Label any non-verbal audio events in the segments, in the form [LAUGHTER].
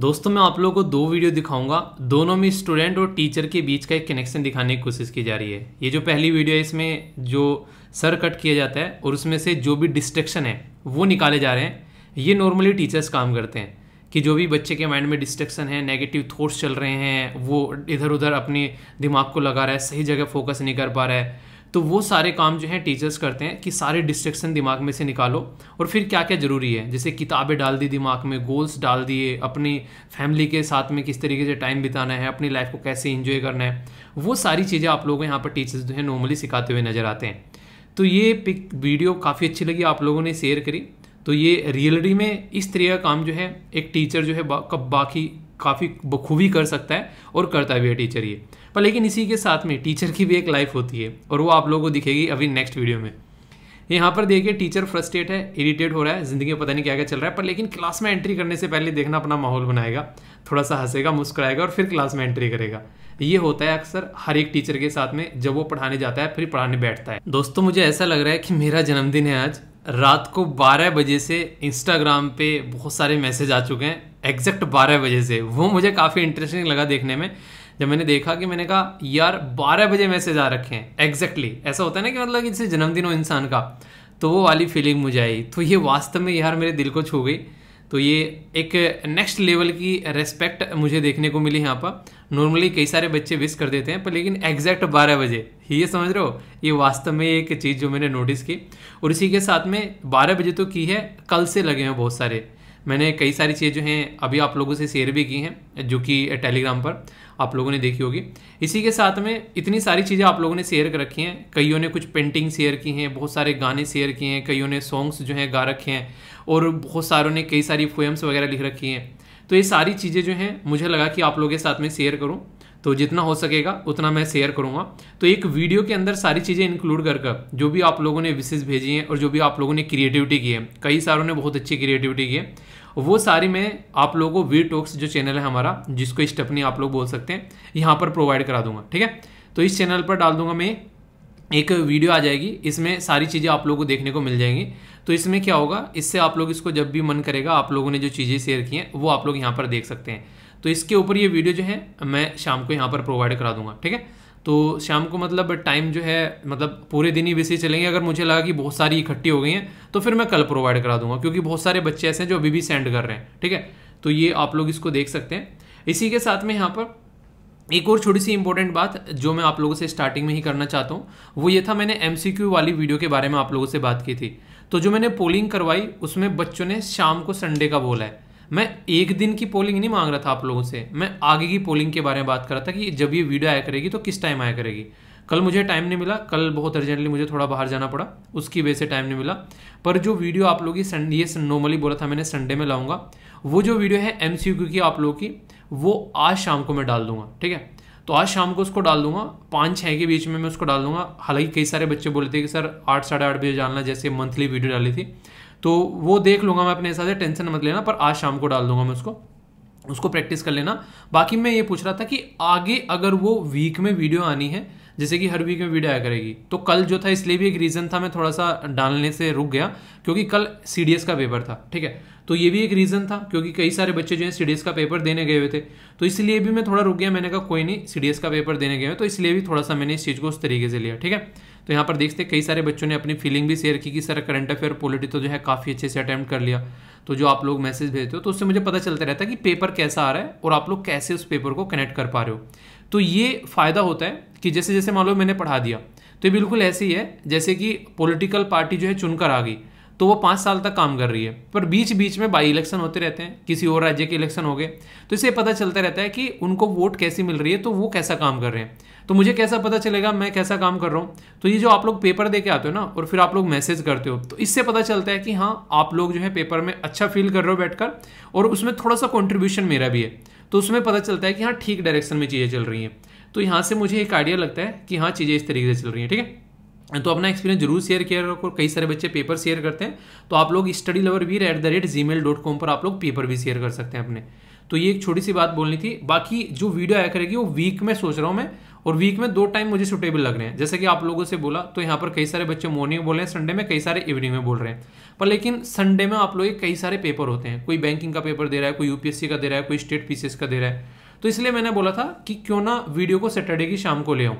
दोस्तों मैं आप लोगों को दो वीडियो दिखाऊंगा दोनों में स्टूडेंट और टीचर के बीच का एक कनेक्शन दिखाने की कोशिश की जा रही है ये जो पहली वीडियो है इसमें जो सर कट किया जाता है और उसमें से जो भी डिस्ट्रेक्शन है वो निकाले जा रहे हैं ये नॉर्मली टीचर्स काम करते हैं कि जो भी बच्चे के माइंड में डिस्ट्रेक्शन है नेगेटिव थॉट्स चल रहे हैं वो इधर उधर अपने दिमाग को लगा रहा है सही जगह फोकस नहीं कर पा रहा है तो वो सारे काम जो है टीचर्स करते हैं कि सारे डिस्ट्रेक्शन दिमाग में से निकालो और फिर क्या क्या ज़रूरी है जैसे किताबें डाल दी दिमाग में गोल्स डाल दिए अपनी फैमिली के साथ में किस तरीके से टाइम बिताना है अपनी लाइफ को कैसे इन्जॉय करना है वो सारी चीज़ें आप लोगों को यहाँ पर टीचर्स जो है नॉर्मली सिखाते हुए नज़र आते हैं तो ये पिक वीडियो काफ़ी अच्छी लगी आप लोगों ने शेयर करी तो ये रियलिटी में इस तरह का काम जो है एक टीचर जो है बा, बाकी काफ़ी बखूबी कर सकता है और करता भी है टीचर ये पर लेकिन इसी के साथ में टीचर की भी एक लाइफ होती है और वो आप लोगों को दिखेगी अभी नेक्स्ट वीडियो में यहाँ पर देखिए टीचर फ्रस्ट्रेट है इरिटेट हो रहा है ज़िंदगी में पता नहीं क्या क्या चल रहा है पर लेकिन क्लास में एंट्री करने से पहले देखना अपना माहौल बनाएगा थोड़ा सा हंसेगा मुस्कुराएगा और फिर क्लास में एंट्री करेगा ये होता है अक्सर हर एक टीचर के साथ में जब वो पढ़ाने जाता है फिर पढ़ाने बैठता है दोस्तों मुझे ऐसा लग रहा है कि मेरा जन्मदिन है आज रात को 12 बजे से इंस्टाग्राम पे बहुत सारे मैसेज आ चुके हैं एग्जैक्ट 12 बजे से वो मुझे काफ़ी इंटरेस्टिंग लगा देखने में जब मैंने देखा कि मैंने कहा यार बारह बजे मैसेज आ रखे हैं एग्जैक्टली exactly. ऐसा होता है ना कि मतलब इनसे जन्मदिन हो इंसान का तो वो वाली फीलिंग मुझे आई तो ये वास्तव में यार मेरे दिल को छू गई तो ये एक नेक्स्ट लेवल की रेस्पेक्ट मुझे देखने को मिली यहाँ पर नॉर्मली कई सारे बच्चे विस कर देते हैं पर लेकिन एग्जैक्ट बारह बजे ये समझ रहे हो ये वास्तव में एक चीज़ जो मैंने नोटिस की और इसी के साथ में बारह बजे तो की है कल से लगे हैं बहुत सारे मैंने कई सारी चीज़ें जो हैं अभी आप लोगों से शेयर भी की हैं जो कि टेलीग्राम पर आप लोगों ने देखी होगी इसी के साथ में इतनी सारी चीज़ें आप लोगों ने शेयर कर रखी हैं कईयों ने कुछ पेंटिंग शेयर की हैं बहुत सारे गाने शेयर किए हैं कईयों ने सॉन्ग्स जो हैं गा रखे हैं और बहुत सारों ने कई सारी पोएम्स वगैरह लिख रखी हैं तो ये सारी चीज़ें जो हैं मुझे लगा कि आप लोगों के साथ में शेयर करूँ तो जितना हो सकेगा उतना मैं शेयर करूंगा तो एक वीडियो के अंदर सारी चीज़ें इंक्लूड कर कर जो भी आप लोगों ने विशेष भेजी हैं और जो भी आप लोगों ने क्रिएटिविटी की है कई सारों ने बहुत अच्छी क्रिएटिविटी की है वो सारी मैं आप लोगों को वी टॉक्स जो चैनल है हमारा जिसको स्टेपनी आप लोग बोल सकते हैं यहाँ पर प्रोवाइड करा दूंगा ठीक है तो इस चैनल पर डाल दूंगा मैं एक वीडियो आ जाएगी इसमें सारी चीज़ें आप लोगों को देखने को मिल जाएंगी तो इसमें क्या होगा इससे आप लोग इसको जब भी मन करेगा आप लोगों ने जो चीज़ें शेयर की हैं वो आप लोग यहाँ पर देख सकते हैं तो इसके ऊपर ये वीडियो जो है मैं शाम को यहाँ पर प्रोवाइड करा दूंगा ठीक है तो शाम को मतलब टाइम जो है मतलब पूरे दिन ही वैसे चलेंगे अगर मुझे लगा कि बहुत सारी इकट्ठी हो गई हैं तो फिर मैं कल प्रोवाइड करा दूंगा क्योंकि बहुत सारे बच्चे ऐसे हैं जो अभी भी सेंड कर रहे हैं ठीक है तो ये आप लोग इसको देख सकते हैं इसी के साथ में यहाँ पर एक और छोटी सी इंपॉर्टेंट बात जो मैं आप लोगों से स्टार्टिंग में ही करना चाहता हूँ वो ये था मैंने एम वाली वीडियो के बारे में आप लोगों से बात की थी तो जो मैंने पोलिंग करवाई उसमें बच्चों ने शाम को संडे का बोला है मैं एक दिन की पोलिंग नहीं मांग रहा था आप लोगों से मैं आगे की पोलिंग के बारे में बात कर रहा था कि जब ये वीडियो आया करेगी तो किस टाइम आया करेगी कल मुझे टाइम नहीं मिला कल बहुत अर्जेंटली मुझे थोड़ा बाहर जाना पड़ा उसकी वजह से टाइम नहीं मिला पर जो वीडियो आप लोग संडे ये नॉर्मली बोला था मैंने संडे में लाऊंगा वो जो वीडियो है एम की आप लोगों की वो आज शाम को मैं डाल दूंगा ठीक है तो आज शाम को उसको डाल दूंगा पाँच छः के बीच में मैं उसको डाल दूंगा हालांकि कई सारे बच्चे बोले थे कि सर आठ साढ़े आठ बजे डालना जैसे मंथली वीडियो डाली थी तो वो देख लूंगा मैं अपने हिसाब से टेंशन मत लेना पर आज शाम को डाल दूंगा मैं उसको उसको प्रैक्टिस कर लेना बाकी मैं ये पूछ रहा था कि आगे अगर वो वीक में वीडियो आनी है जैसे कि हर वीक में वीडियो आया करेगी तो कल जो था इसलिए भी एक रीज़न था मैं थोड़ा सा डालने से रुक गया क्योंकि कल सी का पेपर था ठीक है तो ये भी एक रीज़न था क्योंकि कई सारे बच्चे जो हैं सी का पेपर देने गए हुए थे तो इसलिए भी मैं थोड़ा रुक गया मैंने कहा कोई नहीं सी का पेपर देने गए तो इसलिए भी थोड़ा सा मैंने इस चीज़ को उस तरीके से लिया ठीक है तो यहाँ पर देखते हैं कई सारे बच्चों ने अपनी फीलिंग भी शेयर की कि सर करंट अफेयर पॉलिटी तो जो है काफ़ी अच्छे से अटैम्प्ट कर लिया तो जो आप लोग मैसेज भेजते हो तो उससे मुझे पता चलता रहता है कि पेपर कैसा आ रहा है और आप लोग कैसे उस पेपर को कनेक्ट कर पा रहे हो तो ये फ़ायदा होता है कि जैसे जैसे मान लो मैंने पढ़ा दिया तो ये बिल्कुल ऐसे ही है जैसे कि पॉलिटिकल पार्टी जो है चुनकर आ गई तो वो पाँच साल तक काम कर रही है पर बीच बीच में बाई इलेक्शन होते रहते हैं किसी और राज्य के इलेक्शन हो गए तो इसे पता चलता रहता है कि उनको वोट कैसी मिल रही है तो वो कैसा काम कर रहे हैं तो मुझे कैसा पता चलेगा मैं कैसा काम कर रहा हूँ तो ये जो आप लोग पेपर दे के आते हो ना और फिर आप लोग मैसेज करते हो तो इससे पता चलता है कि हाँ आप लोग जो है पेपर में अच्छा फील कर रहे हो बैठकर और उसमें थोड़ा सा कॉन्ट्रीब्यूशन मेरा भी है तो उसमें पता चलता है कि हाँ ठीक डायरेक्शन में चीज़ें चल रही हैं तो यहाँ से मुझे एक आइडिया लगता है कि हाँ चीज़ें इस तरीके से चल रही हैं ठीक है तो अपना एक्सपीरियंस जरूर शेयर किया करो कई सारे बच्चे पेपर शेयर करते हैं तो आप लोग study lover Veer at the rate gmail dot com पर आप लोग पेपर भी शेयर कर सकते हैं अपने तो ये एक छोटी सी बात बोलनी थी बाकी जो वीडियो आया करेगी वो वीक में सोच रहा हूँ मैं और वीक में दो टाइम मुझे सुटेबल लग रहे हैं जैसे कि आप लोगों से बोला तो यहाँ पर कई सारे बच्चे मॉर्निंग बोल रहे हैं संडे में कई सारे इवनिंग में बोल रहे हैं पर लेकिन संडे में आप लोग कई सारे पेपर होते हैं कोई बैंकिंग का पेपर दे रहा है कोई यूपीएससी का दे रहा है कोई स्टेट पीसीएस का दे रहा है तो इसलिए मैंने बोला था कि क्यों ना वीडियो को सैटरडे की शाम को ले आऊँ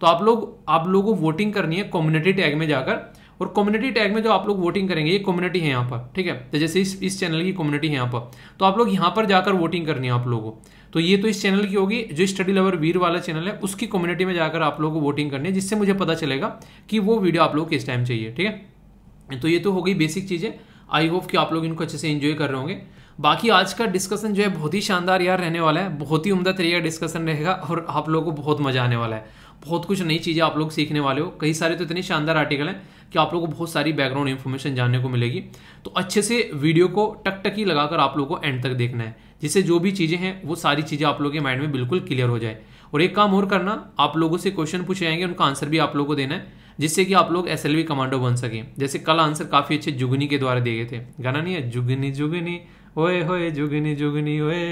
तो आप लोग आप लोगों को वोटिंग करनी है कम्युनिटी टैग में जाकर और कम्युनिटी टैग में जो आप लोग वोटिंग करेंगे ये कम्युनिटी है यहाँ पर ठीक है तो जैसे इस इस चैनल की कम्युनिटी है यहाँ पर तो आप लोग यहाँ पर जाकर वोटिंग करनी है आप लोगों को तो ये तो इस चैनल की होगी जो स्टडी लवर वीर वाला चैनल है उसकी कम्युनिटी में जाकर आप लोगों को वोटिंग करनी है जिससे मुझे पता चलेगा कि वो वीडियो आप लोग किस टाइम चाहिए ठीक है तो ये तो हो गई बेसिक चीज़ें आई होप कि आप लोग इनको अच्छे से इन्जॉय कर रहे होंगे बाकी आज का डिस्कशन जो है बहुत ही शानदार यार रहने वाला है बहुत ही तरीके तरीका डिस्कशन रहेगा और आप लोगों को बहुत मजा आने वाला है बहुत कुछ नई चीज़ें आप लोग सीखने वाले हो कई सारे तो इतने शानदार आर्टिकल हैं कि आप लोगों को बहुत सारी बैकग्राउंड इन्फॉर्मेशन जानने को मिलेगी तो अच्छे से वीडियो को टकटकी लगाकर आप लोगों को एंड तक देखना है जिससे जो भी चीज़ें हैं वो सारी चीज़ें आप लोगों के माइंड में बिल्कुल क्लियर हो जाए और एक काम और करना आप लोगों से क्वेश्चन पूछे जाएंगे उनका आंसर भी आप लोगों को देना है जिससे कि आप लोग एस कमांडो बन सकें जैसे कल आंसर काफ़ी अच्छे जुगनी के द्वारा दिए गए थे गाना नहीं है जुगनी जुगनी होए होए जुगनी जुगनी होए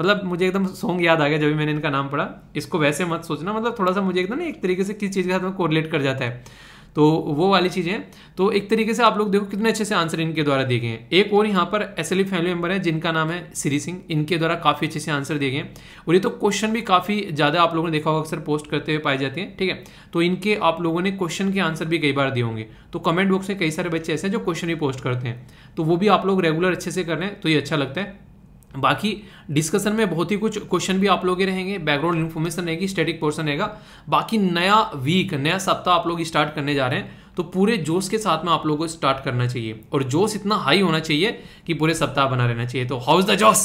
मतलब मुझे एकदम सॉन्ग याद आ गया जब मैंने इनका नाम पढ़ा इसको वैसे मत सोचना मतलब थोड़ा सा मुझे एकदम एक तरीके से किस चीज़ के साथ में कोरिलेट कर जाता है तो वो वाली चीज़ें तो एक तरीके से आप लोग देखो कितने अच्छे से आंसर इनके द्वारा दिए गए हैं एक और यहाँ पर एस फैमिली मेम्बर है जिनका नाम है श्री सिंह इनके द्वारा काफ़ी अच्छे से आंसर दिए गए और ये तो क्वेश्चन भी काफ़ी ज़्यादा आप लोगों ने देखा होगा अक्सर पोस्ट करते हुए पाए जाते हैं ठीक है तो इनके आप लोगों ने क्वेश्चन के आंसर भी कई बार दिए होंगे तो कमेंट बॉक्स में कई सारे बच्चे ऐसे हैं जो क्वेश्चन ही पोस्ट करते हैं तो वो भी आप लोग रेगुलर अच्छे से कर रहे हैं तो ये अच्छा लगता है बाकी डिस्कशन में बहुत ही कुछ क्वेश्चन भी आप लोग रहेंगे बैकग्राउंड इन्फॉर्मेशन रहेगी स्टैटिक पोर्शन रहेगा बाकी नया वीक नया सप्ताह आप लोग स्टार्ट करने जा रहे हैं तो पूरे जोश के साथ में आप लोगों को स्टार्ट करना चाहिए और जोश इतना हाई होना चाहिए कि पूरे सप्ताह बना रहना चाहिए तो हाउ इज द जोश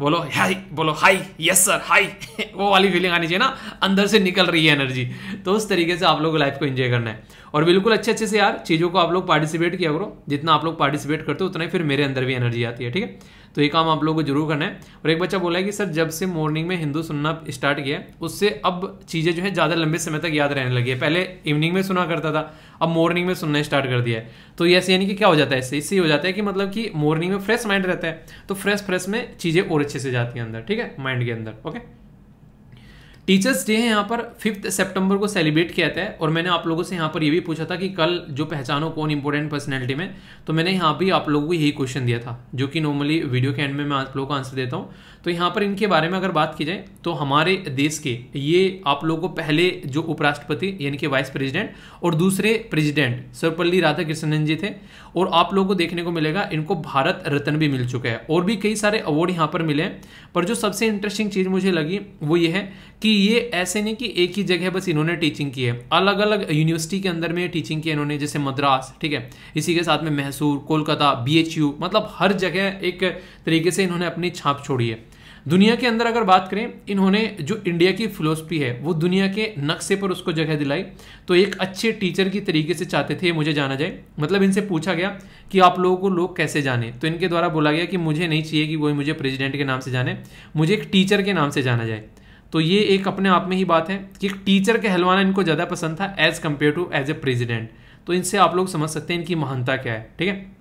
बोलो हाई बोलो हाई यस सर हाई वो वाली फीलिंग आनी चाहिए ना अंदर से निकल रही है एनर्जी तो उस तरीके से आप लोग लाइफ को एंजॉय करना है और बिल्कुल अच्छे अच्छे से यार चीज़ों को आप लोग पार्टिसिपेट किया करो जितना आप लोग पार्टिसिपेट करते हो उतना ही फिर मेरे अंदर भी एनर्जी आती है ठीक है तो ये काम आप लोगों को जरूर करना है और एक बच्चा बोला है कि सर जब से मॉर्निंग में हिंदू सुनना स्टार्ट किया उससे अब चीज़ें जो है ज़्यादा लंबे समय तक याद रहने लगी है पहले इवनिंग में सुना करता था अब मॉर्निंग में सुनना स्टार्ट कर दिया है तो ऐसे यानी कि क्या हो जाता है इससे इससे हो जाता है कि मतलब कि मॉर्निंग में फ्रेश माइंड रहता है तो फ्रेश फ्रेश में चीज़ें और अच्छे से जाती हैं अंदर ठीक है माइंड के अंदर ओके टीचर्स डे है यहाँ पर फिफ्थ सेप्टेम्बर को सेलिब्रेट किया जाता है और मैंने आप लोगों से यहाँ पर ये भी पूछा था कि कल जो पहचानो कौन इंपॉर्टेंट पर्सनैलिटी में तो मैंने यहाँ भी आप लोगों को यही क्वेश्चन दिया था जो कि नॉर्मली वीडियो के एंड में मैं आप लोगों को आंसर देता हूँ तो यहाँ पर इनके बारे में अगर बात की जाए तो हमारे देश के ये आप लोगों को पहले जो उपराष्ट्रपति यानी कि वाइस प्रेसिडेंट और दूसरे प्रेसिडेंट सर्वपल्ली राधाकृष्णन जी थे और आप लोगों को देखने को मिलेगा इनको भारत रत्न भी मिल चुका है और भी कई सारे अवार्ड यहाँ पर मिले हैं पर जो सबसे इंटरेस्टिंग चीज़ मुझे लगी वो ये है कि ये ऐसे नहीं कि एक ही जगह बस इन्होंने टीचिंग की है अलग अलग यूनिवर्सिटी के अंदर में टीचिंग की इन्होंने जैसे मद्रास ठीक है इसी के साथ में मैसूर कोलकाता बी मतलब हर जगह एक तरीके से इन्होंने अपनी छाप छोड़ी है दुनिया के अंदर अगर बात करें इन्होंने जो इंडिया की फिलोसफी है वो दुनिया के नक्शे पर उसको जगह दिलाई तो एक अच्छे टीचर की तरीके से चाहते थे मुझे जाना जाए मतलब इनसे पूछा गया कि आप लोगों को लोग कैसे जाने तो इनके द्वारा बोला गया कि मुझे नहीं चाहिए कि वही मुझे प्रेजिडेंट के नाम से जाने मुझे एक टीचर के नाम से जाना जाए तो ये एक अपने आप में ही बात है कि एक टीचर के हलवाना इनको ज़्यादा पसंद था as compare to as a president तो इनसे आप लोग समझ सकते हैं इनकी महानता क्या है ठीक है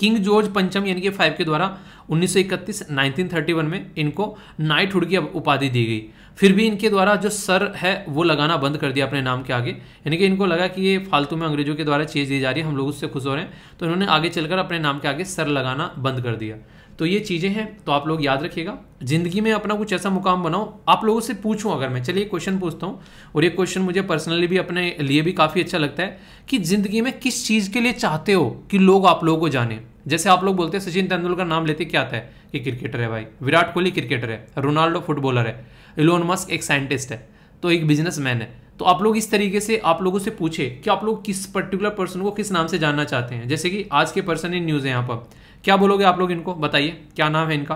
किंग जॉर्ज पंचम यानी कि फाइव के द्वारा 1931 1931 में इनको नाइटहुड की उपाधि दी गई फिर भी इनके द्वारा जो सर है वो लगाना बंद कर दिया अपने नाम के आगे यानी कि इनको लगा कि ये फालतू में अंग्रेजों के द्वारा चीज़ दी जा रही है हम लोग उससे खुश हो रहे हैं तो इन्होंने आगे चलकर अपने नाम के आगे सर लगाना बंद कर दिया तो ये चीज़ें हैं तो आप लोग याद रखिएगा ज़िंदगी में अपना कुछ ऐसा मुकाम बनाओ आप लोगों से पूछूं अगर मैं चलिए क्वेश्चन पूछता हूँ और ये क्वेश्चन मुझे पर्सनली भी अपने लिए भी काफ़ी अच्छा लगता है कि ज़िंदगी में किस चीज़ के लिए चाहते हो कि लोग आप लोगों को जाने जैसे आप लोग बोलते हैं सचिन तेंदुलकर नाम लेते क्या आता है कि क्रिकेटर है भाई विराट कोहली क्रिकेटर है रोनाल्डो फुटबॉलर है इलोन मस्क एक साइंटिस्ट है तो एक बिजनेसमैन है तो आप लोग इस तरीके से आप लोगों से पूछे कि आप लोग किस पर्टिकुलर पर्सन को किस नाम से जानना चाहते हैं जैसे कि आज के पर्सन इन न्यूज़ है यहाँ पर क्या बोलोगे आप लोग इनको बताइए क्या नाम है इनका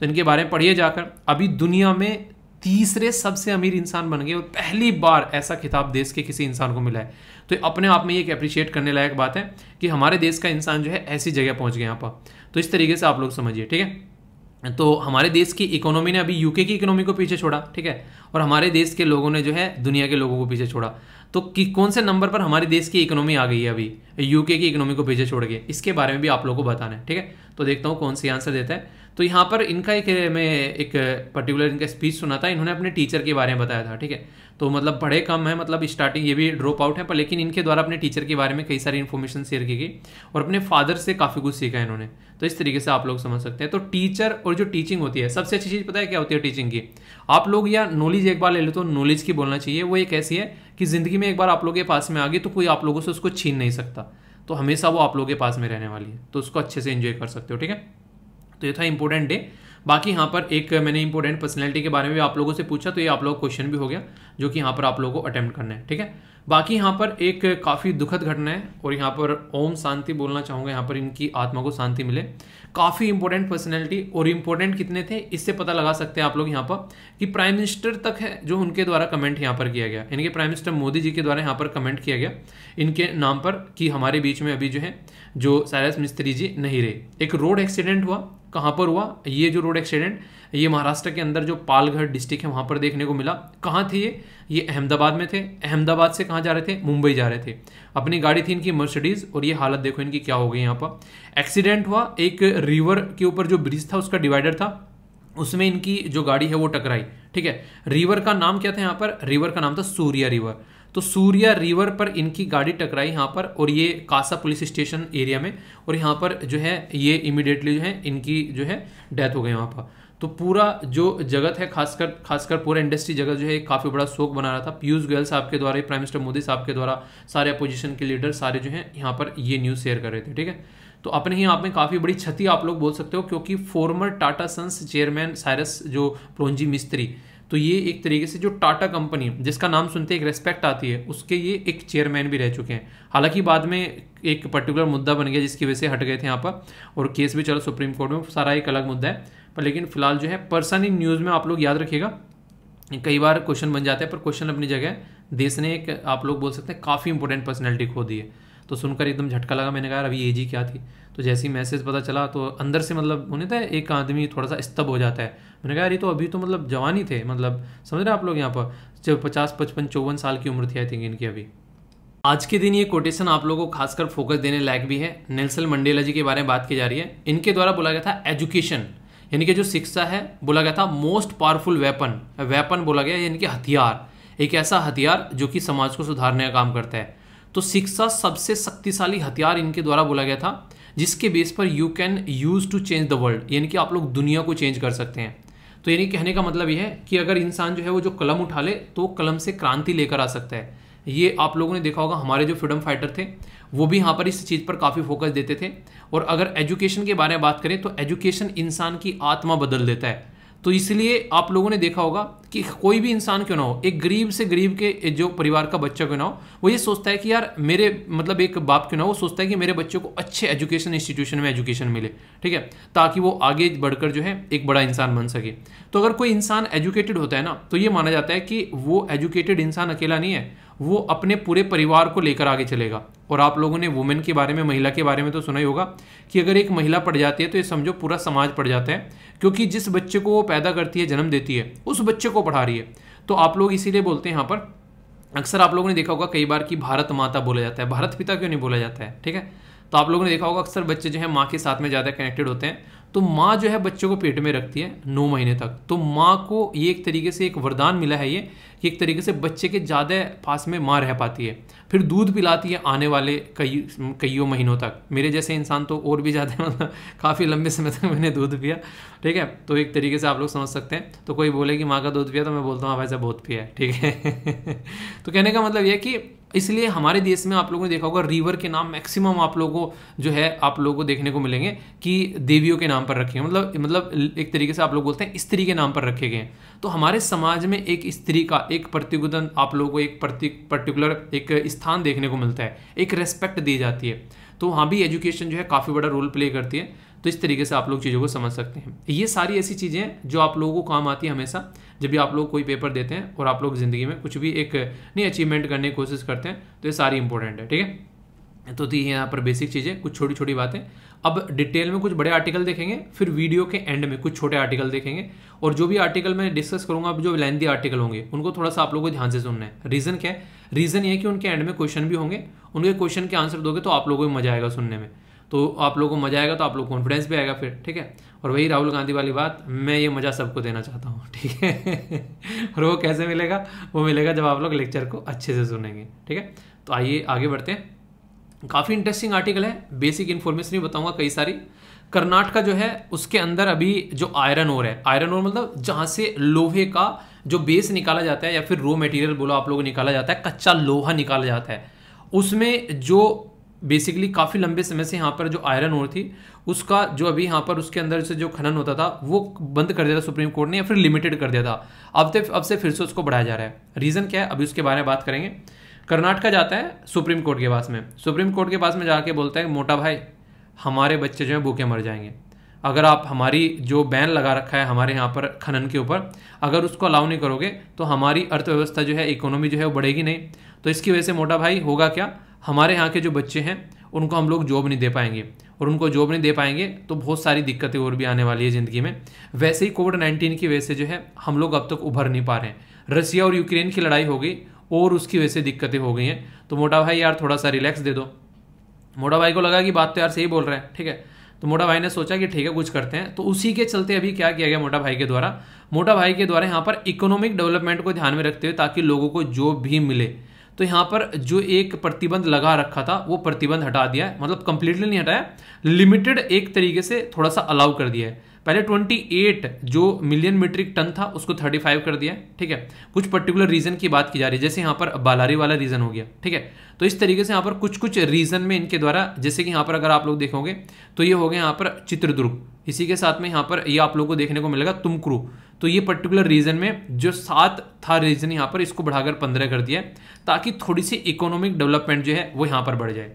तो इनके बारे में पढ़िए जाकर अभी दुनिया में तीसरे सबसे अमीर इंसान बन गए और पहली बार ऐसा खिताब देश के किसी इंसान को मिला है तो अपने आप में ये एक अप्रिशिएट करने लायक बात है कि हमारे देश का इंसान जो है ऐसी जगह पहुंच गया यहाँ पर तो इस तरीके से आप लोग समझिए ठीक है तो हमारे देश की इकोनॉमी ने अभी यूके की इकोनॉमी को पीछे छोड़ा ठीक है और हमारे देश के लोगों ने जो है दुनिया के लोगों को पीछे छोड़ा तो कि कौन से नंबर पर हमारे देश की इकोनॉमी आ गई है अभी यूके की इकोनॉमी को पीछे छोड़ के इसके बारे में भी आप लोगों को बताना है ठीक है तो देखता हूँ कौन सी आंसर देता है तो यहाँ पर इनका एक मैं एक पर्टिकुलर इनका स्पीच सुना था इन्होंने अपने टीचर के बारे में बताया था ठीक है तो मतलब बड़े कम है मतलब स्टार्टिंग ये भी ड्रॉप आउट है पर लेकिन इनके द्वारा अपने टीचर के बारे में कई सारी इन्फॉर्मेशन शेयर की गई और अपने फादर से काफ़ी कुछ सीखा इन्होंने तो इस तरीके से आप लोग समझ सकते हैं तो टीचर और जो टीचिंग होती है सबसे अच्छी चीज़ पता है क्या होती है टीचिंग की आप लोग या नॉलेज एक बार ले लो तो नॉलेज की बोलना चाहिए वो एक ऐसी है कि ज़िंदगी में एक बार आप लोग के पास में आ गई तो कोई आप लोगों से उसको छीन नहीं सकता तो हमेशा वो आप लोगों के पास में रहने वाली है तो उसको अच्छे से इन्जॉय कर सकते हो ठीक है तो ये था इंपॉर्टेंट डे बाकी यहाँ पर एक मैंने इंपॉर्टेंट पर्सनैलिटी के बारे में भी आप लोगों से पूछा तो ये आप लोगों का क्वेश्चन भी हो गया जो कि यहाँ पर आप लोगों को अटैम्प्ट करना है ठीक है बाकी यहाँ पर एक काफ़ी दुखद घटना है और यहाँ पर ओम शांति बोलना चाहूँगा यहाँ पर इनकी आत्मा को शांति मिले काफ़ी इंपॉर्टेंट पर्सनैलिटी और इम्पोर्टेंट कितने थे इससे पता लगा सकते हैं आप लोग यहाँ पर कि प्राइम मिनिस्टर तक है जो उनके द्वारा कमेंट यहाँ पर किया गया यानी कि प्राइम मिनिस्टर मोदी जी के द्वारा यहाँ पर कमेंट किया गया इनके नाम पर कि हमारे बीच में अभी जो है जो सारस मिस्त्री जी नहीं रहे एक रोड एक्सीडेंट हुआ कहाँ पर हुआ ये जो रोड एक्सीडेंट ये महाराष्ट्र के अंदर जो पालघर डिस्ट्रिक्ट है वहाँ पर देखने को मिला कहाँ थे ये ये अहमदाबाद में थे अहमदाबाद से कहाँ जा रहे थे मुंबई जा रहे थे अपनी गाड़ी थी इनकी मर्सिडीज और ये हालत देखो इनकी क्या हो गई यहाँ पर एक्सीडेंट हुआ एक रिवर के ऊपर जो ब्रिज था उसका डिवाइडर था उसमें इनकी जो गाड़ी है वो टकराई ठीक है रिवर का नाम क्या था यहाँ पर रिवर का नाम था सूर्या रिवर तो सूर्या रिवर पर इनकी गाड़ी टकराई यहाँ पर और ये कासा पुलिस स्टेशन एरिया में और यहाँ पर जो है ये इमिडिएटली जो है इनकी जो है डेथ हो गई वहाँ पर तो पूरा जो जगत है खासकर खासकर पूरा इंडस्ट्री जगत जो है काफ़ी बड़ा शोक बना रहा था पीयूष गोयल साहब के द्वारा प्राइम मिनिस्टर मोदी साहब के द्वारा सारे अपोजिशन के लीडर सारे जो है यहाँ पर ये न्यूज़ शेयर कर रहे थे ठीक है तो अपने ही आप में काफ़ी बड़ी क्षति आप लोग बोल सकते हो क्योंकि former Tata Sons chairman Cyrus जो प्रोन्जी मिस्त्री तो ये एक तरीके से जो टाटा कंपनी जिसका नाम सुनते एक रेस्पेक्ट आती है उसके ये एक चेयरमैन भी रह चुके हैं हालांकि बाद में एक पर्टिकुलर मुद्दा बन गया जिसकी वजह से हट गए थे यहाँ पर और केस भी चला सुप्रीम कोर्ट में सारा एक अलग मुद्दा है पर लेकिन फिलहाल जो है पर्सन इन न्यूज़ में आप लोग याद रखिएगा कई बार क्वेश्चन बन जाते हैं पर क्वेश्चन अपनी जगह देश ने एक आप लोग बोल सकते हैं काफ़ी इंपॉर्टेंट पर्सनैलिटी खो दी है तो सुनकर एकदम झटका लगा मैंने कहा अभी एजी क्या थी तो जैसे ही मैसेज पता चला तो अंदर से मतलब उन्हें था एक आदमी थोड़ा सा स्तब हो जाता है मैंने कहा अरे तो अभी तो मतलब जवान ही थे मतलब समझ रहे आप लोग यहाँ पर जब पचास पचपन चौवन साल की उम्र थी आई थिंक इनकी अभी आज के दिन ये कोटेशन आप लोगों को खासकर फोकस देने लायक भी है नेल्सन मंडेला जी के बारे में बात की जा रही है इनके द्वारा बोला गया था एजुकेशन यानी कि जो शिक्षा है बोला गया था मोस्ट पावरफुल वेपन वेपन बोला गया यानी कि हथियार एक ऐसा हथियार जो कि समाज को सुधारने का काम करता है तो शिक्षा सबसे शक्तिशाली हथियार इनके द्वारा बोला गया था जिसके बेस पर you can use to change the world यानी कि आप लोग दुनिया को चेंज कर सकते हैं तो यानी कहने का मतलब यह है कि अगर इंसान जो है वो जो कलम उठा ले तो कलम से क्रांति लेकर आ सकता है ये आप लोगों ने देखा होगा हमारे जो फ्रीडम फाइटर थे वो भी यहाँ पर इस चीज़ पर काफ़ी फोकस देते थे और अगर एजुकेशन के बारे में बात करें तो एजुकेशन इंसान की आत्मा बदल देता है तो इसलिए आप लोगों ने देखा होगा कि कोई भी इंसान क्यों ना हो एक गरीब से गरीब के जो परिवार का बच्चा क्यों ना हो वो ये सोचता है कि यार मेरे मतलब एक बाप क्यों ना हो वो सोचता है कि मेरे बच्चों को अच्छे एजुकेशन इंस्टीट्यूशन में एजुकेशन मिले ठीक है ताकि वो आगे बढ़कर जो है एक बड़ा इंसान बन सके तो अगर कोई इंसान एजुकेटेड होता है ना तो ये माना जाता है कि वो एजुकेटेड इंसान अकेला नहीं है वो अपने पूरे परिवार को लेकर आगे चलेगा और आप लोगों ने वुमेन के बारे में महिला के बारे में तो सुना ही होगा कि अगर एक महिला पड़ जाती है तो ये समझो पूरा समाज पड़ जाता है क्योंकि जिस बच्चे को वो पैदा करती है जन्म देती है उस बच्चे को पढ़ा रही है तो आप लोग इसीलिए बोलते हैं यहाँ पर अक्सर आप लोगों ने देखा होगा कई बार कि भारत माता बोला जाता है भारत पिता क्यों नहीं बोला जाता है ठीक है तो आप लोगों ने देखा होगा अक्सर बच्चे जो है माँ के साथ में ज़्यादा कनेक्टेड होते हैं तो माँ जो है बच्चे को पेट में रखती है नौ महीने तक तो माँ को ये एक तरीके से एक वरदान मिला है ये कि एक तरीके से बच्चे के ज़्यादा पास में माँ रह पाती है फिर दूध पिलाती है आने वाले कई कईयों महीनों तक मेरे जैसे इंसान तो और भी ज़्यादा मतलब काफ़ी लंबे समय तक मैंने दूध पिया ठीक है तो एक तरीके से आप लोग समझ सकते हैं तो कोई बोले कि माँ का दूध पिया तो मैं बोलता हूँ हाँ भाई साहब बहुत पिया है ठीक है [LAUGHS] तो कहने का मतलब यह कि इसलिए हमारे देश में आप लोगों ने देखा होगा रिवर के नाम मैक्सिमम आप लोगों को जो है आप लोगों को देखने को मिलेंगे कि देवियों के नाम पर रखे हैं मतलब मतलब एक तरीके से आप लोग बोलते हैं स्त्री के नाम पर रखे गए हैं तो हमारे समाज में एक स्त्री का एक प्रतिगुदन आप लोगों को एक पर्टिकुलर एक स्थान देखने को मिलता है एक रेस्पेक्ट दी जाती है तो वहाँ भी एजुकेशन जो है काफ़ी बड़ा रोल प्ले करती है तो इस तरीके से आप लोग चीज़ों को समझ सकते हैं ये सारी ऐसी चीज़ें जो आप लोगों को काम आती है हमेशा जब भी आप लोग कोई पेपर देते हैं और आप लोग ज़िंदगी में कुछ भी एक नई अचीवमेंट करने की कोशिश करते हैं तो ये सारी इंपॉर्टेंट है ठीक है तो थी यहाँ पर बेसिक चीज़ें कुछ छोटी छोटी बातें अब डिटेल में कुछ बड़े आर्टिकल देखेंगे फिर वीडियो के एंड में कुछ छोटे आर्टिकल देखेंगे और जो भी आर्टिकल मैं डिस्कस करूँगा अब जो लेंदी आर्टिकल होंगे उनको थोड़ा सा आप लोगों को ध्यान से सुनना है रीज़न क्या है रीज़न ये कि उनके एंड में क्वेश्चन भी होंगे उनके क्वेश्चन के आंसर दोगे तो आप लोगों को मजा आएगा सुनने में तो आप लोगों को मजा आएगा तो आप लोग कॉन्फिडेंस भी आएगा फिर ठीक है और वही राहुल गांधी वाली बात मैं ये मज़ा सबको देना चाहता हूँ [LAUGHS] ठीक है और वो कैसे मिलेगा वो मिलेगा जब आप लोग लेक्चर को अच्छे से सुनेंगे ठीक है तो आइए आगे बढ़ते हैं काफ़ी इंटरेस्टिंग आर्टिकल है बेसिक इन्फॉर्मेशन भी बताऊँगा कई सारी कर्नाटका जो है उसके अंदर अभी जो आयरन ओर है आयरन ओर मतलब जहाँ से लोहे का जो बेस निकाला जाता है या फिर रो मटेरियल बोलो आप लोग निकाला जाता है कच्चा लोहा निकाला जाता है उसमें जो बेसिकली काफ़ी लंबे समय से यहाँ पर जो आयरन ओर थी उसका जो अभी यहाँ पर उसके अंदर से जो खनन होता था वो बंद कर दिया था सुप्रीम कोर्ट ने या फिर लिमिटेड कर दिया था अब तो अब से फिर से उसको बढ़ाया जा रहा है रीज़न क्या है अभी उसके बारे में बात करेंगे कर्नाटका जाता है सुप्रीम कोर्ट के पास में सुप्रीम कोर्ट के पास में जाके बोलता है मोटा भाई हमारे बच्चे जो हैं भूखे मर जाएंगे अगर आप हमारी जो बैन लगा रखा है हमारे यहाँ पर खनन के ऊपर अगर उसको अलाउ नहीं करोगे तो हमारी अर्थव्यवस्था जो है इकोनॉमी जो है वो बढ़ेगी नहीं तो इसकी वजह से मोटा भाई होगा क्या हमारे यहाँ के जो बच्चे हैं उनको हम लोग जॉब नहीं दे पाएंगे और उनको जॉब नहीं दे पाएंगे तो बहुत सारी दिक्कतें और भी आने वाली है ज़िंदगी में वैसे ही कोविड नाइन्टीन की वजह से जो है हम लोग अब तक उभर नहीं पा रहे हैं रसिया और यूक्रेन की लड़ाई हो गई और उसकी वजह से दिक्कतें हो गई हैं तो मोटा भाई यार थोड़ा सा रिलैक्स दे दो मोटा भाई को लगा कि बात तो यार सही बोल रहे हैं ठीक है तो मोटा भाई ने सोचा कि ठीक है कुछ करते हैं तो उसी के चलते अभी क्या किया गया मोटा भाई के द्वारा मोटा भाई के द्वारा यहाँ पर इकोनॉमिक डेवलपमेंट को ध्यान में रखते हुए ताकि लोगों को जॉब भी मिले तो यहाँ पर जो एक प्रतिबंध लगा रखा था वो प्रतिबंध हटा दिया है मतलब कंप्लीटली नहीं हटाया लिमिटेड एक तरीके से थोड़ा सा अलाउ कर दिया है पहले 28 जो मिलियन मीट्रिक टन था उसको 35 कर दिया ठीक है कुछ पर्टिकुलर रीजन की बात की जा रही है जैसे यहां पर बालारी वाला रीजन हो गया ठीक है तो इस तरीके से यहां पर कुछ कुछ रीजन में इनके द्वारा जैसे कि यहां पर अगर आप लोग देखोगे तो ये हो गया यहां पर चित्रदुर्ग इसी के साथ में यहाँ पर ये आप लोग को देखने को मिलेगा तुमकुरु तो ये पर्टिकुलर रीजन में जो सात था रीजन यहाँ पर इसको बढ़ाकर पंद्रह कर दिया ताकि थोड़ी सी इकोनॉमिक डेवलपमेंट जो है वो यहाँ पर बढ़ जाए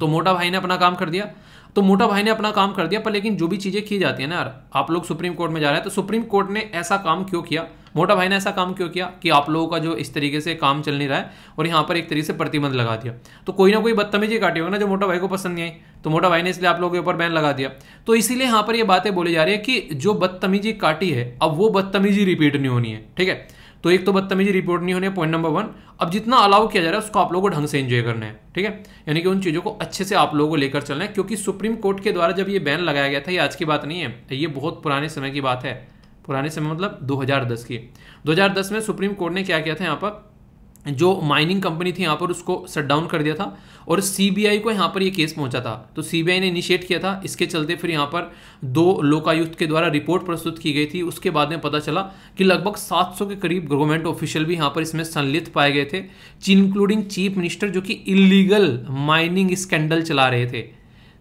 तो मोटा भाई ने अपना काम कर दिया तो मोटा भाई ने अपना काम कर दिया पर लेकिन जो भी चीज़ें की जाती है ना यार आप लोग सुप्रीम कोर्ट में जा रहे हैं तो सुप्रीम कोर्ट ने ऐसा काम क्यों किया मोटा भाई ने ऐसा काम क्यों किया कि आप लोगों का जो इस तरीके से काम चल नहीं रहा है और यहाँ पर एक तरीके से प्रतिबंध लगा दिया तो कोई ना कोई बदतमीजी काटी होगा ना जो मोटा भाई को पसंद नहीं आई तो मोटा भाई ने इसलिए आप लोगों के ऊपर बैन लगा दिया तो इसीलिए यहाँ पर ये बातें बोली जा रही है कि जो बदतमीजी काटी है अब वो बदतमीजी रिपीट नहीं होनी है ठीक है तो एक तो बदतमीजी रिपोर्ट नहीं होने पॉइंट नंबर वन अब जितना अलाउ किया जा रहा है उसको आप लोगों को ढंग से एंजॉय करना है ठीक है यानी कि उन चीज़ों को अच्छे से आप लोगों को लेकर चलना है क्योंकि सुप्रीम कोर्ट के द्वारा जब ये बैन लगाया गया था ये आज की बात नहीं है ये बहुत पुराने समय की बात है पुराने समय मतलब 2010 की 2010 में सुप्रीम कोर्ट ने क्या किया था यहाँ पर जो माइनिंग कंपनी थी यहाँ पर उसको शट डाउन कर दिया था और सीबीआई को यहाँ पर ये यह केस पहुंचा था तो सीबीआई ने इनिशिएट किया था इसके चलते फिर यहाँ पर दो लोकायुक्त के द्वारा रिपोर्ट प्रस्तुत की गई थी उसके बाद में पता चला कि लगभग 700 के करीब गवर्नमेंट ऑफिशियल भी यहाँ पर इसमें संलिप्त पाए गए थे इंक्लूडिंग चीफ मिनिस्टर जो कि इलीगल माइनिंग स्कैंडल चला रहे थे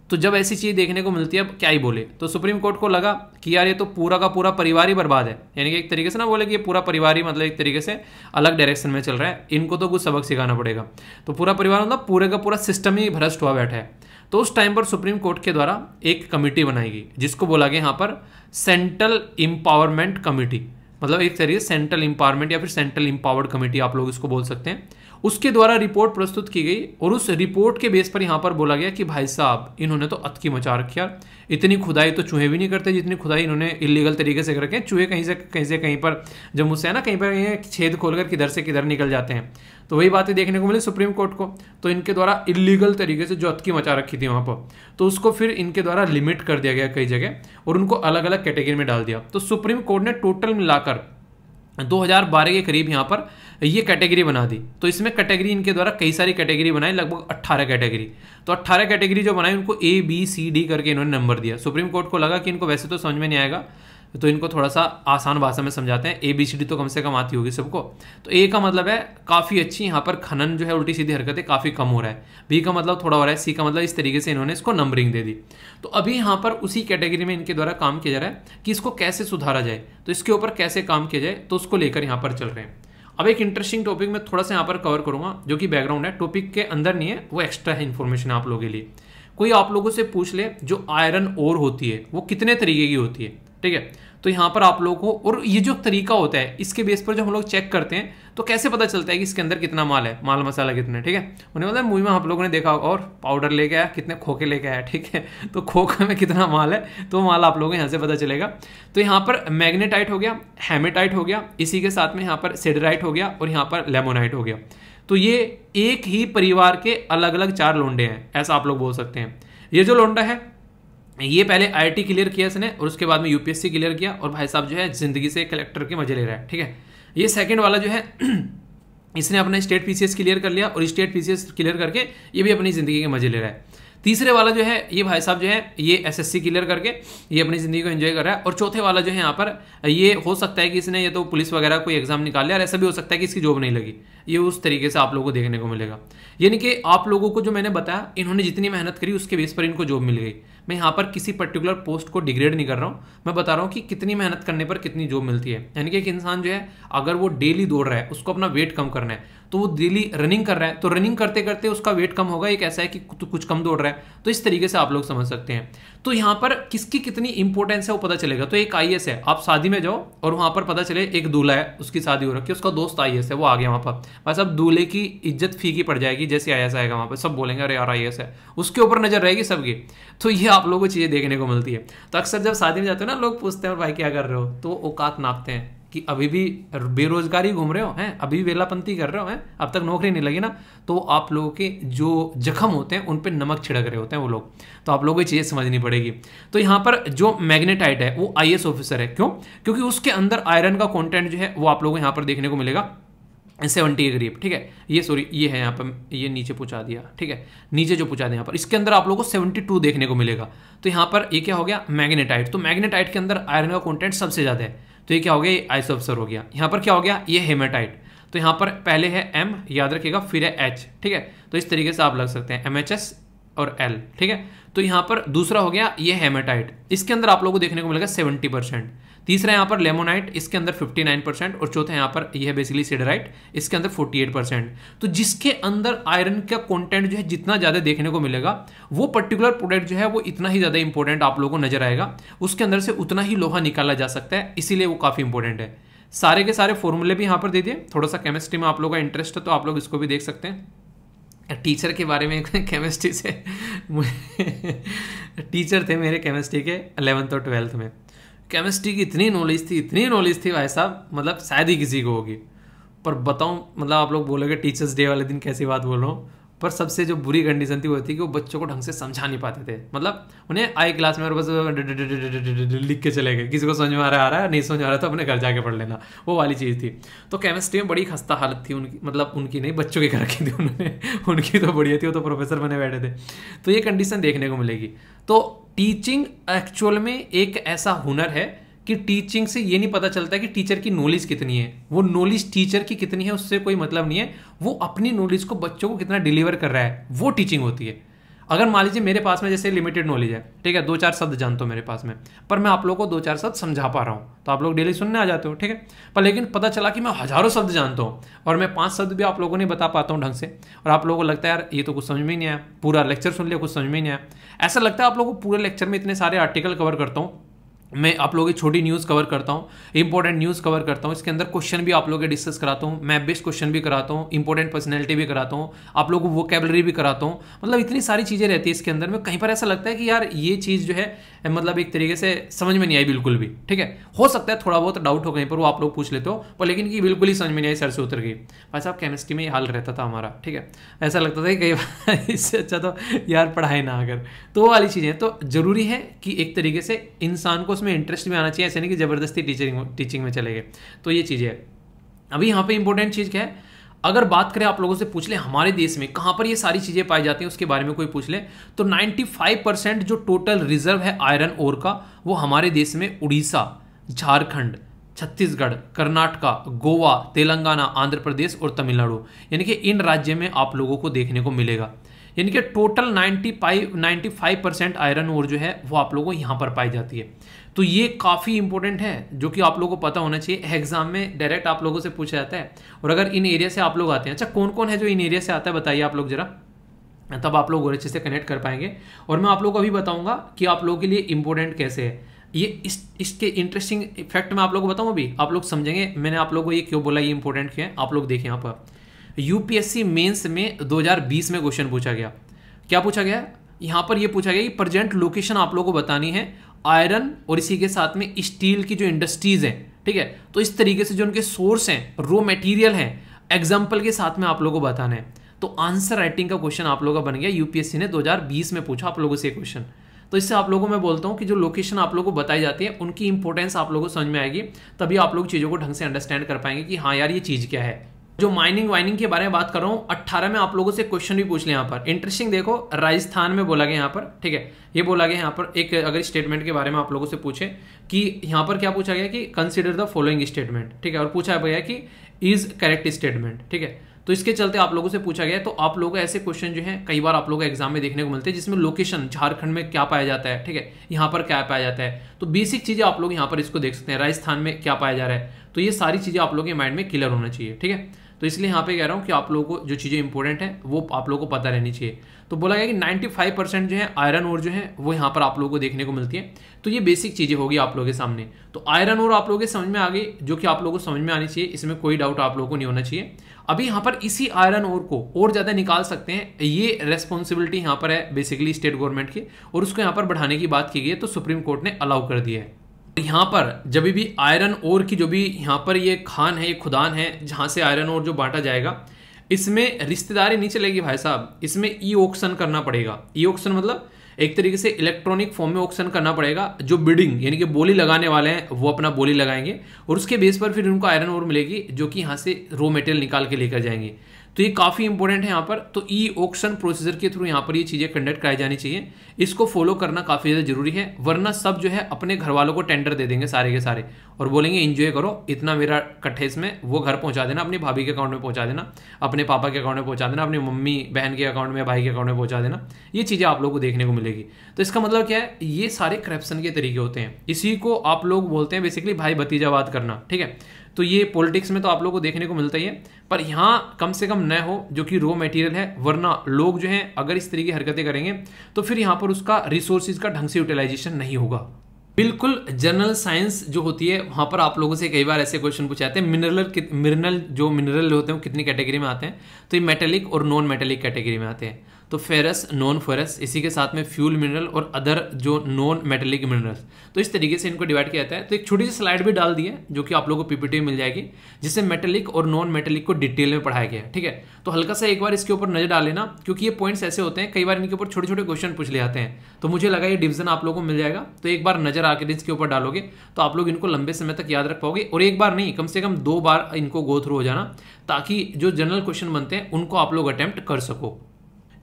तो जब ऐसी चीज़ देखने को मिलती है अब क्या ही बोले तो सुप्रीम कोर्ट को लगा कि यार ये तो पूरा का पूरा परिवार ही बर्बाद है यानी कि एक तरीके से ना बोले कि ये पूरा परिवार ही मतलब एक तरीके से अलग डायरेक्शन में चल रहा है इनको तो कुछ सबक सिखाना पड़ेगा तो पूरा परिवार मतलब पूरे का पूरा सिस्टम ही भ्रष्ट हुआ बैठा है तो उस टाइम पर सुप्रीम कोर्ट के द्वारा एक कमेटी बनाई गई जिसको बोला गया यहाँ पर सेंट्रल इंपावरमेंट कमेटी मतलब एक तरीके सेंट्रल इम्पावरमेंट या फिर सेंट्रल इंपावर्ड कमेटी आप लोग इसको बोल सकते हैं उसके द्वारा रिपोर्ट प्रस्तुत की गई और उस रिपोर्ट के बेस पर यहाँ पर बोला गया कि भाई साहब इन्होंने तो अतकी मचा रखी यार इतनी खुदाई तो चूहे भी नहीं करते जितनी खुदाई इन्होंने इलीगल तरीके से हैं चूहे कहीं से कहीं से कहीं पर जम्मू से है ना कहीं पर कहीं छेद खोलकर किधर से किधर निकल जाते हैं तो वही बातें देखने को मिली सुप्रीम कोर्ट को तो इनके द्वारा इलीगल तरीके से जो अतकी मचा रखी थी वहाँ पर तो उसको फिर इनके द्वारा लिमिट कर दिया गया कई जगह और उनको अलग अलग कैटेगरी में डाल दिया तो सुप्रीम कोर्ट ने टोटल मिलाकर 2012 के करीब यहाँ पर ये कैटेगरी बना दी तो इसमें कैटेगरी इनके द्वारा कई सारी कैटेगरी बनाई लगभग अट्ठारह कैटेगरी तो अट्ठारह कैटेगरी जो बनाई उनको ए बी सी डी करके इन्होंने नंबर दिया सुप्रीम कोर्ट को लगा कि इनको वैसे तो समझ में नहीं आएगा तो इनको थोड़ा सा आसान भाषा में समझाते हैं ए बी सी डी तो कम से कम आती होगी सबको तो ए का मतलब है काफ़ी अच्छी यहाँ पर खनन जो है उल्टी सीधी हरकतें काफ़ी कम हो रहा है बी का मतलब थोड़ा हो रहा है सी का मतलब इस तरीके से इन्होंने इसको नंबरिंग दे दी तो अभी यहाँ पर उसी कैटेगरी में इनके द्वारा काम किया जा रहा है कि इसको कैसे सुधारा जाए तो इसके ऊपर कैसे काम किया जाए तो उसको लेकर यहाँ पर चल रहे हैं अब एक इंटरेस्टिंग टॉपिक मैं थोड़ा सा यहाँ पर कवर करूँगा जो कि बैकग्राउंड है टॉपिक के अंदर नहीं है वो एक्स्ट्रा है इन्फॉर्मेशन आप लोगों के लिए कोई आप लोगों से पूछ ले जो आयरन ओर होती है वो कितने तरीके की होती है ठीक है तो यहाँ पर आप लोगों को और ये जो तरीका होता है इसके बेस पर जब हम लोग चेक करते हैं तो कैसे पता चलता है कि इसके अंदर कितना माल है माल मसाला कितना है ठीक है उन्हें मतलब मूवी में आप लोगों ने देखा और पाउडर लेके आया कितने खोखे लेके आया ठीक है तो खोखे में कितना माल है तो माल आप लोगों को यहाँ से पता चलेगा तो यहाँ पर मैग्नेटाइट हो गया हेमेटाइट हो गया इसी के साथ में यहाँ पर सेडराइट हो गया और यहाँ पर लेमोनाइट हो गया तो ये एक ही परिवार के अलग अलग चार लोंडे हैं ऐसा आप लोग बोल सकते हैं ये जो लोंडा है ये पहले आईआईटी क्लियर किया इसने और उसके बाद में यूपीएससी क्लियर किया और भाई साहब जो है जिंदगी से कलेक्टर के मजे ले रहा है ठीक है ये सेकंड वाला जो है [CLEARS THROAT] इसने अपना स्टेट पीसीएस क्लियर कर लिया और स्टेट पीसीएस क्लियर करके ये भी अपनी ज़िंदगी के मजे ले रहा है तीसरे वाला जो है ये भाई साहब जो है ये एसएससी क्लियर करके ये अपनी ज़िंदगी को एंजॉय कर रहा है और चौथे वाला जो है यहाँ पर ये हो सकता है कि इसने ये तो पुलिस वगैरह कोई एग्जाम निकाल लिया और ऐसा भी हो सकता है कि इसकी जॉब नहीं लगी ये उस तरीके से आप लोगों को देखने को मिलेगा यानी कि आप लोगों को जो मैंने बताया इन्होंने जितनी मेहनत करी उसके बेस पर इनको जॉब मिल गई मैं यहाँ पर किसी पर्टिकुलर पोस्ट को डिग्रेड नहीं कर रहा हूँ मैं बता रहा हूँ कि कितनी मेहनत करने पर कितनी जॉब मिलती है यानी कि एक इंसान जो है अगर वो डेली दौड़ रहा है उसको अपना वेट कम करना है तो वो डेली रनिंग कर रहा है तो रनिंग करते करते उसका वेट कम होगा एक ऐसा है कि कुछ कम दौड़ रहा है तो इस तरीके से आप लोग समझ सकते हैं तो यहाँ पर किसकी कितनी इंपॉर्टेंस है वो पता चलेगा तो एक आई है आप शादी में जाओ और वहाँ पर पता चले एक दूल्हा है उसकी शादी हो रखी है उसका दोस्त आई है वो आ गया वहाँ पर बस अब दूल्हे की इज्जत फीकी पड़ जाएगी जैसे आई आएगा वहाँ पर सब बोलेंगे अरे यार आई है उसके ऊपर नजर रहेगी सबकी तो ये आप लोगों को चीज़ें देखने को मिलती है तो अक्सर जब शादी में जाते हो ना लोग पूछते हैं भाई क्या कर रहे हो तो औकात नापते हैं कि अभी भी बेरोजगारी घूम रहे हो हैं अभी भी वेलापंथी कर रहे हो हैं अब तक नौकरी नहीं लगी ना तो आप लोगों के जो जख्म होते हैं उन पर नमक छिड़क रहे होते हैं वो लोग तो आप लोगों को चीज़ें समझनी पड़ेगी तो यहाँ पर जो मैग्नेटाइट है वो आई ऑफिसर है क्यों क्योंकि उसके अंदर आयरन का कॉन्टेंट जो है वो आप लोगों को यहाँ पर देखने को मिलेगा सेवेंटी के करीब ठीक है ये सॉरी ये है यहाँ पर ये नीचे पूछा दिया ठीक है नीचे जो पूछा दिया यहाँ पर इसके अंदर आप लोगों को सेवेंटी टू देखने को मिलेगा तो यहाँ पर ये क्या हो गया मैग्नेटाइट तो मैग्नेटाइट के अंदर आयरन का कॉन्टेंट सबसे ज़्यादा है तो ये क्या हो गया ये आइसोब्सर हो गया यहाँ पर क्या हो गया ये हेमेटाइट तो यहाँ पर पहले है एम याद रखिएगा फिर है एच ठीक है तो इस तरीके से आप लग सकते हैं एम एच एस और एल ठीक है तो यहाँ पर दूसरा हो गया ये हेमेटाइट इसके अंदर आप लोगों को देखने को मिलेगा सेवेंटी परसेंट तीसरा यहाँ पर लेमोनाइट इसके अंदर 59 परसेंट और चौथा यहाँ पर यह है बेसिकली सिडराइट इसके अंदर 48 परसेंट तो जिसके अंदर आयरन का कंटेंट जो है जितना ज़्यादा देखने को मिलेगा वो पर्टिकुलर प्रोडक्ट जो है वो इतना ही ज़्यादा इंपॉर्टेंट आप लोगों को नजर आएगा उसके अंदर से उतना ही लोहा निकाला जा सकता है इसीलिए वो काफ़ी इंपॉर्टेंट है सारे के सारे फॉर्मूले भी यहाँ पर दे दिए थोड़ा सा केमिस्ट्री में आप लोगों का इंटरेस्ट है तो आप लोग इसको भी देख सकते हैं टीचर के बारे में केमिस्ट्री [LAUGHS] से टीचर [LAUGHS] थे मेरे केमिस्ट्री के अलेवंथ और ट्वेल्थ में केमिस्ट्री की इतनी नॉलेज थी इतनी नॉलेज थी भाई साहब मतलब शायद ही किसी को होगी पर बताऊँ मतलब आप लोग बोलोगे टीचर्स डे वाले दिन कैसी बात बोल रहा हूँ पर सबसे जो बुरी कंडीशन थी वो थी कि वो बच्चों को ढंग से समझा नहीं पाते थे मतलब उन्हें आई क्लास में और बस लिख के चले गए किसी को समझ में आ रहा आ रहा है नहीं समझ आ रहा तो अपने घर जाके पढ़ लेना वो वाली चीज़ थी तो केमिस्ट्री में बड़ी खस्ता हालत थी उनकी मतलब उनकी नहीं बच्चों की घर की थी उन्होंने [LAUGHS] उनकी तो बढ़िया थी वो तो प्रोफेसर बने बैठे थे तो ये कंडीशन देखने को मिलेगी तो टीचिंग एक्चुअल में एक ऐसा हुनर है कि टीचिंग से ये नहीं पता चलता कि टीचर की नॉलेज कितनी है वो नॉलेज टीचर की कितनी है उससे कोई मतलब नहीं है वो अपनी नॉलेज को बच्चों को कितना डिलीवर कर रहा है वो टीचिंग होती है अगर मान लीजिए मेरे पास में जैसे लिमिटेड नॉलेज है ठीक है दो चार शब्द जानता हूँ मेरे पास में पर मैं आप लोग को दो चार शब्द समझा पा रहा हूँ तो आप लोग डेली सुनने आ जाते हो ठीक है पर लेकिन पता चला कि मैं हज़ारों शब्द जानता हूँ और मैं पाँच शब्द भी आप लोगों ने बता पाता हूँ ढंग से और आप लोगों को लगता है यार ये तो कुछ समझ में नहीं आया पूरा लेक्चर सुन लिया कुछ समझ में नहीं आया ऐसा लगता है आप लोग को पूरे लेक्चर में इतने सारे आर्टिकल कवर करता हूँ मैं आप लोगों की छोटी न्यूज़ कवर करता हूँ इंपॉर्टेंट न्यूज़ कवर करता हूँ इसके अंदर क्वेश्चन भी आप लोगों के डिस्कस कराता हूँ मैं बेस्ट क्वेश्चन भी कराता हूँ इंपॉर्टेंट पर्सनैलिटी भी कराता हूँ आप लोगों को वोकेबलरी भी कराता हूँ मतलब इतनी सारी चीज़ें रहती है इसके अंदर में कहीं पर ऐसा लगता है कि यार ये चीज़ जो है मतलब एक तरीके से समझ में नहीं आई बिल्कुल भी ठीक है हो सकता है थोड़ा बहुत डाउट हो कहीं पर वो आप लोग पूछ लेते हो पर लेकिन कि बिल्कुल ही समझ में नहीं आई सर से उतर गई भाई साहब केमिस्ट्री में ये हाल रहता था हमारा ठीक है ऐसा लगता था कि कई बार [LAUGHS] इससे अच्छा तो यार पढ़ाई ना अगर तो वो वाली चीज़ें तो ज़रूरी है कि एक तरीके से इंसान को उसमें इंटरेस्ट भी आना चाहिए ऐसे नहीं कि ज़बरदस्ती टीचरिंग टीचिंग में चले गए तो ये चीज़ है अभी यहाँ पे इंपॉर्टेंट चीज़ क्या है अगर बात करें आप लोगों से पूछ ले हमारे देश में कहाँ पर ये सारी चीज़ें पाई जाती हैं उसके बारे में कोई पूछ ले तो 95 परसेंट जो टोटल रिजर्व है आयरन ओर का वो हमारे देश में उड़ीसा झारखंड छत्तीसगढ़ कर्नाटका गोवा तेलंगाना आंध्र प्रदेश और तमिलनाडु यानी कि इन राज्य में आप लोगों को देखने को मिलेगा यानी कि टोटल 95 95 परसेंट आयरन ओर जो है वो आप लोगों को यहाँ पर पाई जाती है तो ये काफ़ी इंपॉर्टेंट है जो कि आप लोगों को पता होना चाहिए एग्जाम में डायरेक्ट आप लोगों से पूछा जाता है और अगर इन एरिया से आप लोग आते हैं अच्छा कौन कौन है जो इन एरिया से आता है बताइए आप लोग जरा तब आप लोग और अच्छे से कनेक्ट कर पाएंगे और मैं आप लोगों को अभी बताऊंगा कि आप लोगों के लिए इंपॉर्टेंट कैसे है ये इस इसके इंटरेस्टिंग इफेक्ट मैं आप लोग को बताऊं अभी आप लोग समझेंगे मैंने आप लोगों को ये क्यों बोला ये इंपॉर्टेंट क्यों है आप लोग देखें यहाँ पर यूपीएससी मेंस में 2020 में क्वेश्चन पूछा गया क्या पूछा गया यहाँ पर ये पूछा गया कि प्रजेंट लोकेशन आप लोग को बतानी है आयरन और इसी के साथ में स्टील की जो इंडस्ट्रीज़ हैं ठीक है तो इस तरीके से जो उनके सोर्स हैं रो मटेरियल हैं एग्जाम्पल के साथ में आप लोगों को बताना है तो आंसर राइटिंग का क्वेश्चन आप लोगों का बन गया यूपीएससी ने 2020 में पूछा आप लोगों से क्वेश्चन तो इससे आप लोगों को मैं बोलता हूँ कि जो लोकेशन आप लोगों को बताई जाती है उनकी इंपॉर्टेंस आप लोगों को समझ में आएगी तभी आप लोग चीज़ों को ढंग से अंडरस्टैंड कर पाएंगे कि हाँ यार ये चीज़ क्या है जो माइनिंग वाइनिंग के बारे में बात कर रहा हूँ अट्ठारह में आप लोगों से क्वेश्चन भी पूछ लें यहाँ पर इंटरेस्टिंग देखो राजस्थान में बोला गया यहाँ पर ठीक है ये बोला गया यहाँ पर एक अगर स्टेटमेंट के बारे में आप लोगों से पूछे कि यहाँ पर क्या पूछा गया कि कंसिडर द फॉलोइंग स्टेटमेंट ठीक है और पूछा गया कि इज करेक्ट स्टेटमेंट ठीक है तो इसके चलते आप लोगों से पूछा गया तो आप लोगों ऐसे क्वेश्चन जो है कई बार आप लोग एग्जाम में देखने को मिलते हैं जिसमें लोकेशन झारखंड में क्या पाया जाता है ठीक है यहाँ पर क्या पाया जाता है तो बेसिक चीज़ें आप लोग यहाँ पर इसको देख सकते हैं राजस्थान में क्या पाया जा रहा है तो ये सारी चीज़ें आप लोगों के माइंड में क्लियर होना चाहिए ठीक है तो इसलिए यहाँ पे कह रहा हूँ कि आप लोगों को जो चीज़ें इंपॉर्टेंट हैं वो आप लोगों को पता रहनी चाहिए तो बोला गया कि 95 परसेंट जो है आयरन और जो है वो यहाँ पर आप लोगों को देखने को मिलती है तो ये बेसिक चीज़ें होगी आप लोगों के सामने तो आयरन और आप लोगों के समझ में आ गई जो कि आप लोगों को समझ में आनी चाहिए इसमें कोई डाउट आप लोगों को नहीं होना चाहिए अभी यहाँ पर इसी आयरन और को और ज़्यादा निकाल सकते हैं ये रेस्पॉन्सिबिलिटी यहाँ पर है बेसिकली स्टेट गवर्नमेंट की और उसको यहाँ पर बढ़ाने की बात की गई है तो सुप्रीम कोर्ट ने अलाउ कर दिया है यहाँ पर जब भी आयरन ओर की जो भी यहाँ पर ये खान है ये खुदान है जहाँ से आयरन ओर जो बांटा जाएगा इसमें रिश्तेदारी नहीं चलेगी भाई साहब इसमें ई ऑक्शन करना पड़ेगा ई ऑक्शन मतलब एक तरीके से इलेक्ट्रॉनिक फॉर्म में ऑक्शन करना पड़ेगा जो बिडिंग यानी कि बोली लगाने वाले हैं वो अपना बोली लगाएंगे और उसके बेस पर फिर उनको आयरन ओर मिलेगी जो कि यहाँ से रॉ मेटेरियल निकाल के लेकर जाएंगे तो ये काफ़ी इंपॉर्टेंट है यहाँ पर तो ई ऑक्शन प्रोसीजर के थ्रू यहाँ पर ये चीज़ें कंडक्ट कराई जानी चाहिए इसको फॉलो करना काफ़ी ज़्यादा जरूरी है वरना सब जो है अपने घर वालों को टेंडर दे देंगे सारे के सारे और बोलेंगे इन्जॉय करो इतना मेरा कट्ठे इसमें वो घर पहुँचा देना अपनी भाभी के अकाउंट में पहुँचा देना अपने पापा के अकाउंट में पहुँचा देना अपनी मम्मी बहन के अकाउंट में भाई के अकाउंट में पहुँचा देना ये चीज़ें आप लोग को देखने को मिलेगी तो इसका मतलब क्या है ये सारे करप्शन के तरीके होते हैं इसी को आप लोग बोलते हैं बेसिकली भाई भतीजावाद करना ठीक है तो ये पॉलिटिक्स में तो आप लोग को देखने को मिलता ही है पर यहाँ कम से कम न हो जो कि रॉ मटेरियल है वरना लोग जो हैं अगर इस तरीके की हरकतें करेंगे तो फिर यहाँ पर उसका रिसोर्सिस का ढंग से यूटिलाइजेशन नहीं होगा बिल्कुल जनरल साइंस जो होती है वहाँ पर आप लोगों से कई बार ऐसे क्वेश्चन पूछे जाते हैं मिनरल मिनरल जो मिनरल होते हैं वो कितनी कैटेगरी में आते हैं तो ये मेटेलिक और नॉन मेटेलिक कैटेगरी में आते हैं तो फेरस नॉन फेरस इसी के साथ में फ्यूल मिनरल और अदर जो नॉन मेटेलिक मिनरल्स तो इस तरीके से इनको डिवाइड किया जाता है तो एक छोटी सी स्लाइड भी डाल दी है जो कि आप लोगों को पीपीटी में मिल जाएगी जिससे मेटेलिक और नॉन मेटेलिक को डिटेल में पढ़ाया गया है ठीक है तो हल्का सा एक बार इसके ऊपर नजर डाल लेना क्योंकि ये पॉइंट्स ऐसे होते हैं कई बार इनके ऊपर छोटे छोटे क्वेश्चन पूछ ले जाते हैं तो मुझे लगा ये डिवीजन आप लोगों को मिल जाएगा तो एक बार नजर आकर इसके ऊपर डालोगे तो आप लोग इनको लंबे समय तक याद रख पाओगे और एक बार नहीं कम से कम दो बार इनको गो थ्रू हो जाना ताकि जो जनरल क्वेश्चन बनते हैं उनको आप लोग अटैम्प्ट कर सको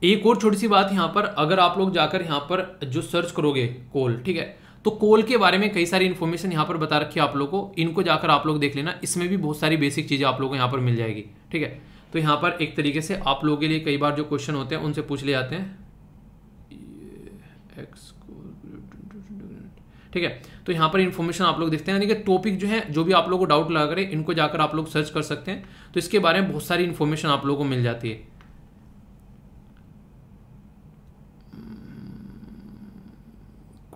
एक और छोटी सी बात यहाँ पर अगर आप लोग जाकर यहाँ पर जो सर्च करोगे कोल ठीक है तो कोल के बारे में कई सारी इन्फॉर्मेशन यहाँ पर बता रखी है आप लोग को इनको जाकर आप लोग देख लेना इसमें भी बहुत सारी बेसिक चीज़ें आप लोग को यहाँ पर मिल जाएगी ठीक है तो यहाँ पर एक तरीके से आप लोगों के लिए कई बार जो क्वेश्चन होते हैं उनसे पूछ ले जाते हैं ठीक है तो यहाँ पर इन्फॉर्मेशन आप लोग देखते हैं यानी कि टॉपिक जो है जो भी आप लोग को डाउट लगा करे इनको जाकर आप लोग सर्च कर सकते हैं तो इसके बारे में बहुत सारी इन्फॉर्मेशन आप लोग को मिल जाती है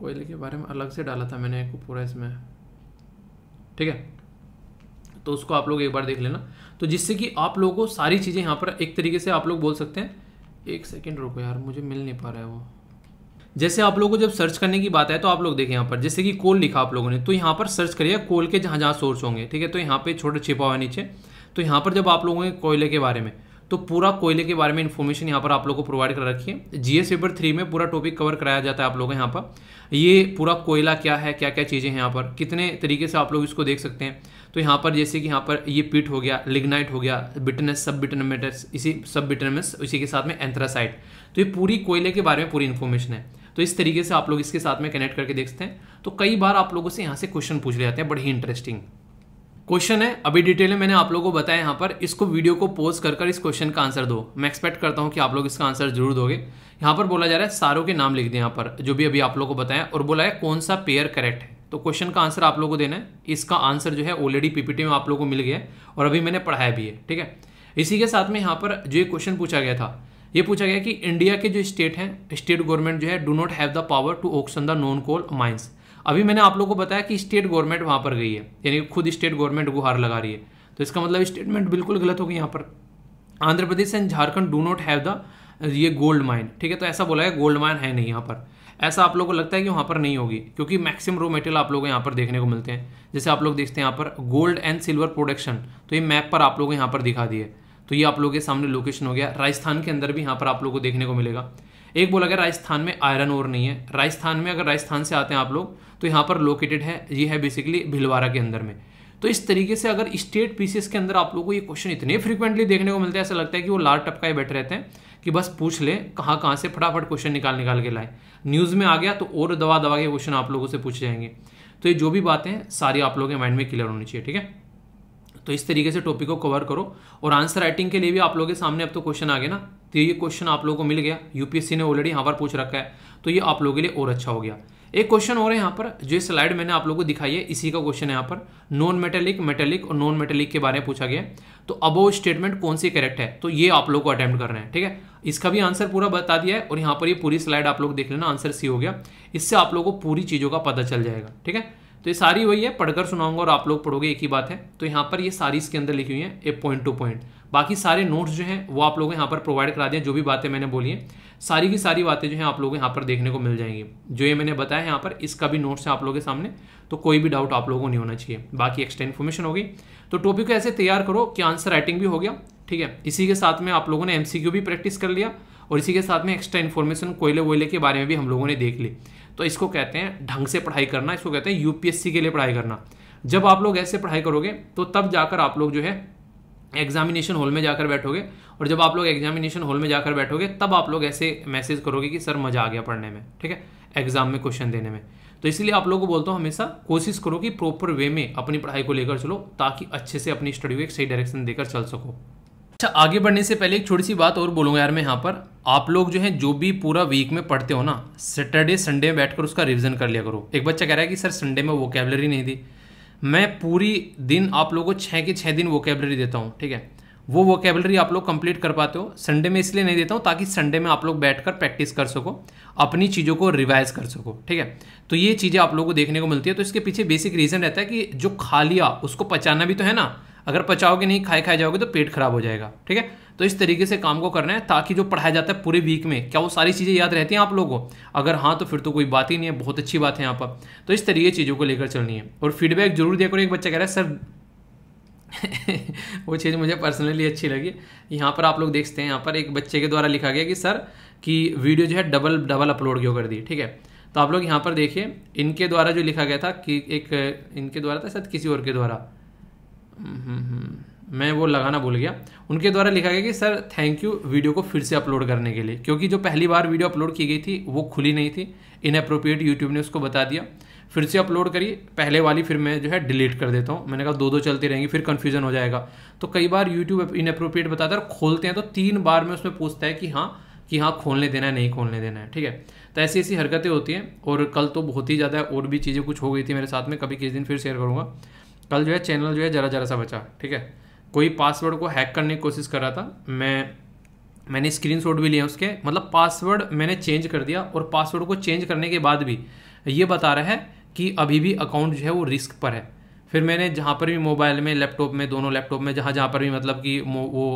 कोयले के बारे में अलग से डाला था मैंने को पूरा इसमें ठीक है तो उसको आप लोग एक बार देख लेना तो जिससे कि आप लोगों को सारी चीज़ें यहाँ पर एक तरीके से आप लोग बोल सकते हैं एक सेकेंड रुको यार मुझे मिल नहीं पा रहा है वो जैसे आप लोगों को जब सर्च करने की बात है तो आप लोग देखें यहाँ पर जैसे कि कोल लिखा आप लोगों ने तो यहाँ पर सर्च करिए कोल के जहाँ जहाँ सोर्स होंगे ठीक है तो यहाँ पे छोटे छिपा हुआ नीचे तो यहाँ पर जब आप लोगों के कोयले के बारे में तो पूरा कोयले के बारे में इन्फॉर्मेशन यहाँ पर आप लोग को प्रोवाइड कर रखी है जीएस पेपर थ्री में पूरा टॉपिक कवर कराया जाता है आप लोग यहाँ पर ये पूरा कोयला क्या है क्या क्या चीज़ें हैं यहाँ पर कितने तरीके से आप लोग इसको देख सकते हैं तो यहाँ पर जैसे कि यहाँ पर ये पीट हो गया लिग्नाइट हो गया बिटनेस सब बिटनमेटस इसी सब बिटनमेस इसी के साथ में एंथ्रासाइट तो ये पूरी कोयले के बारे में पूरी इन्फॉर्मेशन है तो इस तरीके से आप लोग इसके साथ में कनेक्ट करके देखते हैं तो कई बार आप लोगों से यहाँ से क्वेश्चन पूछ ले जाते हैं बड़े ही इंटरेस्टिंग क्वेश्चन है अभी डिटेल में मैंने आप लोगों को बताया यहाँ पर इसको वीडियो को पोज कर कर इस क्वेश्चन का आंसर दो मैं एक्सपेक्ट करता हूँ कि आप लोग इसका आंसर जरूर दोगे यहाँ पर बोला जा रहा है सारों के नाम लिख दें यहाँ पर जो भी अभी आप लोग को बताया और बोला है कौन सा पेयर करेक्ट है तो क्वेश्चन का आंसर आप लोग को देना है इसका आंसर जो है ऑलरेडी पीपीटी में आप लोग को मिल गया है और अभी मैंने पढ़ाया भी है ठीक है इसी के साथ में यहाँ पर जो ये क्वेश्चन पूछा गया था ये पूछा गया कि इंडिया के जो स्टेट हैं स्टेट गवर्नमेंट जो है do not have the power to auction the non coal mines अभी मैंने आप लोगों को बताया कि स्टेट गवर्नमेंट वहाँ पर गई है यानी खुद स्टेट गवर्नमेंट गुहार लगा रही है तो इसका मतलब स्टेटमेंट बिल्कुल गलत होगी यहाँ पर Andhra Pradesh and Jharkhand do not have the ये गोल्ड माइन ठीक है तो ऐसा बोला है गोल्ड माइन है नहीं यहाँ पर ऐसा आप लोगों को लगता है कि वहाँ पर नहीं होगी क्योंकि मैक्सिमम रॉ मटेरियल आप लोग यहाँ पर देखने को मिलते हैं जैसे आप लोग देखते हैं यहाँ पर गोल्ड एंड सिल्वर प्रोडक्शन तो ये मैप पर आप लोगों को यहाँ पर दिखा दिए तो ये आप लोगों के सामने लोकेशन हो गया राजस्थान के अंदर भी यहाँ पर आप लोग को देखने को मिलेगा एक बोला गया राजस्थान में आयरन और नहीं है राजस्थान में अगर राजस्थान से आते हैं आप लोग तो यहाँ पर लोकेटेड है ये है बेसिकली भिलवाड़ा के अंदर में तो इस तरीके से अगर स्टेट पीसीएस के अंदर आप लोगों को ये क्वेश्चन इतने फ्रीक्वेंटली देखने को मिलते हैं ऐसा लगता है कि वो लाल टपकाए बैठे रहते हैं कि बस पूछ ले कहाँ कहाँ से फटाफट क्वेश्चन निकाल निकाल के लाए न्यूज़ में आ गया तो और दवा दवा के क्वेश्चन आप लोगों से पूछ जाएंगे तो ये जो भी बातें सारी आप लोगों के माइंड में क्लियर होनी चाहिए ठीक है तो इस तरीके से टॉपिक को कवर करो और आंसर राइटिंग के लिए भी आप लोगों के सामने अब तो क्वेश्चन आ गया ना तो ये क्वेश्चन आप लोगों को मिल गया यूपीएससी ने ऑलरेडी यहाँ पर पूछ रखा है तो ये आप लोगों के लिए और अच्छा हो गया एक क्वेश्चन और है यहाँ पर जो स्लाइड मैंने आप लोगों को दिखाई है इसी का क्वेश्चन है यहाँ पर नॉन मेटेलिक मेटेलिक और नॉन मेटेलिक के बारे में पूछा गया तो अबो स्टेटमेंट कौन सी करेक्ट है तो ये आप लोग को अटैम्प्ट रहे हैं ठीक है इसका भी आंसर पूरा बता दिया है और यहाँ पर ये पूरी स्लाइड आप लोग देख लेना आंसर सी हो गया इससे आप लोगों को पूरी चीज़ों का पता चल जाएगा ठीक है तो ये सारी वही है पढ़कर सुनाऊंगा और आप लोग पढ़ोगे एक ही बात है तो यहाँ पर ये सारी इसके अंदर लिखी हुई है ए पॉइंट टू पॉइंट बाकी सारे नोट्स जो हैं वो आप लोग यहाँ पर प्रोवाइड करा दें जो भी बातें मैंने बोली हैं सारी की सारी बातें जो हैं आप लोग यहाँ पर देखने को मिल जाएंगी जो ये मैंने बताया यहाँ पर इसका भी नोट्स है आप लोगों के सामने तो कोई भी डाउट आप लोगों को नहीं होना चाहिए बाकी एक्स्ट्रा इन्फॉर्मेशन हो गई तो टॉपिक को ऐसे तैयार करो कि आंसर राइटिंग भी हो गया ठीक है इसी के साथ में आप लोगों ने एम भी प्रैक्टिस कर लिया और इसी के साथ में एक्स्ट्रा इन्फॉर्मेशन कोयले वोयले के बारे में भी हम लोगों ने देख ली तो इसको कहते हैं ढंग से पढ़ाई करना इसको कहते हैं यूपीएससी के लिए पढ़ाई करना जब आप लोग ऐसे पढ़ाई करोगे तो तब जाकर आप लोग जो है एग्जामिनेशन हॉल में जाकर बैठोगे और जब आप लोग एग्जामिनेशन हॉल में जाकर बैठोगे तब आप लोग ऐसे मैसेज करोगे कि सर मज़ा आ गया पढ़ने में ठीक है एग्जाम में क्वेश्चन देने में तो इसलिए आप लोगों को बोलता हूँ हमेशा कोशिश करो कि प्रॉपर वे में अपनी पढ़ाई को लेकर चलो ताकि अच्छे से अपनी स्टडी को एक सही डायरेक्शन देकर चल सको अच्छा आगे बढ़ने से पहले एक छोटी सी बात और बोलूँगा यार मैं यहाँ पर आप लोग जो है जो भी पूरा वीक में पढ़ते हो ना सैटरडे संडे में बैठकर उसका रिविजन कर लिया करो एक बच्चा कह रहा है कि सर संडे में वोकेबलरी नहीं दी मैं पूरी दिन आप लोगों को छः के छः दिन वोकेबलरी देता हूँ ठीक है वो वोकेबलरी आप लोग कंप्लीट कर पाते हो संडे में इसलिए नहीं देता हूँ ताकि संडे में आप लोग बैठकर प्रैक्टिस कर सको अपनी चीज़ों को रिवाइज कर सको ठीक है तो ये चीज़ें आप लोगों को देखने को मिलती है तो इसके पीछे बेसिक रीज़न रहता है कि जो खा लिया उसको पचाना भी तो है ना अगर पचाओगे नहीं खाए खाए जाओगे तो पेट खराब हो जाएगा ठीक है तो इस तरीके से काम को करना है ताकि जो पढ़ाया जाता है पूरे वीक में क्या वो सारी चीज़ें याद रहती हैं आप लोगों को अगर हाँ तो फिर तो कोई बात ही नहीं है बहुत अच्छी बात है यहाँ पर तो इस तरीके चीज़ों को लेकर चलनी है और फीडबैक जरूर दिया करो एक बच्चा कह रहा है सर [LAUGHS] वो चीज़ मुझे पर्सनली अच्छी लगी यहाँ पर आप लोग देखते हैं यहाँ पर एक बच्चे के द्वारा लिखा गया कि सर कि वीडियो जो है डबल डबल अपलोड क्यों कर दी ठीक है तो आप लोग यहाँ पर देखिए इनके द्वारा जो लिखा गया था कि एक इनके द्वारा था शायद किसी और के द्वारा हम्म, हम्म, हम्म। मैं वो लगाना भूल गया उनके द्वारा लिखा गया कि सर थैंक यू वीडियो को फिर से अपलोड करने के लिए क्योंकि जो पहली बार वीडियो अपलोड की गई थी वो खुली नहीं थी इन अप्रोप्रिएट यूट्यूब ने उसको बता दिया फिर से अपलोड करिए पहले वाली फिर मैं जो है डिलीट कर देता हूँ मैंने कहा दो दो चलती रहेंगी फिर कन्फ्यूजन हो जाएगा तो कई बार यूट्यूब इन अप्रोप्रिएट बताता है और खोलते हैं तो तीन बार में उसमें पूछता है कि हाँ कि हाँ खोलने देना है नहीं खोलने देना है ठीक है तो ऐसी ऐसी हरकतें होती हैं और कल तो बहुत ही ज़्यादा और भी चीज़ें कुछ हो गई थी मेरे साथ में कभी किस दिन फिर शेयर करूँगा कल जो है चैनल जो है ज़रा ज़रा सा बचा ठीक है कोई पासवर्ड को हैक करने की कोशिश कर रहा था मैं मैंने स्क्रीनशॉट भी लिया उसके मतलब पासवर्ड मैंने चेंज कर दिया और पासवर्ड को चेंज करने के बाद भी ये बता रहा है कि अभी भी अकाउंट जो है वो रिस्क पर है फिर मैंने जहाँ पर भी मोबाइल में लैपटॉप में दोनों लैपटॉप में जहाँ जहाँ पर भी मतलब कि वो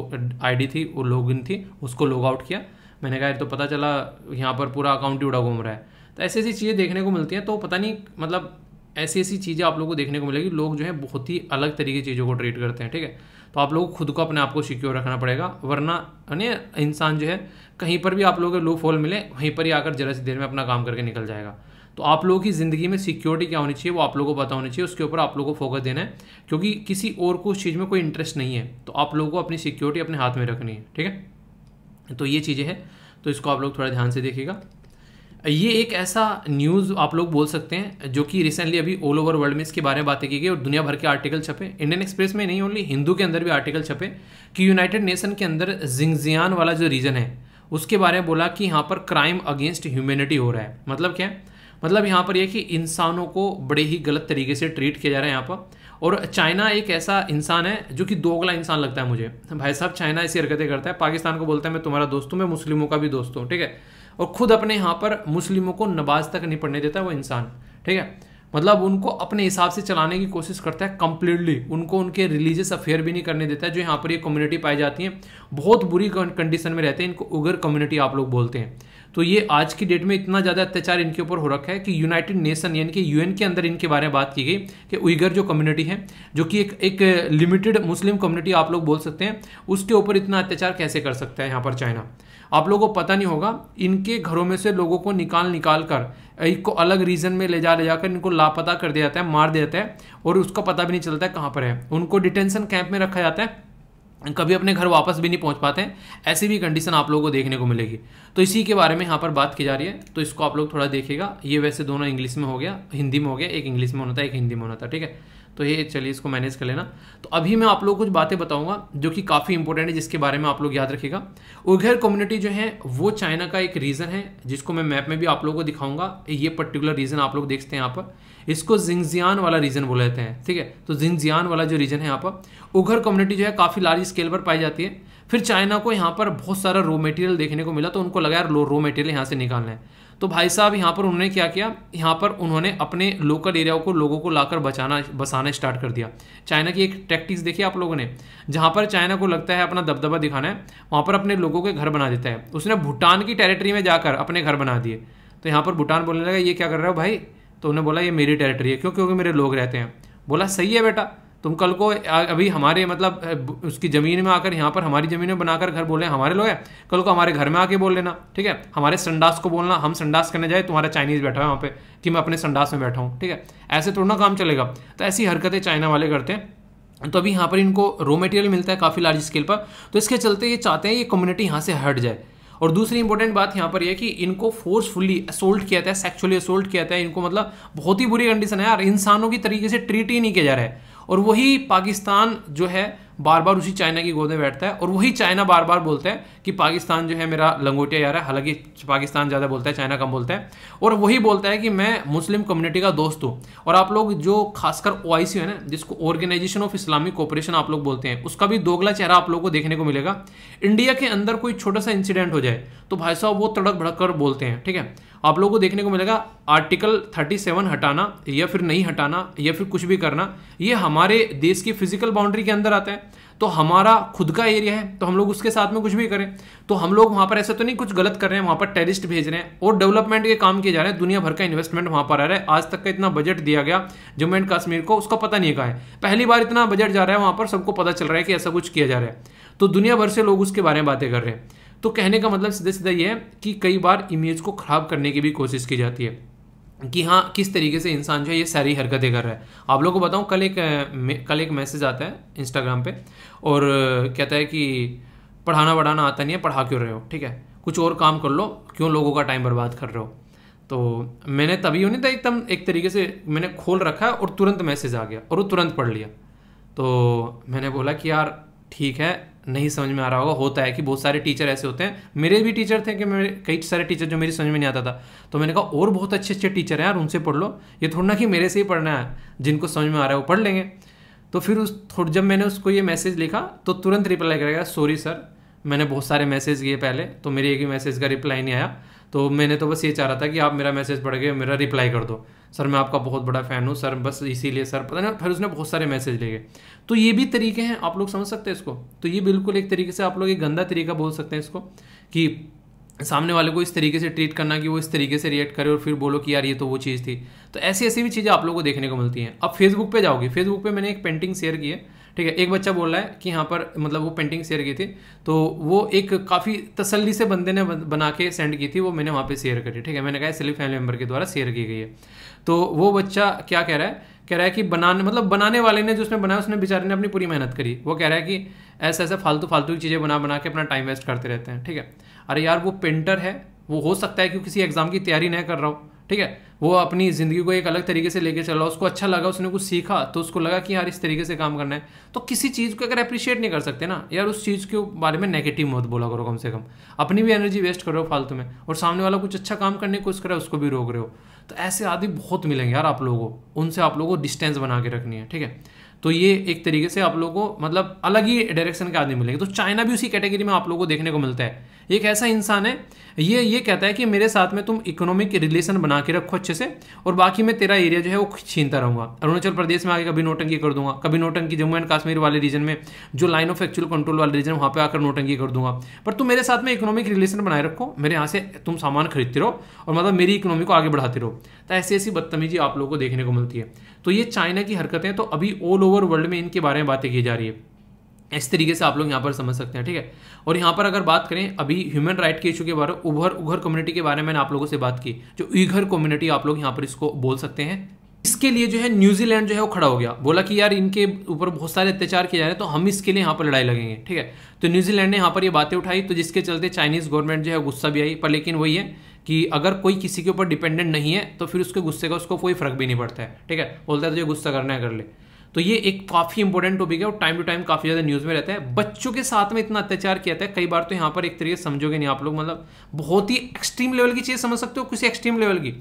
आईडी थी वो लॉगिन थी उसको लॉग आउट किया मैंने कहा तो पता चला यहाँ पर पूरा अकाउंट ही उड़ा घूम रहा है तो ऐसी ऐसी चीज़ें देखने को मिलती हैं तो पता नहीं मतलब ऐसी ऐसी चीज़ें आप लोगों को देखने को मिलेगी लोग जो है बहुत ही अलग तरीके की चीज़ों को ट्रीट करते हैं ठीक है तो आप लोगों को खुद को अपने आप को सिक्योर रखना पड़ेगा वरना यानी इंसान जो है कहीं पर भी आप लोगों के लो फॉल मिले वहीं पर ही आकर जरा सी देर में अपना काम करके निकल जाएगा तो आप लोगों की ज़िंदगी में सिक्योरिटी क्या होनी चाहिए वो आप लोगों को पता होनी चाहिए उसके ऊपर आप लोगों को फोकस देना है क्योंकि किसी और को उस चीज़ में कोई इंटरेस्ट नहीं है तो आप लोगों को अपनी सिक्योरिटी अपने हाथ में रखनी है ठीक है तो ये चीज़ें हैं तो इसको आप लोग थोड़ा ध्यान से देखिएगा ये एक ऐसा न्यूज़ आप लोग बोल सकते हैं जो कि रिसेंटली अभी ऑल ओवर वर्ल्ड में इसके बारे में बातें की गई और दुनिया भर के आर्टिकल छपे इंडियन एक्सप्रेस में नहीं ओनली हिंदू के अंदर भी आर्टिकल छपे कि यूनाइटेड नेशन के अंदर जिंगजियान वाला जो रीजन है उसके बारे में बोला कि यहाँ पर क्राइम अगेंस्ट ह्यूमेनिटी हो रहा है मतलब क्या मतलब यहाँ पर यह कि इंसानों को बड़े ही गलत तरीके से ट्रीट किया जा रहा है यहाँ पर और चाइना एक ऐसा इंसान है जो कि दोगला इंसान लगता है मुझे भाई साहब चाइना ऐसी हरकतें करता है पाकिस्तान को बोलता है मैं तुम्हारा दोस्त हूँ मैं मुस्लिमों का भी दोस्त हूँ ठीक है और खुद अपने यहाँ पर मुस्लिमों को नमाज तक नहीं पढ़ने देता वो इंसान ठीक है मतलब उनको अपने हिसाब से चलाने की कोशिश करता है कम्प्लीटली उनको उनके रिलीजियस अफेयर भी नहीं करने देता है जो यहाँ पर ये कम्युनिटी पाई जाती है बहुत बुरी कंडीशन में रहते हैं इनको उगर कम्युनिटी आप लोग बोलते हैं तो ये आज की डेट में इतना ज़्यादा अत्याचार इनके ऊपर हो रखा है कि यूनाइटेड नेशन यानी कि यूएन के अंदर इनके बारे में बात की गई कि उइगर जो कम्युनिटी है जो कि एक एक लिमिटेड मुस्लिम कम्युनिटी आप लोग बोल सकते हैं उसके ऊपर इतना अत्याचार कैसे कर सकता है यहाँ पर चाइना आप लोगों को पता नहीं होगा इनके घरों में से लोगों को निकाल निकाल कर इनको अलग रीजन में ले जा ले जाकर इनको लापता कर दिया जाता है मार दिया जाता है और उसका पता भी नहीं चलता है कहाँ पर है उनको डिटेंशन कैंप में रखा जाता है कभी अपने घर वापस भी नहीं पहुंच पाते हैं ऐसी भी कंडीशन आप लोगों को देखने को मिलेगी तो इसी के बारे में यहाँ पर बात की जा रही है तो इसको आप लोग थोड़ा देखिएगा ये वैसे दोनों इंग्लिश में हो गया हिंदी में हो गया एक इंग्लिश में होना था एक हिंदी में होना था ठीक है तो ये चलिए इसको मैनेज कर लेना तो अभी मैं आप लोग कुछ बातें बताऊंगा जो कि काफ़ी इंपॉर्टेंट है जिसके बारे में आप लोग याद रखेगा उघर कम्युनिटी जो है वो चाइना का एक रीज़न है जिसको मैं मैप में भी आप लोगों को दिखाऊंगा ये पर्टिकुलर रीज़न आप लोग देखते हैं यहाँ पर इसको जिंगजियान वाला रीज़न बोले जाते हैं ठीक है तो जिंगजियान वाला जो रीज़न है यहाँ पर उघर कम्युनिटी जो है काफ़ी लार्ज स्केल पर पाई जाती है फिर चाइना को यहाँ पर बहुत सारा रो मटेरियल देखने को मिला तो उनको लगा यार रो मटेरियल यहाँ से निकालना है तो भाई साहब यहाँ पर उन्होंने क्या किया यहाँ पर उन्होंने अपने लोकल एरियाओं को लोगों को लाकर बचाना बसाना स्टार्ट कर दिया चाइना की एक टैक्टिक्स देखी आप लोगों ने जहाँ पर चाइना को लगता है अपना दबदबा दिखाना है वहाँ पर अपने लोगों के घर बना देता है उसने भूटान की टेरिटरी में जाकर अपने घर बना दिए तो यहाँ पर भूटान बोलने लगा ये क्या कर रहे हो भाई तो उन्होंने बोला ये मेरी टेरिटरी है क्यों क्योंकि मेरे लोग रहते हैं बोला सही है बेटा तुम कल को अभी हमारे मतलब उसकी ज़मीन में आकर यहाँ पर हमारी ज़मीन में बनाकर घर बोले हमारे लोग है कल को हमारे घर में आके बोल लेना ठीक है हमारे संडास को बोलना हम संडास करने जाए तुम्हारा चाइनीज़ बैठा है वहाँ पे कि मैं अपने संडास में बैठा हूँ ठीक है ऐसे थोड़ा ना काम चलेगा तो ऐसी हरकतें चाइना वाले करते हैं तो अभी यहाँ पर इनको रॉ मटेरियल मिलता है काफ़ी लार्ज स्केल पर तो इसके चलते ये चाहते हैं ये कम्युनिटी यहाँ से हट जाए और दूसरी इंपॉर्टेंट बात यहाँ पर यह कि इनको फोर्सफुली असोल्ट किया जाता है सेक्चुअली असोल्ट किया जाता है इनको मतलब बहुत ही बुरी कंडीशन है यार इंसानों की तरीके से ट्रीट ही नहीं किया जा रहा है और वही पाकिस्तान जो है बार बार उसी चाइना की गोद में बैठता है और वही चाइना बार बार बोलता है कि पाकिस्तान जो है मेरा लंगोटिया यार है हालांकि पाकिस्तान ज़्यादा बोलता है चाइना कम बोलता है और वही बोलता है कि मैं मुस्लिम कम्युनिटी का दोस्त हूँ और आप लोग जो खासकर ओ है ना जिसको ऑर्गेनाइजेशन ऑफ इस्लामिक कॉपरेशन आप लोग बोलते हैं उसका भी दोगला चेहरा आप लोग को देखने को मिलेगा इंडिया के अंदर कोई छोटा सा इंसिडेंट हो जाए तो भाई साहब वो तड़क भड़क कर बोलते हैं ठीक है आप लोगों को देखने को मिलेगा आर्टिकल 37 हटाना या फिर नहीं हटाना या फिर कुछ भी करना ये हमारे देश की फिजिकल बाउंड्री के अंदर आता है तो हमारा खुद का एरिया है तो हम लोग उसके साथ में कुछ भी करें तो हम लोग वहाँ पर ऐसा तो नहीं कुछ गलत कर रहे हैं वहाँ पर टेरिस्ट भेज रहे हैं और डेवलपमेंट के काम किए जा रहे हैं दुनिया भर का इन्वेस्टमेंट वहाँ पर आ रहा है आज तक का इतना बजट दिया गया जम्मू एंड कश्मीर को उसका पता नहीं कहा है पहली बार इतना बजट जा रहा है वहाँ पर सबको पता चल रहा है कि ऐसा कुछ किया जा रहा है तो दुनिया भर से लोग उसके बारे में बातें कर रहे हैं तो कहने का मतलब सीधा सीधा ये है कि कई बार इमेज को ख़राब करने की भी कोशिश की जाती है कि हाँ किस तरीके से इंसान जो है ये सारी हरकतें कर रहा है आप लोगों को बताऊँ कल एक कल एक मैसेज आता है इंस्टाग्राम पे और कहता है कि पढ़ाना वढ़ाना आता नहीं है पढ़ा क्यों रहे हो ठीक है कुछ और काम कर लो क्यों लोगों का टाइम बर्बाद कर रहे हो तो मैंने तभी उन्हें था एकदम एक तरीके से मैंने खोल रखा और तुरंत मैसेज आ गया और वो तुरंत पढ़ लिया तो मैंने बोला कि यार ठीक है नहीं समझ में आ रहा होगा होता है कि बहुत सारे टीचर ऐसे होते हैं मेरे भी टीचर थे कि मेरे कई सारे टीचर जो मेरी समझ में नहीं आता था तो मैंने कहा और बहुत अच्छे अच्छे टीचर हैं यार उनसे पढ़ लो ये थोड़ा ना कि मेरे से ही पढ़ना है जिनको समझ में आ रहा है वो पढ़ लेंगे तो फिर उस थोड़ जब मैंने उसको ये मैसेज लिखा तो तुरंत रिप्लाई करेगा सॉरी सर मैंने बहुत सारे मैसेज किए पहले तो मेरे एक ही मैसेज का रिप्लाई नहीं आया तो मैंने तो बस ये चाह रहा था कि आप मेरा मैसेज पढ़ के मेरा रिप्लाई कर दो सर मैं आपका बहुत बड़ा फ़ैन हूँ सर बस इसीलिए सर पता नहीं फिर उसने बहुत सारे मैसेज ले गए तो ये भी तरीके हैं आप लोग समझ सकते हैं इसको तो ये बिल्कुल एक तरीके से आप लोग एक गंदा तरीका बोल सकते हैं इसको कि सामने वाले को इस तरीके से ट्रीट करना कि वो इस तरीके से रिएक्ट करे और फिर बोलो कि यार ये तो वो चीज़ थी तो ऐसी ऐसी भी चीज़ें आप लोगों को देखने को मिलती हैं अब फेसबुक पे जाओगे फेसबुक पे मैंने एक पेंटिंग शेयर की है ठीक है एक बच्चा बोल रहा है कि यहाँ पर मतलब वो पेंटिंग शेयर की थी तो वो एक काफ़ी तसल्ली से बंदे ने बना के सेंड की थी वो मैंने वहाँ पर शेयर करी ठीक है मैंने कहा सिली फैमिली मेम्बर के द्वारा शेयर की गई है तो वो बच्चा क्या कह रहा है कह रहा है कि बनाने मतलब बनाने वाले ने जो उसने बनाया उसने बेचारे ने अपनी पूरी मेहनत करी वो कह रहा है कि ऐसे ऐसे फालतू फालतू की चीज़ें बना बना के अपना टाइम वेस्ट करते रहते हैं ठीक है अरे यार वो पेंटर है वो हो सकता है कि किसी एग्ज़ाम की तैयारी नहीं कर रहा हो ठीक है वो अपनी ज़िंदगी को एक अलग तरीके से लेके चला उसको अच्छा लगा उसने कुछ सीखा तो उसको लगा कि यार इस तरीके से काम करना है तो किसी चीज़ को अगर अप्रिशिएट नहीं कर सकते ना यार उस चीज़ के बारे में नेगेटिव मत बोला करो कम से कम अपनी भी एनर्जी वेस्ट करो फालतू में और सामने वाला कुछ अच्छा काम करने की कोशिश कर रहा है उसको भी रोक रहे हो तो ऐसे आदमी बहुत मिलेंगे यार आप लोगों को उनसे आप लोगों को डिस्टेंस बना के रखनी है ठीक है तो ये एक तरीके से आप लोगों को मतलब अलग ही डायरेक्शन के आदमी मिलेंगे तो चाइना भी उसी कैटेगरी में आप लोगों को देखने को मिलता है एक ऐसा इंसान है ये ये कहता है कि मेरे साथ में तुम इकोनॉमिक रिलेशन बना के रखो अच्छे से और बाकी मैं तेरा एरिया जो है वो छीनता रहूँगा अरुणाचल प्रदेश में आगे कभी नोटंगी कर दूंगा कभी नोटंकी जम्मू एंड कश्मीर वाले रीजन में जो लाइन ऑफ एक्चुअल कंट्रोल वाले रीजन वहाँ पर आकर नोटंगी कर दूंगा पर तुम मेरे साथ में इकोनॉमिक रिलेशन बनाए रखो मेरे यहाँ से तुम सामान खरीदते रहो और मतलब मेरी इकोनॉमी को आगे बढ़ाते रहो तो ऐसी ऐसी बदतमीजी आप लोगों को देखने को मिलती है तो ये चाइना की हरकतें तो अभी ऑल ओवर वर्ल्ड में इनके बारे में बातें की जा रही है इस तरीके से आप लोग यहाँ पर समझ सकते हैं ठीक है और यहाँ पर अगर बात करें अभी ह्यूमन राइट के इशू के बारे में उभर उभर कम्युनिटी के बारे में मैंने आप लोगों से बात की जो ईघर कम्युनिटी आप लोग यहाँ पर इसको बोल सकते हैं इसके लिए जो है न्यूजीलैंड जो है वो खड़ा हो गया बोला कि यार इनके ऊपर बहुत सारे अत्याचार किए जा रहे हैं तो हम इसके लिए यहाँ पर लड़ाई लगेंगे ठीक है तो न्यूजीलैंड ने यहाँ पर ये बातें उठाई तो जिसके चलते चाइनीज़ गवर्नमेंट जो है गुस्सा भी आई पर लेकिन वही है कि अगर कोई किसी के ऊपर डिपेंडेंट नहीं है तो फिर उसके गुस्से का उसको कोई फर्क भी नहीं पड़ता है ठीक है बोलता है तुझे गुस्सा करना है कर ले तो ये एक काफ़ी इंपॉर्टेंट टॉपिक है और टाइम टू टाइम काफ़ी ज़्यादा न्यूज़ में रहता है बच्चों के साथ में इतना अत्याचार किया जाता है कई बार तो यहाँ पर एक तरीके समझोगे नहीं आप लोग मतलब बहुत ही एक्सट्रीम लेवल की चीज़ समझ सकते हो किसी एक्सट्रीम लेवल की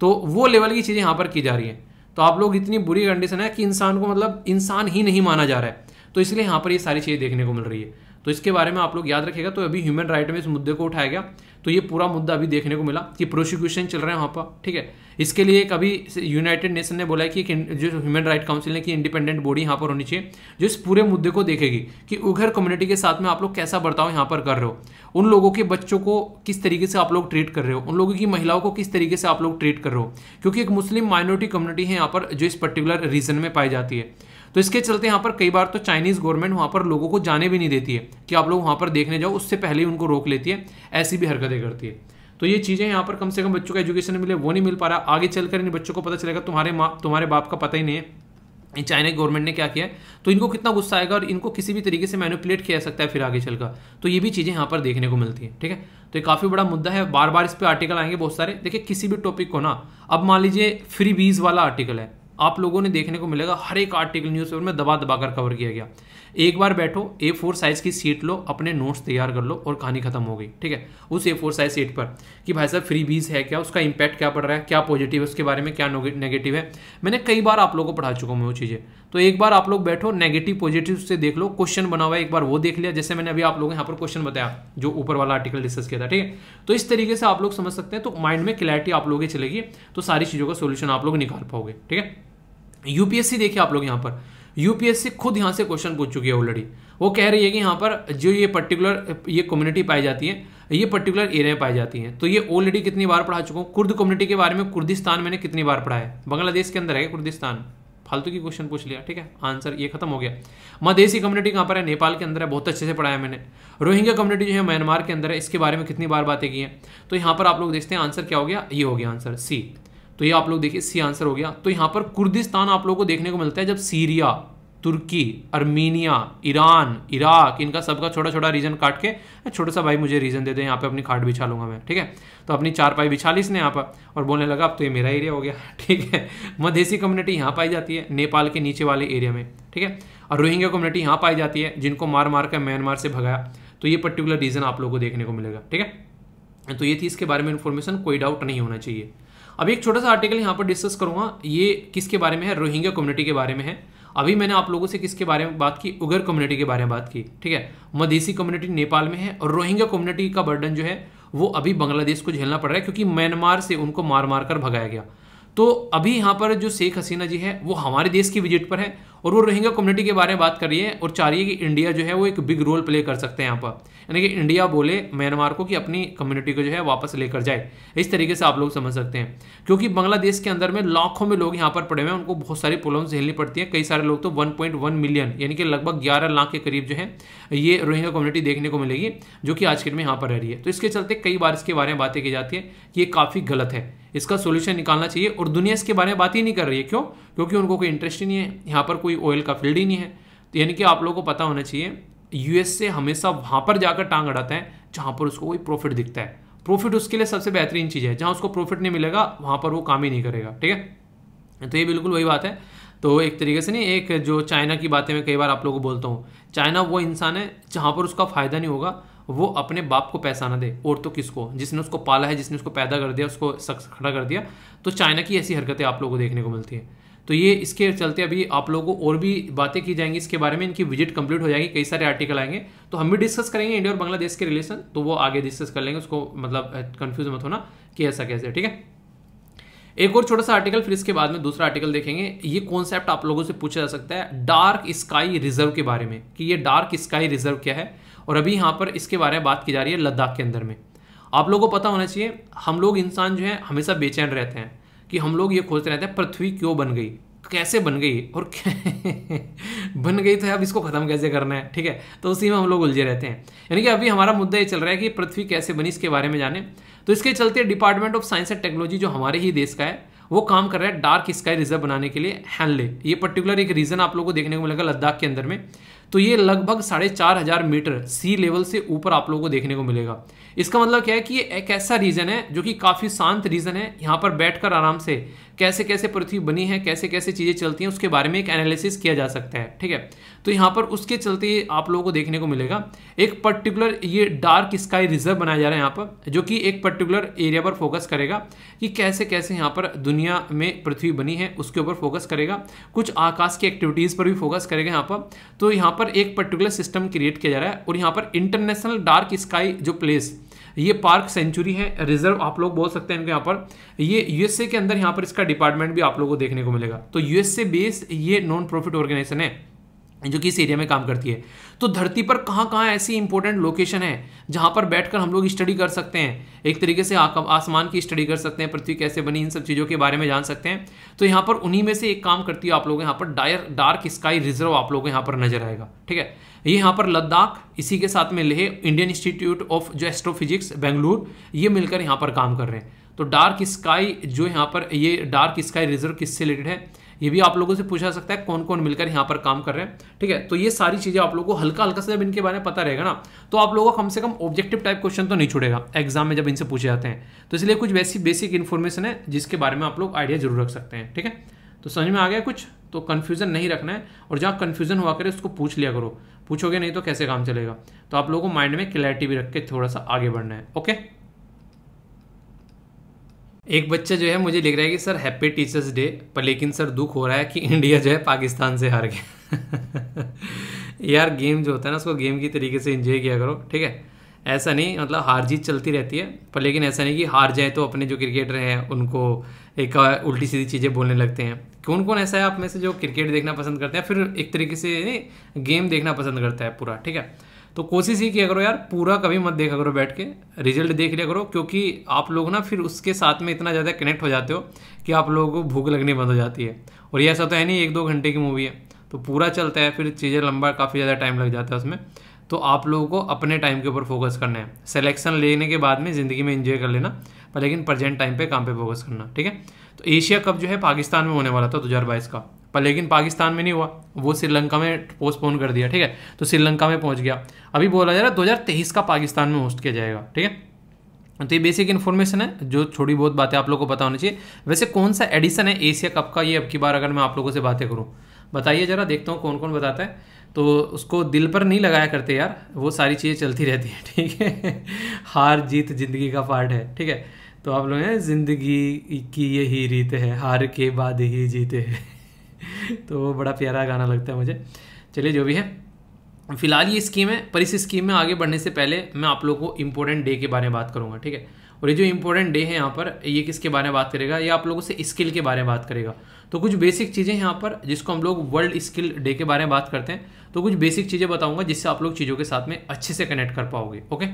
तो वो लेवल की चीज़ें यहाँ पर की जा रही है तो आप लोग इतनी बुरी कंडीशन है कि इंसान को मतलब इंसान ही नहीं माना जा रहा है तो इसलिए यहाँ पर ये सारी चीज़ें देखने को मिल रही है तो इसके बारे में आप लोग याद रखेगा तो अभी ह्यूमन राइट में इस मुद्दे को उठाया गया तो ये पूरा मुद्दा अभी देखने को मिला कि प्रोसिक्यूशन चल रहे हैं वहाँ पर ठीक है इसके लिए एक अभी यूनाइटेड नेशन ने बोला है कि जो ह्यूमन राइट काउंसिल ने कि इंडिपेंडेंट बॉडी यहाँ पर होनी चाहिए जो इस पूरे मुद्दे को देखेगी कि उघर कम्युनिटी के साथ में आप लोग कैसा बर्ताव यहाँ पर कर रहे हो उन लोगों के बच्चों को किस तरीके से आप लोग ट्रीट कर रहे हो उन लोगों की महिलाओं को किस तरीके से आप लोग ट्रीट कर रहे हो क्योंकि एक मुस्लिम माइनॉरिटी कम्युनिटी है यहाँ पर जो इस पर्टिकुलर रीजन में पाई जाती है तो इसके चलते यहाँ पर कई बार तो चाइनीज़ गवर्नमेंट वहाँ पर लोगों को जाने भी नहीं देती है कि आप लोग वहाँ पर देखने जाओ उससे पहले ही उनको रोक लेती है ऐसी भी हरकतें करती है तो ये चीज़ें यहाँ पर कम से कम बच्चों को एजुकेशन मिले वो नहीं मिल पा रहा आगे चलकर इन बच्चों को पता चलेगा तुम्हारे माँ तुम्हारे बाप का पता ही नहीं है चाइना की गवर्नमेंट ने क्या किया तो इनको कितना गुस्सा आएगा और इनको किसी भी तरीके से मैनिपुलेट किया सकता है फिर आगे चलकर तो ये भी चीज़ें यहाँ पर देखने को मिलती हैं ठीक है तो ये काफ़ी बड़ा मुद्दा है बार बार इस पर आर्टिकल आएंगे बहुत सारे देखिए किसी भी टॉपिक को ना अब मान लीजिए फ्री बीज वाला आर्टिकल है आप लोगों ने देखने को मिलेगा हर एक आर्टिकल न्यूज़पेपर में दबा दबा कर कवर किया गया एक बार बैठो ए फोर साइज़ की सीट लो अपने नोट्स तैयार कर लो और कहानी खत्म हो गई ठीक है उस ए फोर साइज सीट पर कि भाई साहब फ्री बीज है क्या उसका इंपैक्ट क्या पड़ रहा है क्या पॉजिटिव है उसके बारे में क्या नेगेटिव है मैंने कई बार आप लोगों को पढ़ा चुका हूँ वो चीज़ें तो एक बार आप लोग बैठो नेगेटिव पॉजिटिव से देख लो क्वेश्चन बना हुआ है एक बार वो देख लिया जैसे मैंने अभी आप लोगों को यहाँ पर क्वेश्चन बताया जो ऊपर वाला आर्टिकल डिस्कस किया था ठीक है तो इस तरीके से आप लोग समझ सकते हैं तो माइंड में क्लैरिटी आप लोगों की चलेगी तो सारी चीज़ों का सोल्यूशन आप लोग निकाल पाओगे ठीक है यूपीएससी देखिए आप लोग यहाँ पर यूपीएससी खुद यहाँ से क्वेश्चन पूछ चुकी है ऑलरेडी वो कह रही है कि यहाँ पर जो ये पर्टिकुलर ये कम्युनिटी पाई जाती है ये पर्टिकुलर एरिया पाई जाती है तो ये ऑलरेडी कितनी बार पढ़ा चुका हूँ कुर्द कम्युनिटी के बारे में कुर्दिस्तान मैंने कितनी बार पढ़ा है बांग्लादेश के अंदर है कुर्दिस्तान फालतू की क्वेश्चन पूछ लिया ठीक है आंसर ये खत्म हो गया मधेसी कम्युनिटी कहाँ पर है नेपाल के अंदर है बहुत अच्छे से पढ़ाया मैंने रोहिंग्या कम्युनिटी जो है म्यांमार के अंदर है इसके बारे में कितनी बार बातें की हैं तो यहाँ पर आप लोग देखते हैं आंसर क्या हो गया ये हो गया आंसर सी तो ये आप लोग देखिए सी आंसर हो गया तो यहाँ पर कुर्दिस्तान आप लोगों को देखने को मिलता है जब सीरिया तुर्की अर्मीनिया ईरान इराक इनका सबका छोटा छोटा रीजन काट के छोटा सा भाई मुझे रीजन दे दे यहाँ पे अपनी खाट बिछा लूंगा मैं ठीक है तो अपनी चार पाई बिछा ली इसने यहाँ पर और बोलने लगा अब तो ये मेरा एरिया हो गया [LAUGHS] ठीक है मधेसी कम्युनिटी यहाँ पाई जाती है नेपाल के नीचे वाले एरिया में ठीक है और रोहिंग्या कम्युनिटी यहाँ पाई जाती है जिनको मार मार कर म्यांमार से भगाया तो ये पर्टिकुलर रीजन आप लोग को देखने को मिलेगा ठीक है तो ये थी इसके बारे में इन्फॉर्मेशन कोई डाउट नहीं होना चाहिए अभी एक छोटा सा आर्टिकल यहाँ पर डिस्कस करूँगा ये किसके बारे में है रोहिंग्या कम्युनिटी के बारे में है अभी मैंने आप लोगों से किसके बारे में बात की उगर कम्युनिटी के बारे में बात की ठीक है मधेसी कम्युनिटी नेपाल में है और रोहिंग्या कम्युनिटी का बर्डन जो है वो अभी बांग्लादेश को झेलना पड़ रहा है क्योंकि म्यांमार से उनको मार मार कर भगाया गया तो अभी यहाँ पर जो शेख हसीना जी है वो हमारे देश की विजिट पर है और वो रोहिंग्या कम्युनिटी के बारे में बात करिए और चाह रही है कि इंडिया जो है वो एक बिग रोल प्ले कर सकते हैं यहाँ पर यानी कि इंडिया बोले म्यांमार को कि अपनी कम्युनिटी को जो है वापस लेकर जाए इस तरीके से आप लोग समझ सकते हैं क्योंकि बांग्लादेश के अंदर में लाखों में लोग यहाँ पर पड़े हुए हैं उनको बहुत सारी प्रॉब्लम झेलनी पड़ती है कई सारे लोग तो वन मिलियन यानी कि लगभग ग्यारह लाख के करीब जो है ये रोहिंग्या कम्युनिटी देखने को मिलेगी जो कि आज के में यहाँ पर रह रही है तो इसके चलते कई बार इसके बारे में बातें की जाती है कि ये काफ़ी गलत है इसका सोल्यूशन निकालना चाहिए और दुनिया इसके बारे में बात ही नहीं कर रही है क्यों क्योंकि उनको कोई इंटरेस्ट ही नहीं है यहाँ पर कोई ऑयल का फील्ड ही नहीं है तो यानी कि आप लोगों को पता होना चाहिए यूएसए हमेशा वहाँ पर जाकर टांग अड़ाता है जहाँ पर उसको कोई प्रॉफिट दिखता है प्रॉफिट उसके लिए सबसे बेहतरीन चीज़ है जहाँ उसको प्रॉफिट नहीं मिलेगा वहाँ पर वो काम ही नहीं करेगा ठीक है तो ये बिल्कुल वही बात है तो एक तरीके से नहीं एक जो चाइना की बातें मैं कई बार आप लोगों को बोलता हूँ चाइना वो इंसान है जहाँ पर उसका फ़ायदा नहीं होगा वो अपने बाप को पैसा ना दे और तो किसको जिसने उसको पाला है जिसने उसको पैदा कर दिया उसको सख्त खड़ा कर दिया तो चाइना की ऐसी हरकतें आप लोगों को देखने को मिलती हैं तो ये इसके चलते अभी आप लोगों को और भी बातें की जाएंगी इसके बारे में इनकी विजिट कंप्लीट हो जाएगी कई सारे आर्टिकल आएंगे तो हम भी डिस्कस करेंगे इंडिया और बांग्लादेश के रिलेशन तो वो आगे डिस्कस कर लेंगे उसको मतलब कन्फ्यूज मत होना कि ऐसा कैसे ठीक है एक और छोटा सा आर्टिकल फिर इसके बाद में दूसरा आर्टिकल देखेंगे ये कॉन्सेप्ट आप लोगों से पूछा जा सकता है डार्क स्काई रिजर्व के बारे में कि ये डार्क स्काई रिजर्व क्या है और अभी यहाँ पर इसके बारे में बात की जा रही है लद्दाख के अंदर में आप लोगों को पता होना चाहिए हम लोग इंसान जो है हमेशा बेचैन रहते हैं कि हम लोग ये खोजते रहते हैं पृथ्वी क्यों बन गई कैसे बन गई और [LAUGHS] बन गई तो अब इसको ख़त्म कैसे करना है ठीक है तो उसी में हम लोग उलझे रहते हैं यानी कि अभी हमारा मुद्दा ये चल रहा है कि पृथ्वी कैसे बनी इसके बारे में जाने तो इसके चलते department of science and technology जो हमारे ही देश का है वो काम कर रहा है डार्क स्काई रिजर्व बनाने के लिए हैनले ये पर्टिकुलर एक रीज़न आप लोगों को देखने को मिलेगा लद्दाख के अंदर में तो ये लगभग साढ़े चार हज़ार मीटर सी लेवल से ऊपर आप लोगों को देखने को मिलेगा इसका मतलब क्या है कि ये एक ऐसा रीजन है जो कि काफ़ी शांत रीजन है यहां पर बैठकर आराम से कैसे कैसे पृथ्वी बनी है कैसे कैसे चीज़ें चलती हैं उसके बारे में एक एनालिसिस किया जा सकता है ठीक है तो यहां पर उसके चलते आप लोगों को देखने को मिलेगा एक पर्टिकुलर ये डार्क स्काई रिजर्व बनाया जा रहा है यहाँ पर जो कि एक पर्टिकुलर एरिया पर फोकस करेगा कि कैसे कैसे यहाँ पर दुनिया में पृथ्वी बनी है उसके ऊपर फोकस करेगा कुछ आकाश की एक्टिविटीज़ पर भी फोकस करेगा यहाँ पर तो यहाँ पर एक पर्टिकुलर सिस्टम क्रिएट किया जा रहा है और यहाँ पर इंटरनेशनल डार्क स्काई जो प्लेस ये पार्क सेंचुरी है रिजर्व आप लोग बोल सकते हैं इनको यहाँ पर ये यूएसए के अंदर यहाँ पर इसका डिपार्टमेंट भी आप लोगों को देखने को मिलेगा तो यूएसए बेस्ड ये नॉन प्रॉफिट ऑर्गेनाइजेशन है जो कि इस एरिया में काम करती है तो धरती पर कहाँ कहाँ ऐसी इंपॉर्टेंट लोकेशन है जहाँ पर बैठकर हम लोग स्टडी कर सकते हैं एक तरीके से आसमान की स्टडी कर सकते हैं पृथ्वी कैसे बनी इन सब चीज़ों के बारे में जान सकते हैं तो यहाँ पर उन्हीं में से एक काम करती है आप लोग यहाँ पर डायर डार्क स्काई रिजर्व आप लोग यहाँ पर नजर आएगा ठीक है ये यहाँ पर लद्दाख इसी के साथ में लेह इंडियन इंस्टीट्यूट ऑफ जो एस्ट्रोफिजिक्स बेंगलुरु ये मिलकर यहाँ पर काम कर रहे हैं तो डार्क स्काई जो यहाँ पर ये डार्क स्काई रिजर्व किससे रिलेटेड है ये भी आप लोगों से पूछा सकता है कौन कौन मिलकर यहाँ पर काम कर रहे हैं ठीक है तो ये सारी चीज़ें आप लोगों को हल्का हल्का से जब इनके बारे में पता रहेगा ना तो आप लोगों को कम से कम ऑब्जेक्टिव टाइप क्वेश्चन तो नहीं छुड़ेगा एग्जाम में जब इनसे पूछे जाते हैं तो इसलिए कुछ वैसी बेसिक इन्फॉर्मेशन है जिसके बारे में आप लोग आइडिया जरूर रख सकते हैं ठीक है तो समझ में आ गया कुछ तो कन्फ्यूजन नहीं रखना है और जहाँ कन्फ्यूजन हुआ करे उसको पूछ लिया करो पूछोगे नहीं तो कैसे काम चलेगा तो आप लोगों को माइंड में क्लैरिटी भी रख के थोड़ा सा आगे बढ़ना है ओके एक बच्चा जो है मुझे लिख रहा है कि सर हैप्पी टीचर्स डे पर लेकिन सर दुख हो रहा है कि इंडिया जो है पाकिस्तान से हार गया [LAUGHS] यार गेम जो होता है ना उसको गेम की तरीके से इंजॉय किया करो ठीक है ऐसा नहीं मतलब हार जीत चलती रहती है पर लेकिन ऐसा नहीं कि हार जाए तो अपने जो क्रिकेटर हैं उनको एक उल्टी सीधी चीज़ें बोलने लगते हैं कौन कौन ऐसा है आप में से जो क्रिकेट देखना पसंद करते हैं फिर एक तरीके से गेम देखना पसंद करता है पूरा ठीक है तो कोशिश ये किया करो यार पूरा कभी मत देखा करो बैठ के रिजल्ट देख लिया करो क्योंकि आप लोग ना फिर उसके साथ में इतना ज़्यादा कनेक्ट हो जाते हो कि आप लोगों को भूख लगनी बंद हो जाती है और ये ऐसा तो है नहीं एक दो घंटे की मूवी है तो पूरा चलता है फिर चीज़ें लंबा काफ़ी ज़्यादा टाइम लग जाता है उसमें तो आप लोगों को अपने टाइम के ऊपर फोकस करना है सिलेक्शन लेने के बाद में ज़िंदगी में इन्जॉय कर लेना पर लेकिन प्रजेंट टाइम पर काम पर फोकस करना ठीक है तो एशिया कप जो है पाकिस्तान में होने वाला था दो का पर लेकिन पाकिस्तान में नहीं हुआ वो श्रीलंका में पोस्टपोन कर दिया ठीक है तो श्रीलंका में पहुंच गया अभी बोला जा रहा है दो का पाकिस्तान में होस्ट किया जाएगा ठीक है तो ये बेसिक इन्फॉर्मेशन है जो थोड़ी बहुत बातें आप लोग को पता होनी चाहिए वैसे कौन सा एडिशन है एशिया कप का ये अब की बार अगर मैं आप लोगों से बातें करूँ बताइए ज़रा देखता हूँ कौन कौन बताता है तो उसको दिल पर नहीं लगाया करते यार वो सारी चीज़ें चलती रहती हैं ठीक है हार जीत जिंदगी का पार्ट है ठीक है तो आप लोग हैं जिंदगी की यही रीत है हार के बाद ही जीते हैं [LAUGHS] तो वो बड़ा प्यारा गाना लगता है मुझे चलिए जो भी है फिलहाल ये स्कीम है पर इस स्कीम में आगे बढ़ने से पहले मैं आप लोग को इम्पोर्टेंट डे के बारे में बात करूँगा ठीक है और ये जो इम्पोर्टेंट डे है यहाँ पर ये किसके बारे में बात करेगा ये आप लोगों से स्किल के बारे में बात करेगा तो कुछ बेसिक चीज़ें यहाँ पर जिसको हम लोग वर्ल्ड स्किल डे के बारे में बात करते हैं तो कुछ बेसिक चीज़ें बताऊँगा जिससे आप लोग चीज़ों के साथ में अच्छे से कनेक्ट कर पाओगे ओके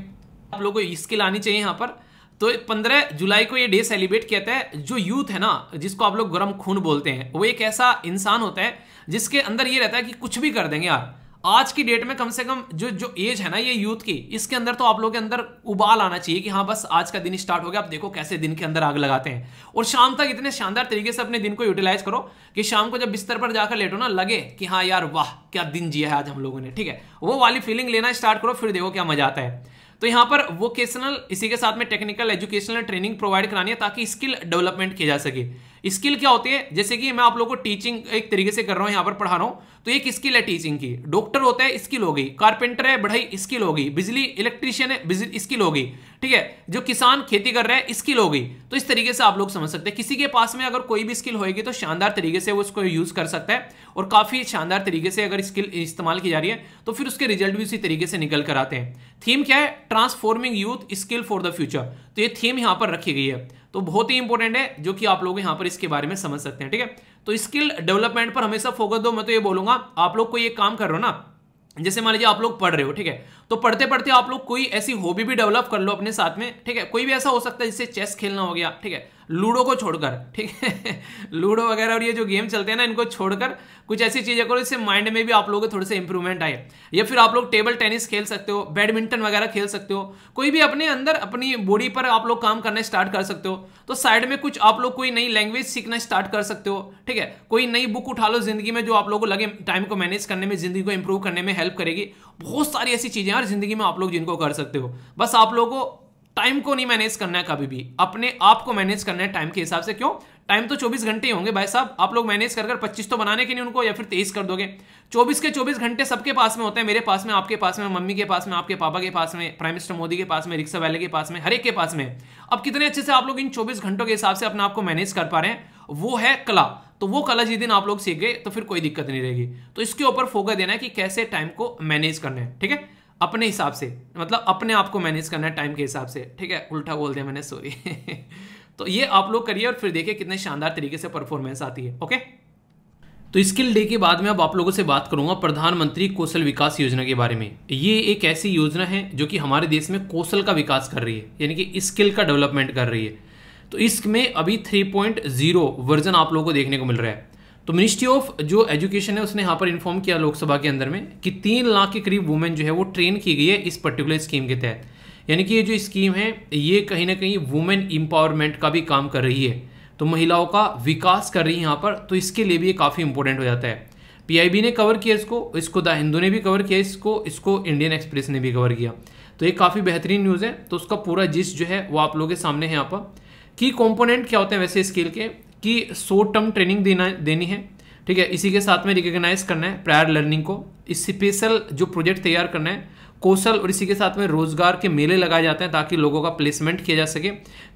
आप लोगों को स्किल आनी चाहिए यहाँ पर तो पंद्रह जुलाई को ये डे सेलिब्रेट किया जाता है जो यूथ है ना जिसको आप लोग गर्म खून बोलते हैं वो एक ऐसा इंसान होता है जिसके अंदर ये रहता है कि कुछ भी कर देंगे यार आज की डेट में कम से कम जो जो एज है ना ये यूथ की इसके अंदर तो आप लोगों के अंदर उबाल आना चाहिए कि हाँ बस आज का दिन स्टार्ट हो गया आप देखो कैसे दिन के अंदर आग लगाते हैं और शाम तक इतने शानदार तरीके से अपने दिन को यूटिलाइज करो कि शाम को जब बिस्तर पर जाकर लेटो ना लगे कि हाँ यार वाह क्या दिन जिया है आज हम लोगों ने ठीक है वो वाली फीलिंग लेना स्टार्ट करो फिर देखो क्या मजा आता है तो यहां पर वोकेशनल इसी के साथ में टेक्निकल एजुकेशनल ट्रेनिंग प्रोवाइड करानी है ताकि स्किल डेवलपमेंट किया जा सके स्किल क्या होती है जैसे कि मैं आप लोगों को टीचिंग एक तरीके से कर रहा हूं यहां पर पढ़ा रहा हूं तो एक स्किल है टीचिंग की डॉक्टर होता है स्किल होगी कारपेंटर है बढ़ाई स्किल होगी बिजली इलेक्ट्रिशियन है स्किल होगी ठीक है जो किसान खेती कर रहे हैं स्किल होगी तो इस तरीके से आप लोग समझ सकते हैं किसी के पास में अगर कोई भी स्किल होगी तो शानदार तरीके से वो उसको यूज कर सकता है और काफी शानदार तरीके से अगर स्किल इस्तेमाल की जा रही है तो फिर उसके रिजल्ट भी उसी तरीके से निकल कर आते हैं थीम क्या है transforming youth skill for the future तो ये थीम यहां पर रखी गई है तो बहुत ही इंपॉर्टेंट है जो कि आप लोग यहाँ पर इसके बारे में समझ सकते हैं ठीक है तो स्किल डेवलपमेंट पर हमेशा फोकस दो मैं तो ये बोलूंगा आप लोग कोई एक काम कर रहे हो ना जैसे मान लीजिए आप लोग पढ़ रहे हो ठीक है तो पढ़ते पढ़ते आप लोग कोई ऐसी हॉबी भी डेवलप कर लो अपने साथ में ठीक है कोई भी ऐसा हो सकता है जिससे चेस खेलना हो गया ठीक है लूडो को छोड़कर ठीक है [LAUGHS] लूडो वगैरह और ये जो गेम चलते हैं ना इनको छोड़कर कुछ ऐसी चीज़ें करो जिससे माइंड में भी आप लोगों को थोड़े से इंप्रूवमेंट आए या फिर आप लोग टेबल टेनिस खेल सकते हो बैडमिंटन वगैरह खेल सकते हो कोई भी अपने अंदर अपनी बॉडी पर आप लोग काम करना स्टार्ट कर सकते हो तो साइड में कुछ आप लोग कोई नई लैंग्वेज सीखना स्टार्ट कर सकते हो ठीक है कोई नई बुक उठा लो जिंदगी में जो आप लोगों को लगे टाइम को मैनेज करने में जिंदगी को इंप्रूव करने में हेल्प करेगी बहुत सारी ऐसी चीज़ें हैं जिंदगी में आप लोग जिनको कर सकते हो बस आप लोगों को टाइम को नहीं मैनेज करना है कभी भी अपने आप को मैनेज करना है टाइम के हिसाब से क्यों टाइम तो 24 घंटे ही होंगे भाई साहब आप लोग मैनेज कर 25 तो बनाने के नहीं उनको या फिर 23 कर दोगे 24 के 24 घंटे सबके पास में होते हैं मेरे पास में आपके पास में मम्मी के पास में आपके पापा के पास में प्राइम मिनिस्टर मोदी के पास में रिक्शा वाले के पास में हर एक के पास में अब कितने अच्छे से आप लोग इन चौबीस घंटों के हिसाब से अपने आपको मैनेज कर पा रहे हैं वो है कला तो वो कला जिस दिन आप लोग सीख गए तो फिर कोई दिक्कत नहीं रहेगी तो इसके ऊपर फोकस देना है कि कैसे टाइम को मैनेज करना है ठीक है अपने हिसाब से मतलब अपने आप को मैनेज करना है टाइम के हिसाब से ठीक है उल्टा बोल दिया मैंने सॉरी [LAUGHS] तो ये आप लोग करिए और फिर देखिए कितने शानदार तरीके से परफॉर्मेंस आती है ओके तो स्किल डे के बाद में अब आप लोगों से बात करूंगा प्रधानमंत्री कौशल विकास योजना के बारे में ये एक ऐसी योजना है जो कि हमारे देश में कौशल का विकास कर रही है यानी कि स्किल का डेवलपमेंट कर रही है तो इसमें अभी 3.0 वर्जन आप लोगों को देखने को मिल रहा है तो मिनिस्ट्री ऑफ जो एजुकेशन है उसने यहाँ पर इन्फॉर्म किया लोकसभा के अंदर में कि तीन लाख के करीब वुमेन जो है वो ट्रेन की गई है इस पर्टिकुलर स्कीम के तहत यानी कि ये जो स्कीम है ये कहीं ना कहीं वुमेन इम्पावरमेंट का भी काम कर रही है तो महिलाओं का विकास कर रही है यहाँ पर तो इसके लिए भी ये काफ़ी इंपॉर्टेंट हो जाता है पीआईबी ने कवर किया इसको इसको द हिंदू ने भी कवर किया इसको इसको इंडियन एक्सप्रेस ने भी कवर किया तो ये काफ़ी बेहतरीन न्यूज़ है तो उसका पूरा जिस जो है वो आप लोगों के सामने है यहाँ पर की कॉम्पोनेंट क्या होते हैं वैसे स्केल के कि शॉर्ट टर्म ट्रेनिंग देना देनी है ठीक है इसी के साथ में रिकग्नाइज करना है प्रायर लर्निंग को स्पेशल जो प्रोजेक्ट तैयार करना है कौशल और इसी के साथ में रोजगार के मेले लगाए जाते हैं ताकि लोगों का प्लेसमेंट किया जा सके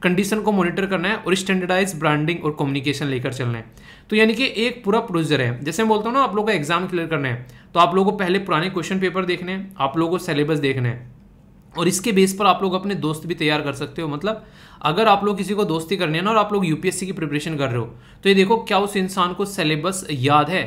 कंडीशन को मॉनिटर करना है और स्टैंडर्डाइज ब्रांडिंग और कम्युनिकेशन लेकर चलना है तो यानी कि एक पूरा प्रोसीजर है जैसे मैं बोलता हूँ ना आप लोगों का एग्जाम क्लियर करना है तो आप लोगों को पहले पुराने क्वेश्चन पेपर देखने हैं आप लोगों को सिलेबस देखना है और इसके बेस पर आप लोग अपने दोस्त भी तैयार कर सकते हो मतलब अगर आप लोग किसी को दोस्ती करनी है ना और आप लोग यूपीएससी की प्रिपरेशन कर रहे हो तो ये देखो क्या उस इंसान को सिलेबस याद है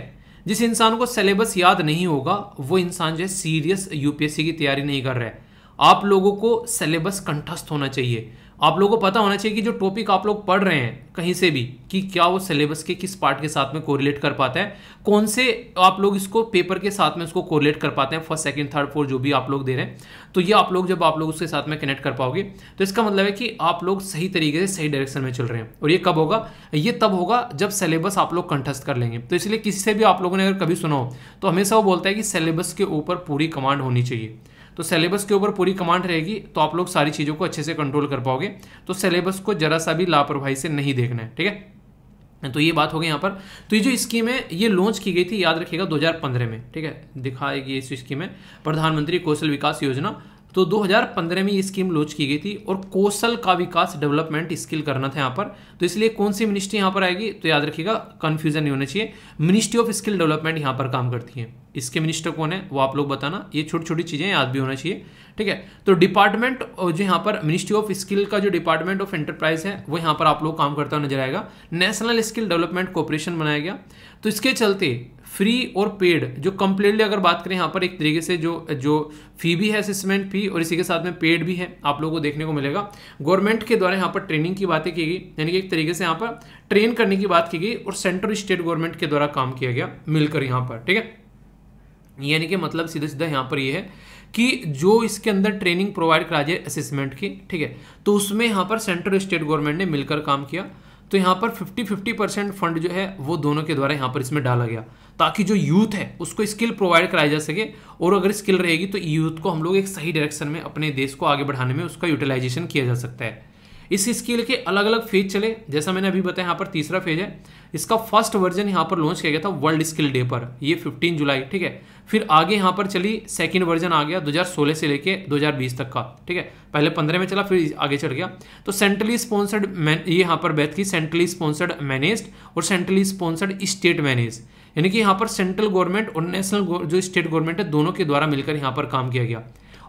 जिस इंसान को सिलेबस याद नहीं होगा वो इंसान जो है सीरियस यूपीएससी की तैयारी नहीं कर रहा है आप लोगों को सिलेबस कंठस्थ होना चाहिए आप लोगों को पता होना चाहिए कि जो टॉपिक आप लोग पढ़ रहे हैं कहीं से भी कि क्या वो सिलेबस के किस पार्ट के साथ में कोरिलेट कर पाता है कौन से आप लोग इसको पेपर के साथ में उसको कोरिलेट कर पाते हैं फर्स्ट सेकंड थर्ड फोर्थ जो भी आप लोग दे रहे हैं तो ये आप लोग जब आप लोग उसके साथ में कनेक्ट कर पाओगे तो इसका मतलब है कि आप लोग सही तरीके से सही डायरेक्शन में चल रहे हैं और ये कब होगा ये तब होगा जब सिलेबस आप लोग कंठस्थ कर लेंगे तो इसलिए किसी से भी आप लोगों ने अगर कभी सुना हो तो हमेशा वो बोलता है कि सिलेबस के ऊपर पूरी कमांड होनी चाहिए तो सिलेबस के ऊपर पूरी कमांड रहेगी तो आप लोग सारी चीज़ों को अच्छे से कंट्रोल कर पाओगे तो सिलेबस को जरा सा भी लापरवाही से नहीं देखना है ठीक है तो ये बात हो गई यहाँ पर तो ये जो स्कीम है ये लॉन्च की गई थी याद रखिएगा 2015 में ठीक है दिखाएगी इस स्कीम में प्रधानमंत्री कौशल विकास योजना तो 2015 में ये स्कीम लॉन्च की गई थी और कौशल का विकास डेवलपमेंट स्किल करना था यहाँ पर तो इसलिए कौन सी मिनिस्ट्री यहाँ पर आएगी तो याद रखिएगा कन्फ्यूजन नहीं होना चाहिए मिनिस्ट्री ऑफ स्किल डेवलपमेंट यहाँ पर काम करती है इसके मिनिस्टर कौन है वो आप लोग बताना ये छोटी छोटी चीज़ें याद भी होना चाहिए ठीक है तो डिपार्टमेंट जो यहाँ पर मिनिस्ट्री ऑफ स्किल का जो डिपार्टमेंट ऑफ एंटरप्राइज है वो यहाँ पर आप लोग काम करता नजर आएगा नेशनल स्किल डेवलपमेंट कॉरपोरेशन बनाया गया तो इसके चलते फ्री और पेड जो कंप्लीटली अगर बात करें यहाँ पर एक तरीके से जो जो फी भी है असिस्मेंट फी और इसी के साथ में पेड भी है आप लोगों को देखने को मिलेगा गवर्नमेंट के द्वारा यहाँ पर ट्रेनिंग की बातें की गई यानी कि एक तरीके से यहाँ पर ट्रेन करने की बात की गई और सेंट्रल स्टेट गवर्नमेंट के द्वारा काम किया गया मिलकर यहाँ पर ठीक है यानी कि मतलब सीधा सीधा यहाँ पर ये यह है कि जो इसके अंदर ट्रेनिंग प्रोवाइड करा जाए असिस्मेंट की ठीक है तो उसमें यहाँ पर सेंट्रल स्टेट गवर्नमेंट ने मिलकर काम किया तो यहाँ पर 50 50 परसेंट फंड जो है वो दोनों के द्वारा यहाँ पर इसमें डाला गया ताकि जो यूथ है उसको स्किल प्रोवाइड कराई जा सके और अगर स्किल रहेगी तो यूथ को हम लोग एक सही डायरेक्शन में अपने देश को आगे बढ़ाने में उसका यूटिलाइजेशन किया जा सकता है इस स्किल के अलग अलग फेज चले जैसा मैंने अभी बताया यहाँ पर तीसरा फेज है इसका फर्स्ट वर्जन यहाँ पर लॉन्च किया गया था वर्ल्ड स्किल डे पर ये 15 जुलाई ठीक है फिर आगे यहाँ पर चली सेकेंड वर्जन आ गया 2016 से लेके 2020 तक का ठीक है पहले 15 में चला फिर आगे चढ़ गया तो सेंट्रली स्पॉन्सर्ड ये यहाँ पर बैठ की सेंट्रली स्पॉन्सर्ड मैनेज और सेंट्रली स्पॉन्सर्ड स्टेट मैनेज यानी कि यहाँ पर सेंट्रल गवर्नमेंट और नेशनल जो स्टेट गवर्नमेंट है दोनों के द्वारा मिलकर यहाँ पर काम किया गया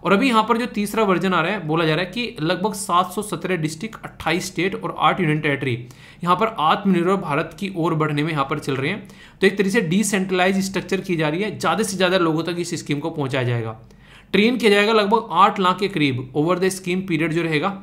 और अभी यहाँ पर जो तीसरा वर्जन आ रहा है बोला जा रहा है कि लगभग 717 डिस्ट्रिक्ट 28 स्टेट और 8 यूनियन टेरेटरी यहाँ पर आत्मनिर्भर भारत की ओर बढ़ने में यहाँ पर चल रहे हैं तो एक तरीके से डिसेंट्रलाइज स्ट्रक्चर की जा रही है ज़्यादा से ज़्यादा लोगों तक इस स्कीम को पहुँचाया जाएगा ट्रेन किया जाएगा लगभग आठ लाख के करीब ओवर द स्कीम पीरियड जो रहेगा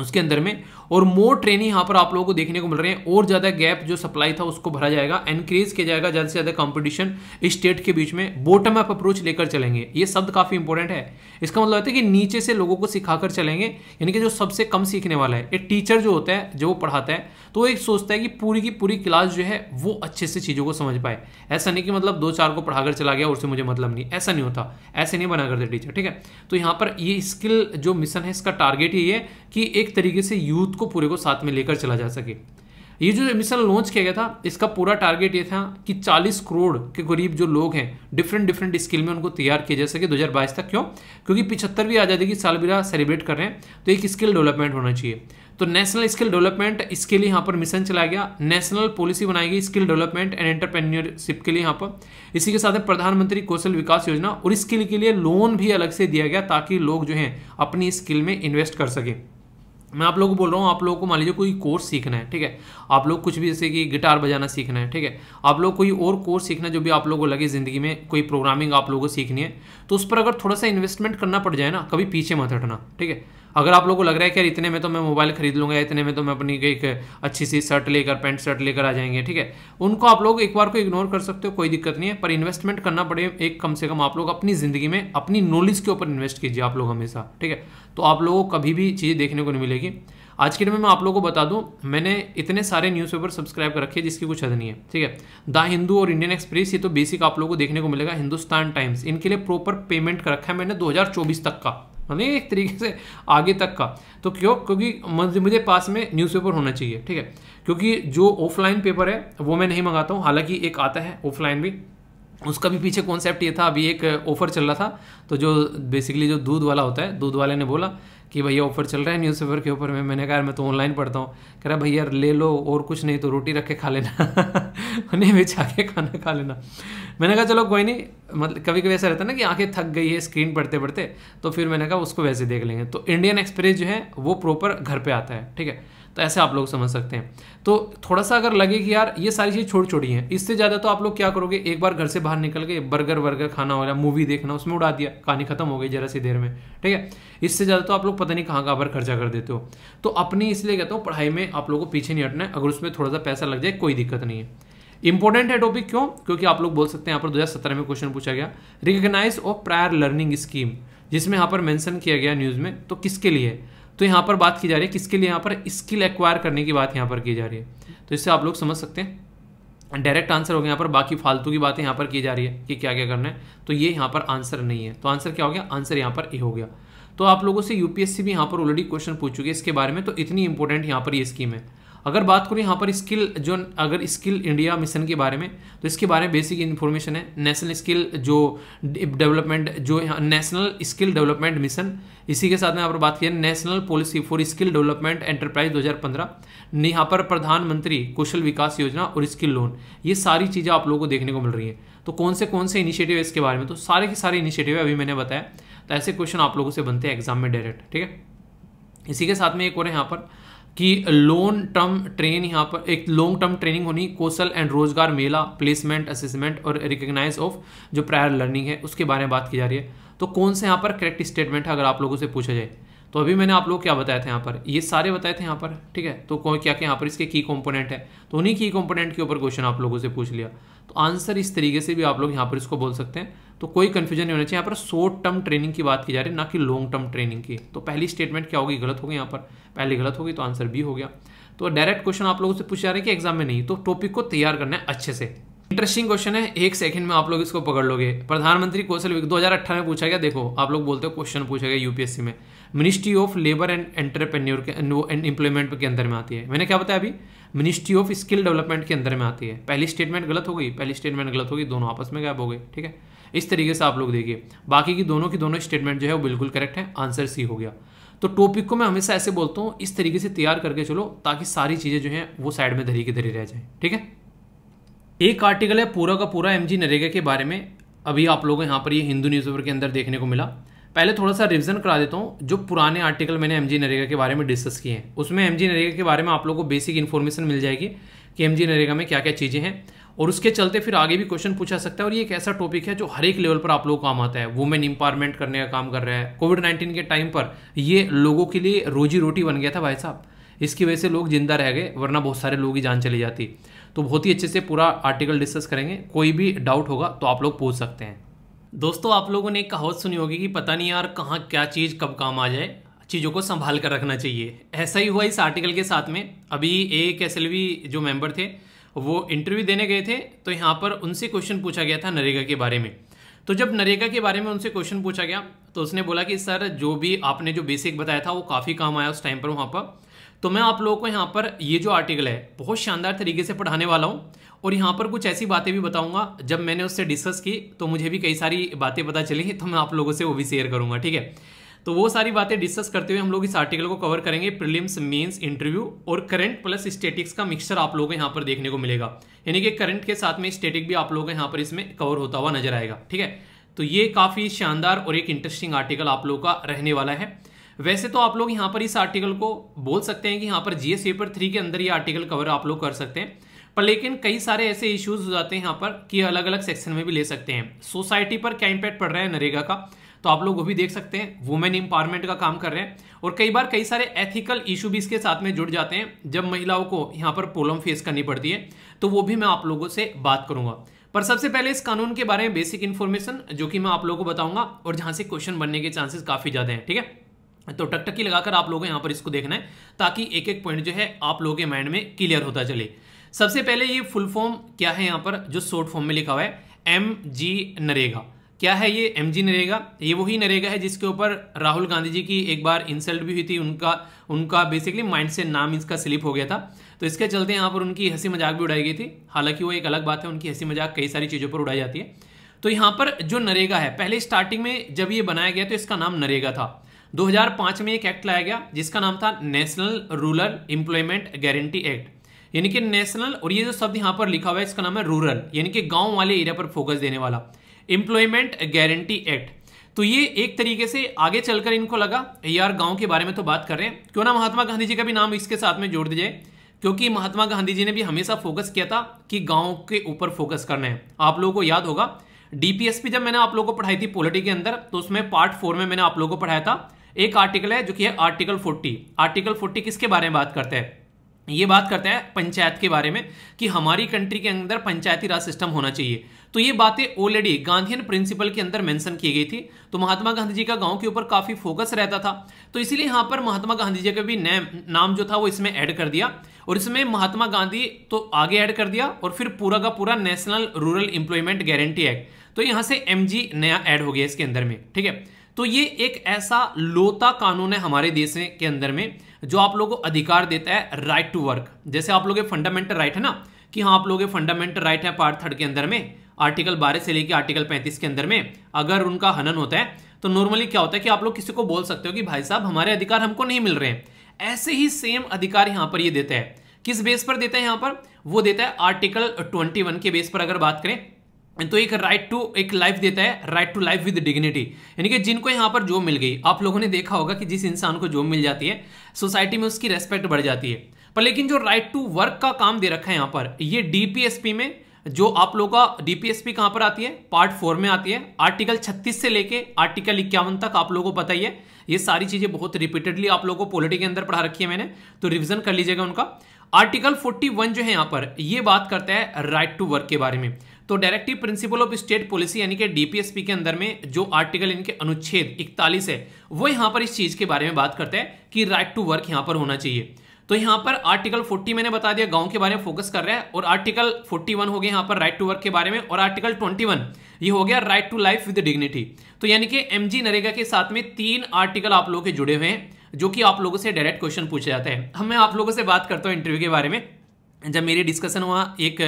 उसके अंदर में और मोर ट्रेन यहाँ पर आप लोगों को देखने को मिल रहे हैं और ज़्यादा गैप जो सप्लाई था उसको भरा जाएगा एनकरेज किया जाएगा ज़्यादा से ज़्यादा कॉम्पिटिशन स्टेट के बीच में बॉटम अप अप्रोच लेकर चलेंगे ये शब्द काफ़ी इंपॉर्टेंट है इसका मतलब होता है कि नीचे से लोगों को सिखाकर चलेंगे यानी कि जो सबसे कम सीखने वाला है एक टीचर जो होता है जो वो पढ़ाता है तो एक सोचता है कि पूरी की पूरी क्लास जो है वो अच्छे से चीज़ों को समझ पाए ऐसा नहीं कि मतलब दो चार को पढ़ाकर चला गया और उससे मुझे मतलब नहीं ऐसा नहीं होता ऐसे नहीं बना करते टीचर ठीक है तो यहां पर ये स्किल जो मिशन है इसका टारगेट ये है कि एक तरीके से यूथ को पूरे को साथ में लेकर चला जा सके ये जो मिशन लॉन्च किया गया था इसका पूरा टारगेट ये था कि 40 करोड़ के करीब जो लोग हैं डिफरेंट डिफरेंट स्किल में उनको तैयार किया जा सके 2022 तक क्यों क्योंकि पिछहत्तरवीं आज़ादी की सालबिरा सेलिब्रेट कर रहे हैं तो एक स्किल डेवलपमेंट होना चाहिए तो नेशनल स्किल डेवलपमेंट इसके लिए यहाँ पर मिशन चलाया गया नेशनल पॉलिसी बनाई गई स्किल डेवलपमेंट एंड एंटरप्रेन्योरशिप के लिए यहाँ पर इसी के साथ है प्रधानमंत्री कौशल विकास योजना और स्किल के लिए लोन भी अलग से दिया गया ताकि लोग जो हैं अपनी स्किल में इन्वेस्ट कर सकें मैं आप लोगों को बोल रहा हूँ आप लोगों को मान लीजिए कोई कोर्स सीखना है ठीक है आप लोग कुछ भी जैसे कि गिटार बजाना सीखना है ठीक है आप लोग कोई और कोर्स सीखना है जो भी आप लोगों को लगे ज़िंदगी में कोई प्रोग्रामिंग आप लोगों को सीखनी है तो उस पर अगर थोड़ा सा इन्वेस्टमेंट करना पड़ जाए ना कभी पीछे मत हटना ठीक है अगर आप लोग को लग रहा है कि यार इतने में तो मैं मोबाइल खरीद लूँगा इतने में तो मैं अपनी एक अच्छी सी शर्ट लेकर पैंट शर्ट लेकर आ जाएंगे ठीक है उनको आप लोग एक बार को इग्नोर कर सकते हो कोई दिक्कत नहीं है पर इन्वेस्टमेंट करना पड़े एक कम से कम आप लोग अपनी ज़िंदगी में अपनी नॉलेज के ऊपर इन्वेस्ट कीजिए आप लोग हमेशा ठीक है तो आप लोगों को कभी भी चीज़ें देखने को नहीं मिलेगी आज के डेट में मैं आप लोगों को बता दूं मैंने इतने सारे न्यूज़पेपर सब्सक्राइब कर रखे जिसकी कुछ हद नहीं है ठीक है द हिंदू और इंडियन एक्सप्रेस ये तो बेसिक आप लोगों को देखने को मिलेगा हिंदुस्तान टाइम्स इनके लिए प्रॉपर पेमेंट कर रखा है मैंने 2024 तक का मतलब एक तरीके से आगे तक का तो क्यों क्योंकि मुझे पास में न्यूज़पेपर होना चाहिए ठीक है क्योंकि जो ऑफलाइन पेपर है वो मैं नहीं मंगाता हूँ हालांकि एक आता है ऑफलाइन भी उसका भी पीछे कॉन्सेप्ट ये था अभी एक ऑफ़र चल रहा था तो जो बेसिकली जो दूध वाला होता है दूध वाले ने बोला कि भैया ऑफर चल रहा है न्यूज़पेपर के ऊपर में मैंने कहा मैं तो ऑनलाइन पढ़ता हूँ कह रहा भैया ले लो और कुछ नहीं तो रोटी रख के खा लेना [LAUGHS] उन्हें बिछा के खाना खा लेना मैंने कहा चलो कोई नहीं मतलब कभी कभी ऐसा रहता ना कि आंखें थक गई है स्क्रीन पढ़ते पढ़ते तो फिर मैंने कहा उसको वैसे देख लेंगे तो इंडियन एक्सप्रेस जो है वो प्रॉपर घर पर आता है ठीक है तो ऐसे आप लोग समझ सकते हैं तो थोड़ा सा अगर लगे कि यार ये सारी चीज़ छोटी छोटी हैं इससे ज़्यादा तो आप लोग क्या करोगे एक बार घर से बाहर निकल के बर्गर वर्गर खाना वगैरह मूवी देखना उसमें उड़ा दिया कहानी खत्म हो गई जरा सी देर में ठीक है इससे ज़्यादा तो आप लोग पता नहीं कहाँ कहाँ पर खर्चा कर देते हो तो अपनी इसलिए कहता हूँ पढ़ाई में आप लोग को पीछे नहीं हटना है अगर उसमें थोड़ा सा पैसा लग जाए कोई दिक्कत नहीं है इंपॉर्टेंट है टॉपिक क्यों क्योंकि आप लोग बोल सकते हैं यहाँ पर 2017 में क्वेश्चन पूछा गया recognise of prior learning scheme जिसमें यहाँ पर मेंशन किया गया न्यूज़ में तो किसके लिए तो यहाँ पर बात की जा रही है किसके लिए यहाँ पर स्किल एक्वायर करने की बात यहाँ पर की जा रही है तो इससे आप लोग समझ सकते हैं डायरेक्ट आंसर हो गया यहाँ पर बाकी फालतू की बातें यहाँ पर की जा रही है कि क्या क्या करना है तो ये यहाँ पर आंसर नहीं है तो आंसर क्या हो गया आंसर यहाँ पर ए हो गया तो आप लोगों से यूपीएससी भी यहाँ पर ऑलरेडी क्वेश्चन पूछ चुके हैं इसके बारे में तो इतनी इंपॉर्टेंट यहाँ पर ये स्कीम है अगर बात करूँ यहाँ पर स्किल जो अगर स्किल इंडिया मिशन के बारे में तो इसके बारे में बेसिक इन्फॉर्मेशन है नेशनल स्किल जो डेवलपमेंट जो नेशनल स्किल डेवलपमेंट मिशन इसी के साथ में यहाँ पर बात की national policy for skill development enterprise 2015 यहाँ पर प्रधानमंत्री कौशल विकास योजना और स्किल लोन ये सारी चीज़ें आप लोगों को देखने को मिल रही हैं तो कौन से कौन से इनिशिएटिव है इसके बारे में तो सारे के सारे इनिशिएटिव है अभी मैंने बताया तो ऐसे क्वेश्चन आप लोगों से बनते हैं एग्जाम में डायरेक्ट ठीक है इसी के साथ में एक और यहाँ पर कि लोन टर्म ट्रेन यहाँ पर एक लॉन्ग टर्म ट्रेनिंग होनी कौशल एंड रोजगार मेला प्लेसमेंट असेसमेंट और रिकग्नाइज ऑफ जो प्रायर लर्निंग है उसके बारे में बात की जा रही है तो कौन से यहाँ पर करेक्ट स्टेटमेंट है अगर आप लोगों से पूछा जाए तो अभी मैंने आप लोग क्या बताया था यहाँ पर ये सारे बताए थे यहाँ पर ठीक है तो कौन क्या क्या यहाँ पर इसके की कॉम्पोनेंट है तो उन्हीं की कॉम्पोनेंट के ऊपर क्वेश्चन आप लोगों से पूछ लिया तो आंसर इस तरीके से भी आप लोग यहाँ पर इसको बोल सकते हैं तो कोई कन्फ्यूजन नहीं होना चाहिए यहाँ पर शॉर्ट टर्म ट्रेनिंग की बात की जा रही है ना कि लॉन्ग टर्म ट्रेनिंग की तो पहली स्टेटमेंट क्या होगी गलत होगी यहाँ पर पहले गलत होगी तो आंसर बी हो गया तो डायरेक्ट क्वेश्चन आप लोगों से पूछा जा रहे हैं कि एग्जाम में नहीं तो टॉपिक को तैयार करना है अच्छे से इंटरेस्टिंग क्वेश्चन है एक सेकंड में आप लोग इसको पकड़ लोगे प्रधानमंत्री कौशल दो हजार अठारह में पूछा गया देखो आप लोग बोलते हो क्वेश्चन पूछा गया यूपीएससी में ministry of labour and entrepreneur के एंड के अंदर में आती है मैंने क्या बताया अभी मिनिस्ट्री ऑफ स्किल डेवलपमेंट के अंदर में आती है पहली स्टेटमेंट गलत हो गई पहली स्टेटमेंट गलत होगी दोनों आपस में गैप हो गए ठीक है इस तरीके से आप लोग देखिए बाकी की दोनों की दोनों स्टेटमेंट जो है वो बिल्कुल करेक्ट है आंसर सी हो गया तो टॉपिक को मैं हमेशा ऐसे बोलता हूँ इस तरीके से तैयार करके चलो ताकि सारी चीज़ें जो हैं वो साइड में धरी की धरी रह जाए ठीक है एक आर्टिकल है पूरा का पूरा एम जी नरेगा के बारे में अभी आप लोगों को यहाँ पर ये हिंदू न्यूज़पेपर के अंदर देखने को मिला पहले थोड़ा सा रिविजन करा देता हूँ जो पुराने आर्टिकल मैंने एम जी नरेगा के बारे में डिस्कस किए हैं उसमें एम जी नरेगा के बारे में आप लोगों को बेसिक इन्फॉर्मेशन मिल जाएगी कि एम जी नरेगा में क्या क्या चीज़ें हैं और उसके चलते फिर आगे भी क्वेश्चन पूछा सकता है और ये एक ऐसा टॉपिक है जो हर एक लेवल पर आप लोगों को काम आता है वुमेन इंपावरमेंट करने का काम कर रहा है कोविड नाइन्टीन के टाइम पर ये लोगों के लिए रोजी रोटी बन गया था भाई साहब इसकी वजह से लोग जिंदा रह गए वरना बहुत सारे लोगों की जान चली जाती तो बहुत ही अच्छे से पूरा आर्टिकल डिस्कस करेंगे कोई भी डाउट होगा तो आप लोग पूछ सकते हैं दोस्तों आप लोगों ने एक कहावत सुनी होगी कि पता नहीं यार कहाँ क्या चीज़ कब काम आ जाए चीज़ों को संभाल कर रखना चाहिए ऐसा ही हुआ इस आर्टिकल के साथ में अभी एक एस जो मेंबर थे वो इंटरव्यू देने गए थे तो यहाँ पर उनसे क्वेश्चन पूछा गया था नरेगा के बारे में तो जब नरेगा के बारे में उनसे क्वेश्चन पूछा गया तो उसने बोला कि सर जो भी आपने जो बेसिक बताया था वो काफ़ी काम आया उस टाइम पर वहाँ पर तो मैं आप लोगों को यहाँ पर ये जो आर्टिकल है बहुत शानदार तरीके से पढ़ाने वाला हूँ और यहाँ पर कुछ ऐसी बातें भी बताऊँगा जब मैंने उससे डिस्कस की तो मुझे भी कई सारी बातें पता चली तो मैं आप लोगों से वो भी शेयर करूँगा ठीक है तो वो सारी बातें डिस्कस करते हुए हम लोग इस आर्टिकल को कवर करेंगे प्रिलिम्स मेंस इंटरव्यू और करंट प्लस स्टेटिक्स का मिक्सचर आप लोगों को यहाँ पर देखने को मिलेगा यानी कि करंट के साथ में स्टेटिक भी आप लोगों को यहाँ पर इसमें कवर होता हुआ नजर आएगा ठीक है तो ये काफ़ी शानदार और एक इंटरेस्टिंग आर्टिकल आप लोगों का रहने वाला है वैसे तो आप लोग यहाँ पर इस आर्टिकल को बोल सकते हैं कि यहाँ पर जीएस पेपर थ्री के अंदर ये आर्टिकल कवर आप लोग कर सकते हैं पर लेकिन कई सारे ऐसे इश्यूज हो जाते हैं यहाँ पर कि अलग अलग सेक्शन में भी ले सकते हैं सोसाइटी पर क्या इम्पैक्ट पड़ रहा है नरेगा का तो आप लोग वो भी देख सकते हैं वुमेन इंपावरमेंट का काम कर रहे हैं और कई बार कई सारे एथिकल इशू भी इसके साथ में जुड़ जाते हैं जब महिलाओं को यहाँ पर प्रॉब्लम फेस करनी पड़ती है तो वो भी मैं आप लोगों से बात करूंगा पर सबसे पहले इस कानून के बारे में बेसिक इन्फॉर्मेशन जो कि मैं आप लोगों को बताऊंगा और जहां से क्वेश्चन बनने के चांसेस काफी ज्यादा हैं ठीक है तो टकटकी लगाकर आप लोगों यहाँ पर इसको देखना है ताकि एक एक पॉइंट जो है आप लोगों के माइंड में क्लियर होता चले सबसे पहले ये फुल फॉर्म क्या है यहाँ पर जो शॉर्ट फॉर्म में लिखा हुआ है एम जी नरेगा क्या है ये एम जी नरेगा ये वही नरेगा है जिसके ऊपर राहुल गांधी जी की एक बार इंसल्ट भी हुई थी उनका उनका बेसिकली माइंड से नाम इसका स्लिप हो गया था तो इसके चलते यहाँ पर उनकी हंसी मजाक भी उड़ाई गई थी हालांकि वो एक अलग बात है उनकी हंसी मजाक कई सारी चीज़ों पर उड़ाई जाती है तो यहाँ पर जो नरेगा है पहले स्टार्टिंग में जब ये बनाया गया तो इसका नाम नरेगा था 2005 में एक एक्ट लाया गया जिसका नाम था national rural employment guarantee act यानी कि नेशनल और ये जो शब्द यहाँ पर लिखा हुआ है इसका नाम है रूरल यानी कि गांव वाले एरिया पर फोकस देने वाला एम्प्लॉयमेंट गारंटी एक्ट तो ये एक तरीके से आगे चलकर इनको लगा यार गांव के बारे में तो बात कर रहे हैं क्यों ना महात्मा गांधी जी का भी नाम इसके साथ में जोड़ दिया जाए क्योंकि महात्मा गांधी जी ने भी हमेशा फोकस किया था कि गांव के ऊपर फोकस करना है आप लोगों को याद होगा डीपीएसपी जब मैंने आप लोगों को पढ़ाई थी पॉलिटी के अंदर तो उसमें पार्ट फोर में मैंने आप लोगों को पढ़ाया था एक आर्टिकल है जो कि है आर्टिकल फोर्टी आर्टिकल फोर्टी किसके बारे में बात करते हैं ये बात करते हैं पंचायत के बारे में कि हमारी कंट्री के अंदर पंचायती राज सिस्टम होना चाहिए तो ये बातें ऑलरेडी गांधीन प्रिंसिपल के अंदर मेंशन की गई थी तो महात्मा गांधी जी का गांव के ऊपर काफी फोकस रहता था तो इसीलिए यहां पर महात्मा गांधी जी का भी नाम जो था वो इसमें ऐड कर दिया और इसमें महात्मा गांधी तो आगे ऐड कर दिया और फिर पूरा का पूरा national rural employment guarantee act तो यहां से एम नया एड हो गया इसके अंदर में ठीक है तो ये एक ऐसा लोता कानून है हमारे देश के अंदर में जो आप लोगों को अधिकार देता है राइट टू वर्क जैसे आप लोगों के फंडामेंटल राइट है ना कि हाँ आप लोगों के फंडामेंटल राइट है पार्ट थर्ड के अंदर में आर्टिकल बारह से लेकर आर्टिकल पैंतीस के अंदर में अगर उनका हनन होता है तो नॉर्मली क्या होता है कि आप लोग किसी को बोल सकते हो कि भाई साहब हमारे अधिकार हमको नहीं मिल रहे हैं ऐसे ही सेम अधिकार यहाँ पर ये देता है किस बेस पर देता है यहाँ पर वो देता है आर्टिकल ट्वेंटी वन के बेस पर अगर बात करें तो एक राइट टू एक लाइफ देता है right to life with dignity यानी कि जिनको यहाँ पर जॉब मिल गई आप लोगों ने देखा होगा कि जिस इंसान को जॉब मिल जाती है सोसाइटी में उसकी रेस्पेक्ट बढ़ जाती है पर लेकिन जो राइट टू वर्क का काम दे रखा है यहाँ पर ये डीपीएसपी में जो आप लोगों का डीपीएसपी कहाँ पर आती है पार्ट फोर में आती है आर्टिकल छत्तीस से लेके आर्टिकल इक्यावन तक आप लोगों को पता ही है ये सारी चीजें बहुत रिपीटेडली आप लोगों को पॉलिटी के अंदर पढ़ा रखी है मैंने तो रिविजन कर लीजिएगा उनका आर्टिकल फोर्टी जो है यहाँ पर यह बात करता है राइट टू वर्क के बारे में तो directive principle of state policy यानी कि डीपीएसपी के अंदर में जो आर्टिकल इनके अनुच्छेद इकतालीस है वो यहां पर इस चीज के बारे में बात करते हैं कि राइट टू वर्क यहाँ पर होना चाहिए तो यहां पर आर्टिकल 40 मैंने बता दिया गांव के बारे में फोकस कर रहा है और आर्टिकल 41 हो गया यहाँ पर राइट टू वर्क के बारे में और आर्टिकल 21 ये हो गया right to life with dignity तो यानी कि एम जी नरेगा के साथ में तीन आर्टिकल आप लोगों के जुड़े हुए हैं जो कि आप लोगों से डायरेक्ट क्वेश्चन पूछा जाता है हम मैं आप लोगों से बात करता हूँ इंटरव्यू के बारे में जब मेरी डिस्कशन हुआ एक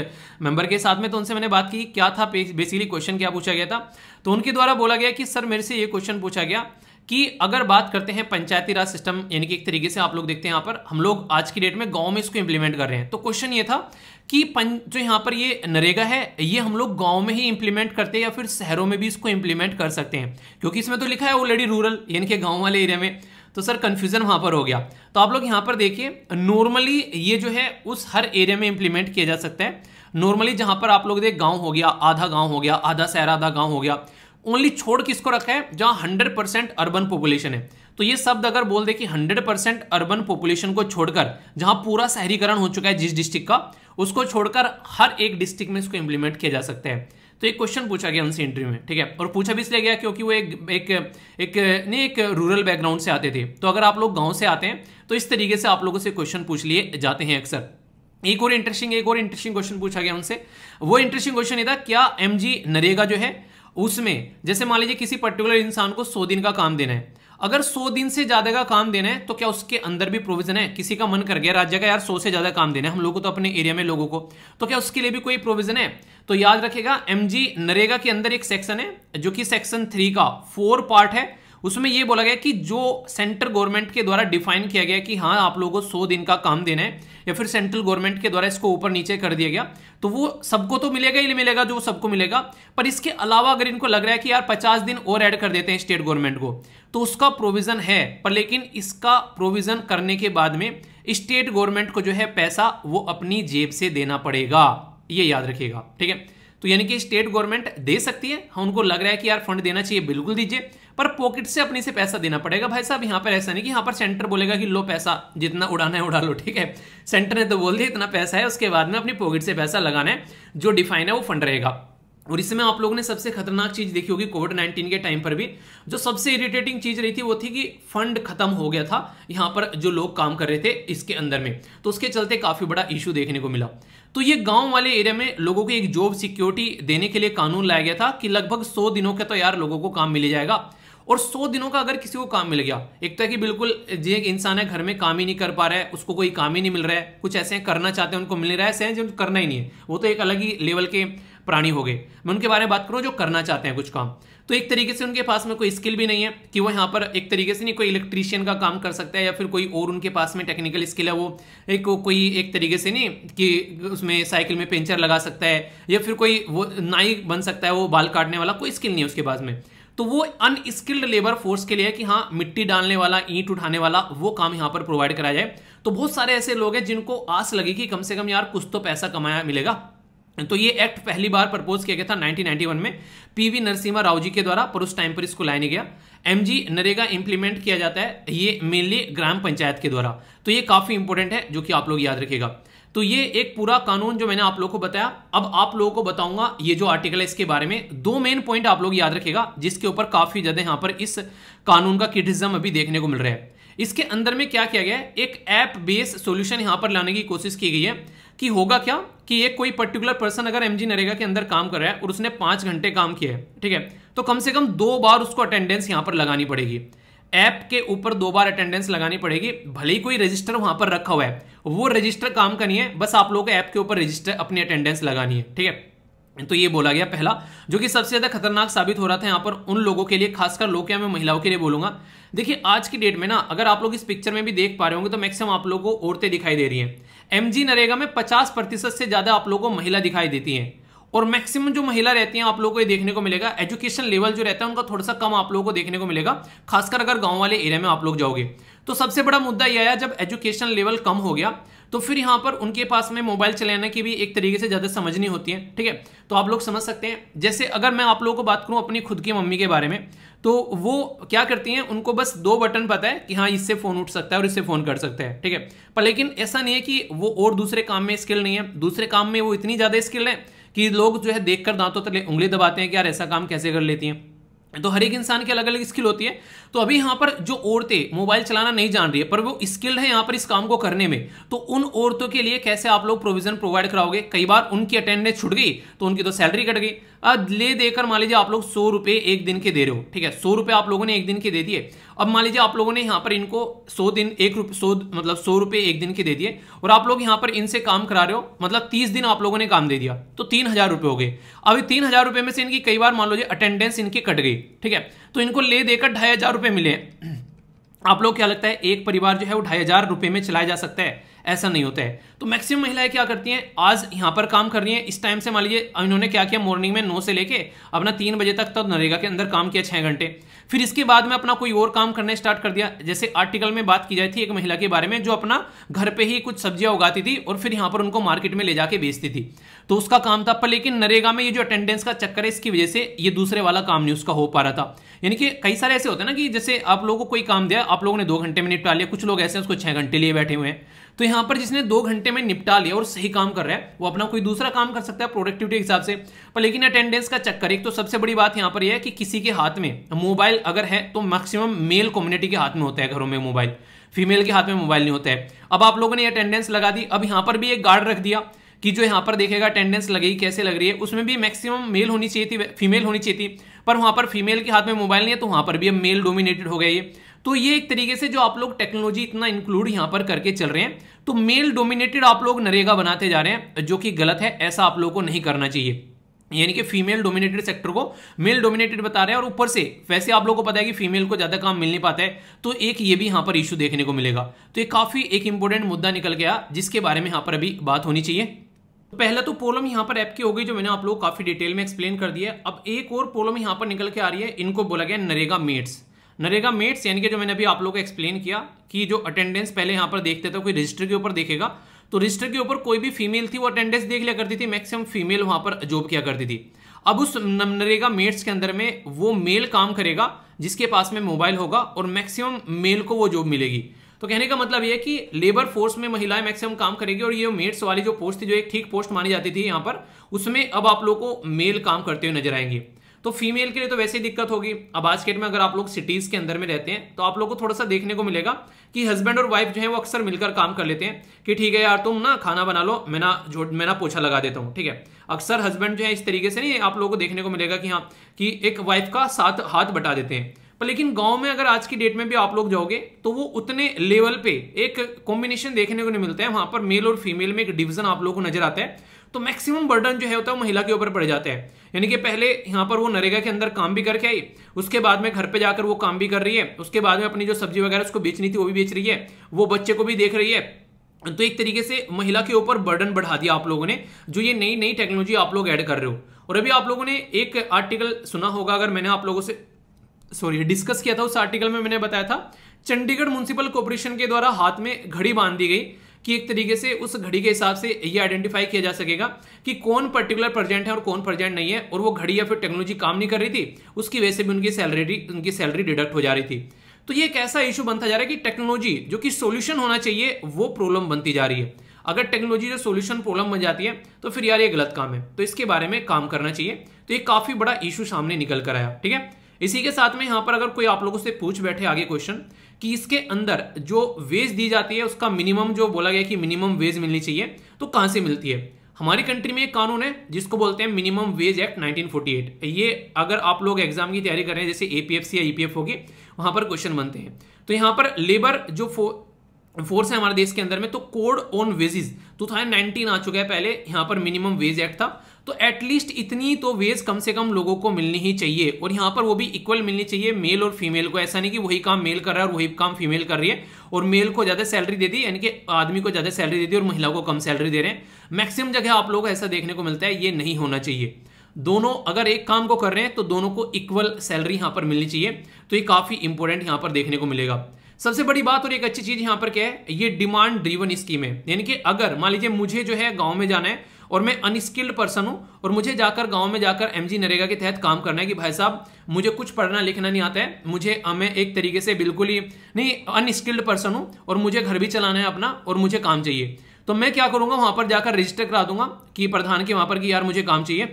मेंबर के साथ में तो उनसे मैंने बात की क्या था बेसिकली क्वेश्चन क्या पूछा गया था तो उनके द्वारा बोला गया कि सर मेरे से ये क्वेश्चन पूछा गया कि अगर बात करते हैं पंचायती राज सिस्टम यानी कि एक तरीके से आप लोग देखते हैं यहाँ पर हम लोग आज की डेट में गांव में इसको इंप्लीमेंट कर रहे हैं तो क्वेश्चन ये था कि जो यहाँ पर ये नरेगा है ये हम लोग गांव में ही इंप्लीमेंट करते हैं या फिर शहरों में भी इसको इंप्लीमेंट कर सकते हैं क्योंकि इसमें तो लिखा है ऑलरेडी रूरल यानी कि गाँव वाले एरिया में तो सर कन्फ्यूज़न वहाँ पर हो गया तो आप लोग यहाँ पर देखिए नॉर्मली ये जो है उस हर एरिया में इंप्लीमेंट किया जा सकता है नॉर्मली जहाँ पर आप लोग देख गाँव हो गया आधा गाँव हो गया आधा शहर आधा गाँव हो गया ओनली छोड़ किसको रखा है जहाँ हंड्रेड परसेंट अर्बन पॉपुलेशन है तो ये शब्द अगर बोल दे कि हंड्रेड परसेंट अर्बन पॉपुलेशन को छोड़कर जहाँ पूरा शहरीकरण हो चुका है जिस डिस्ट्रिक्ट का उसको छोड़कर हर एक डिस्ट्रिक्ट में इसको इंप्लीमेंट किया जा सकता है तो एक क्वेश्चन पूछा गया उनसे इंटरव्यू में ठीक है और पूछा भी इसलिए गया क्योंकि वो एक एक एक नहीं एक रूरल बैकग्राउंड से आते थे तो अगर आप लोग गांव से आते हैं तो इस तरीके से आप लोगों से क्वेश्चन पूछ लिए जाते हैं अक्सर एक और इंटरेस्टिंग एक और इंटरेस्टिंग क्वेश्चन पूछा गया उनसे वो इंटरेस्टिंग क्वेश्चन ये था क्या एम नरेगा जो है उसमें जैसे मान लीजिए किसी पर्टिकुलर इंसान को सौ दिन का काम देना है अगर सौ दिन से ज्यादा का काम देना है तो क्या उसके अंदर भी प्रोविजन है किसी का मन कर गया राज्य का यार सौ से ज्यादा काम देना है हम लोगों को तो अपने एरिया में लोगों को तो क्या उसके लिए भी कोई प्रोविजन है तो याद रखेगा एम नरेगा के अंदर एक सेक्शन है जो कि सेक्शन थ्री का फोर पार्ट है उसमें यह बोला गया कि जो सेंट्रल गवर्नमेंट के द्वारा डिफाइन किया गया कि हाँ आप लोगों को सौ दिन का काम देना है या फिर सेंट्रल गवर्नमेंट के द्वारा इसको ऊपर नीचे कर दिया गया तो वो सबको तो मिलेगा ही मिलेगा जो सबको मिलेगा पर इसके अलावा अगर इनको लग रहा है कि यार पचास दिन और ऐड कर देते हैं स्टेट गवर्नमेंट को तो उसका प्रोविजन है पर लेकिन इसका प्रोविजन करने के बाद में स्टेट गवर्नमेंट को जो है पैसा वो अपनी जेब से देना पड़ेगा ये याद रखिएगा ठीक है तो यानी कि स्टेट गवर्नमेंट दे सकती है हाँ उनको लग रहा है कि यार फंड देना चाहिए बिल्कुल दीजिए पर पॉकेट से अपने से पैसा देना पड़ेगा भाई साहब यहाँ पर ऐसा नहीं कि यहाँ पर सेंटर बोलेगा कि लो पैसा जितना उड़ाना है उड़ा लो ठीक है सेंटर ने तो बोल दिया इतना पैसा है उसके बाद में अपनी पॉकेट से पैसा लगाना है जो डिफाइन है वो फंड रहेगा और इसमें आप लोगों ने सबसे खतरनाक चीज देखी होगी कोविड 19 के टाइम पर भी जो सबसे इरिटेटिंग चीज रही थी वो थी कि फंड खत्म हो गया था यहां पर जो लोग काम कर रहे थे इसके अंदर में तो उसके चलते काफी बड़ा इशू देखने को मिला तो ये गांव वाले एरिया में लोगों को एक जॉब सिक्योरिटी देने के लिए कानून लाया गया था कि लगभग सौ दिनों के तो यार लोगों को काम मिल जाएगा और सौ दिनों का अगर किसी को काम मिल गया एक तो है कि बिल्कुल जी एक इंसान है घर में काम ही नहीं कर पा रहा है उसको कोई काम ही नहीं मिल रहा है कुछ ऐसे हैं करना चाहते हैं उनको मिल नहीं रहा है ऐसे हैं जो करना ही नहीं है वो तो एक अलग ही लेवल के प्राणी हो गए मैं उनके बारे में बात करूँ जो करना चाहते हैं कुछ काम तो एक तरीके से उनके पास में कोई स्किल भी नहीं है कि वो यहाँ पर एक तरीके से नहीं कोई इलेक्ट्रीशियन का काम कर सकता है या फिर कोई और उनके पास में टेक्निकल स्किल है वो एक कोई एक तरीके से नहीं कि उसमें साइकिल में पेंचर लगा सकता है या फिर कोई वो नाई बन सकता है वो बाल काटने वाला कोई स्किल नहीं है उसके पास में तो वो अनस्किल्ड लेबर फोर्स के लिए कि हाँ मिट्टी डालने वाला ईंट उठाने वाला वो काम यहाँ पर प्रोवाइड कराया जाए तो बहुत सारे ऐसे लोग हैं जिनको आस लगी कि कम से कम यार कुछ तो पैसा कमाया मिलेगा तो ये एक्ट पहली बार प्रपोज किया गया था 1991 में पीवी नरसिम्हा राव जी के द्वारा पर उस टाइम पर इसको लाया नहीं गया एमजी नरेगा इंप्लीमेंट किया जाता है ये मेनली ग्राम पंचायत के द्वारा तो ये काफ़ी इंपोर्टेंट है जो कि आप लोग याद रखेगा तो ये एक पूरा कानून जो मैंने आप लोगों को बताया अब आप लोगों को बताऊंगा ये जो आर्टिकल है इसके बारे में दो मेन पॉइंट आप लोग याद रखेगा जिसके ऊपर काफी ज्यादा यहां पर इस कानून का क्रिटिसिज्म अभी देखने को मिल रहा है इसके अंदर में क्या किया गया है एक ऐप बेस्ड सोल्यूशन यहां पर लाने की कोशिश की गई है कि होगा क्या कि एक कोई पर्टिकुलर पर्सन अगर एमजी नरेगा के अंदर काम कर रहा है और उसने पांच घंटे काम किया है ठीक है तो कम से कम दो बार उसको अटेंडेंस यहां पर लगानी पड़ेगी ऐप के ऊपर दो बार अटेंडेंस लगानी पड़ेगी भले ही कोई रजिस्टर वहां पर रखा हुआ है वो रजिस्टर काम का नहीं है बस आप लोगों को ऐप के ऊपर रजिस्टर अपनी अटेंडेंस लगानी है ठीक है तो ये बोला गया पहला जो कि सबसे ज्यादा खतरनाक साबित हो रहा था यहां पर उन लोगों के लिए खासकर लोग क्या मैं महिलाओं के लिए बोलूंगा देखिए आज की डेट में ना अगर आप लोग इस पिक्चर में भी देख पा रहे होंगे तो मैक्सिमम आप लोगों को औरतें दिखाई दे रही हैं एमजी नरेगा में 50 प्रतिशत से ज्यादा आप लोगों को महिला दिखाई देती हैं और मैक्सिमम जो महिला रहती हैं आप लोगों को ये देखने को मिलेगा एजुकेशन लेवल जो रहता है उनका थोड़ा सा कम आप लोगों को देखने को मिलेगा खासकर अगर गांव वाले एरिया में आप लोग जाओगे तो सबसे बड़ा मुद्दा यह आया जब एजुकेशन लेवल कम हो गया तो फिर यहाँ पर उनके पास में मोबाइल चलाने की भी एक तरीके से ज़्यादा समझनी होती है ठीक है तो आप लोग समझ सकते हैं जैसे अगर मैं आप लोगों को बात करूँ अपनी खुद की मम्मी के बारे में तो वो क्या करती हैं उनको बस दो बटन पता है कि हाँ इससे फ़ोन उठ सकता है और इससे फ़ोन कर सकता है ठीक है पर लेकिन ऐसा नहीं है कि वो और दूसरे काम में स्किल नहीं है दूसरे काम में वो इतनी ज़्यादा स्किल है कि लोग जो है देखकर दांतों तले उंगली दबाते हैं कि यार ऐसा काम कैसे कर लेती हैं तो हर एक इंसान की अलग अलग स्किल होती है तो अभी यहां पर जो औरतें मोबाइल चलाना नहीं जान रही है पर वो स्किल्ड है यहां पर इस काम को करने में तो उन औरतों के लिए कैसे आप लोग प्रोविजन प्रोवाइड कराओगे कई बार उनकी अटेंडेंस छुट गई तो उनकी तो सैलरी कट गई ले देकर मान लीजिए आप लोग सौ रुपए एक दिन के दे रहे हो ठीक है सौ रुपए आप लोगों ने एक दिन के दे दिए अब मान लीजिए आप लोगों ने यहां पर इनको सौ दिन एक रुपए सौ मतलब सौ रुपए एक दिन के दे दिए और आप लोग यहां पर इनसे काम करा रहे हो मतलब तीस दिन आप लोगों ने काम दे दिया तो तीन हज़ार रुपए हो गए अभी तीन हज़ार रुपए में से इनकी कई बार मान लो अटेंडेंस इनकी कट गई ठीक है तो इनको ले देकर ढाई हज़ार रुपए मिले आप लोग क्या लगता है एक परिवार जो है वो ढाई हजार रुपए में चलाया जा सकता है ऐसा नहीं होता है तो मैक्सिमम महिलाएं क्या करती हैं आज यहां पर काम कर रही हैं इस टाइम से मान लीजिए इन्होंने क्या किया मॉर्निंग में नौ से लेके अपना तीन बजे तक तब तो नरेगा के अंदर काम किया छह घंटे फिर इसके बाद में अपना कोई और काम करने स्टार्ट कर दिया जैसे आर्टिकल में बात की जाती थी एक महिला के बारे में जो अपना घर पे ही कुछ सब्जियां उगाती थी और फिर यहां पर उनको मार्केट में ले जाके बेचती थी तो उसका काम था पर लेकिन नरेगा में ये जो अटेंडेंस का चक्कर है इसकी वजह से ये दूसरे वाला काम नहीं उसका हो पा रहा था यानी कि कई सारे ऐसे होते हैं ना कि जैसे आप लोगों को कोई काम दिया आप लोगों ने दो घंटे में निपटा लिया कुछ लोग ऐसे हैं उसको छह घंटे लिए बैठे हुए हैं तो यहां पर जिसने दो घंटे में निपटा लिया और सही काम कर रहा है वो अपना कोई दूसरा काम कर सकता है प्रोडक्टिविटी के हिसाब से पर लेकिन अटेंडेंस का चक्कर एक तो सबसे बड़ी बात यहाँ पर यह है कि किसी के हाथ में मोबाइल अगर है तो मैक्सिमम मेल कम्युनिटी के हाथ में होता है घरों में मोबाइल फीमेल के हाथ में मोबाइल नहीं होता है अब आप लोगों ने अटेंडेंस लगा दी अब यहां पर भी एक गार्ड रख दिया कि जो यहाँ पर देखेगा अटेंडेंस लगेगी कैसे लग रही है उसमें भी मैक्सिमम मेल होनी चाहिए थी फीमेल होनी चाहिए थी पर वहाँ पर फीमेल के हाथ में मोबाइल नहीं है तो वहाँ पर भी अब मेल डोमिनेटेड हो गया ये तो ये एक तरीके से जो आप लोग टेक्नोलॉजी इतना इंक्लूड यहाँ पर करके चल रहे हैं तो मेल डोमिनेटेड आप लोग नरेगा बनाते जा रहे हैं जो कि गलत है ऐसा आप लोगों को नहीं करना चाहिए यानी कि फीमेल डोमिनेटेड सेक्टर को मेल डोमिनेटेड बता रहे हैं और ऊपर से वैसे आप लोगों को पता है कि फीमेल को ज्यादा काम मिल नहीं पाता है तो एक ये भी यहां पर इशू देखने को मिलेगा तो ये काफी एक इंपॉर्टेंट मुद्दा निकल गया जिसके बारे में यहां पर अभी बात होनी चाहिए तो पहला तो प्रॉब्लम यहाँ पर ऐप की हो गई जो मैंने आप लोग काफ़ी डिटेल में एक्सप्लेन कर दिया है अब एक और प्रॉब्लम यहाँ पर निकल के आ रही है इनको बोला गया नरेगा मेट्स नरेगा मेट्स यानी कि जो मैंने अभी आप लोग को एक्सप्लेन किया कि जो अटेंडेंस पहले यहाँ पर देखते थे कोई रजिस्टर के ऊपर देखेगा तो रजिस्टर के ऊपर कोई भी फीमेल थी वो अटेंडेंस देख लिया करती थी मैक्सिमम फीमेल वहाँ पर जॉब किया करती थी अब उस नरेगा मेट्स के अंदर में वो मेल काम करेगा जिसके पास में मोबाइल होगा और मैक्सिमम मेल को वो जॉब मिलेगी तो कहने का मतलब यह कि लेबर फोर्स में महिलाएं मैक्सिमम काम करेगी और ये मेट्स वाली जो पोस्ट थी जो एक ठीक पोस्ट मानी जाती थी यहाँ पर उसमें अब आप लोग को मेल काम करते हुए नजर आएंगे तो फीमेल के लिए तो वैसे ही दिक्कत होगी अब आज के में अगर आप लोग सिटीज के अंदर में रहते हैं तो आप लोग को थोड़ा सा देखने को मिलेगा कि हस्बैंड और वाइफ जो है वो अक्सर मिलकर काम कर लेते हैं कि ठीक है यार तुम ना खाना बना लो मैं ना जो मैं ना पोछा लगा देता हूँ ठीक है अक्सर हस्बैंड जो है इस तरीके से नहीं आप लोगों को देखने को मिलेगा कि हाँ कि एक वाइफ का साथ हाथ बटा देते हैं पर लेकिन गांव में अगर आज की डेट में भी आप लोग जाओगे तो वो उतने लेवल पे एक कॉम्बिनेशन देखने को नहीं मिलता है वहां पर मेल और फीमेल में एक डिवीजन आप लोगों को नजर आता है तो मैक्सिमम बर्डन जो है होता है वो तो महिला के ऊपर पड़ जाता है यानी कि पहले यहाँ पर वो नरेगा के अंदर काम भी करके आई उसके बाद में घर पे जाकर वो काम भी कर रही है उसके बाद में अपनी जो सब्जी वगैरह उसको बेचनी थी वो भी बेच रही है वो बच्चे को भी देख रही है तो एक तरीके से महिला के ऊपर बर्डन बढ़ा दिया आप लोगों ने जो ये नई नई टेक्नोलॉजी आप लोग ऐड कर रहे हो और अभी आप लोगों ने एक आर्टिकल सुना होगा अगर मैंने आप लोगों से सॉरी डिस्कस किया था उस आर्टिकल में मैंने बताया था चंडीगढ़ म्यूनसिपल कॉर्पोरेशन के द्वारा हाथ में घड़ी बांध दी गई कि एक तरीके से उस घड़ी के हिसाब से ये आइडेंटिफाई किया जा सकेगा कि कौन पर्टिकुलर प्रेजेंट है और कौन प्रेजेंट नहीं है और वो घड़ी या फिर टेक्नोलॉजी काम नहीं कर रही थी उसकी वजह से भी उनकी सैलरी उनकी सैलरी डिडक्ट हो जा रही थी तो ये एक ऐसा इशू बनता जा रहा है कि टेक्नोलॉजी जो कि सोल्यूशन होना चाहिए वो प्रॉब्लम बनती जा रही है अगर टेक्नोलॉजी जो सोल्यूशन प्रॉब्लम बन जाती है तो फिर यार ये गलत काम है तो इसके बारे में काम करना चाहिए तो ये काफ़ी बड़ा इशू सामने निकल कर आया ठीक है इसी के साथ में यहां पर अगर कोई आप लोगों से पूछ बैठे आगे क्वेश्चन कि इसके अंदर जो वेज दी जाती है उसका मिनिमम जो बोला गया कि मिनिमम वेज मिलनी चाहिए तो कहां से मिलती है हमारी कंट्री में एक कानून है जिसको बोलते हैं मिनिमम वेज एक्ट 1948 ये अगर आप लोग एग्जाम की तैयारी कर रहे हैं जैसे एपीएफसी या ईपीएफ e होगी वहां पर क्वेश्चन बनते हैं तो यहाँ पर लेबर जो फोर्स है हमारे देश के अंदर में तो कोड ऑन वेजेस 2019 आ चुका है पहले यहां पर मिनिमम वेज एक्ट था तो एटलीस्ट इतनी तो वेज कम से कम लोगों को मिलनी ही चाहिए और यहां पर वो भी इक्वल मिलनी चाहिए मेल और फीमेल को ऐसा नहीं कि वही काम मेल कर रहा है और वही काम फीमेल कर रही है और मेल को ज़्यादा सैलरी दे दी यानी कि आदमी को ज़्यादा सैलरी दे दी और महिला को कम सैलरी दे रहे हैं मैक्सिमम जगह आप लोग ऐसा देखने को मिलता है ये नहीं होना चाहिए दोनों अगर एक काम को कर रहे हैं तो दोनों को इक्वल सैलरी यहां पर मिलनी चाहिए तो ये काफ़ी इंपॉर्टेंट यहां पर देखने को मिलेगा सबसे बड़ी बात और एक अच्छी चीज़ यहां पर क्या है ये डिमांड ड्रीवन स्कीम है यानी कि अगर मान लीजिए मुझे जो है गाँव में जाना है और मैं अनस्किल्ड पर्सन हूँ और मुझे जाकर गाँव में जाकर एम जी नरेगा के तहत काम करना है कि भाई साहब मुझे कुछ पढ़ना लिखना नहीं आता है मुझे मैं एक तरीके से बिल्कुल ही नहीं अनस्किल्ड पर्सन हूँ और मुझे घर भी चलाना है अपना और मुझे काम चाहिए तो मैं क्या करूंगा वहां पर जाकर रजिस्टर करा दूंगा कि प्रधान के वहां पर कि यार मुझे काम चाहिए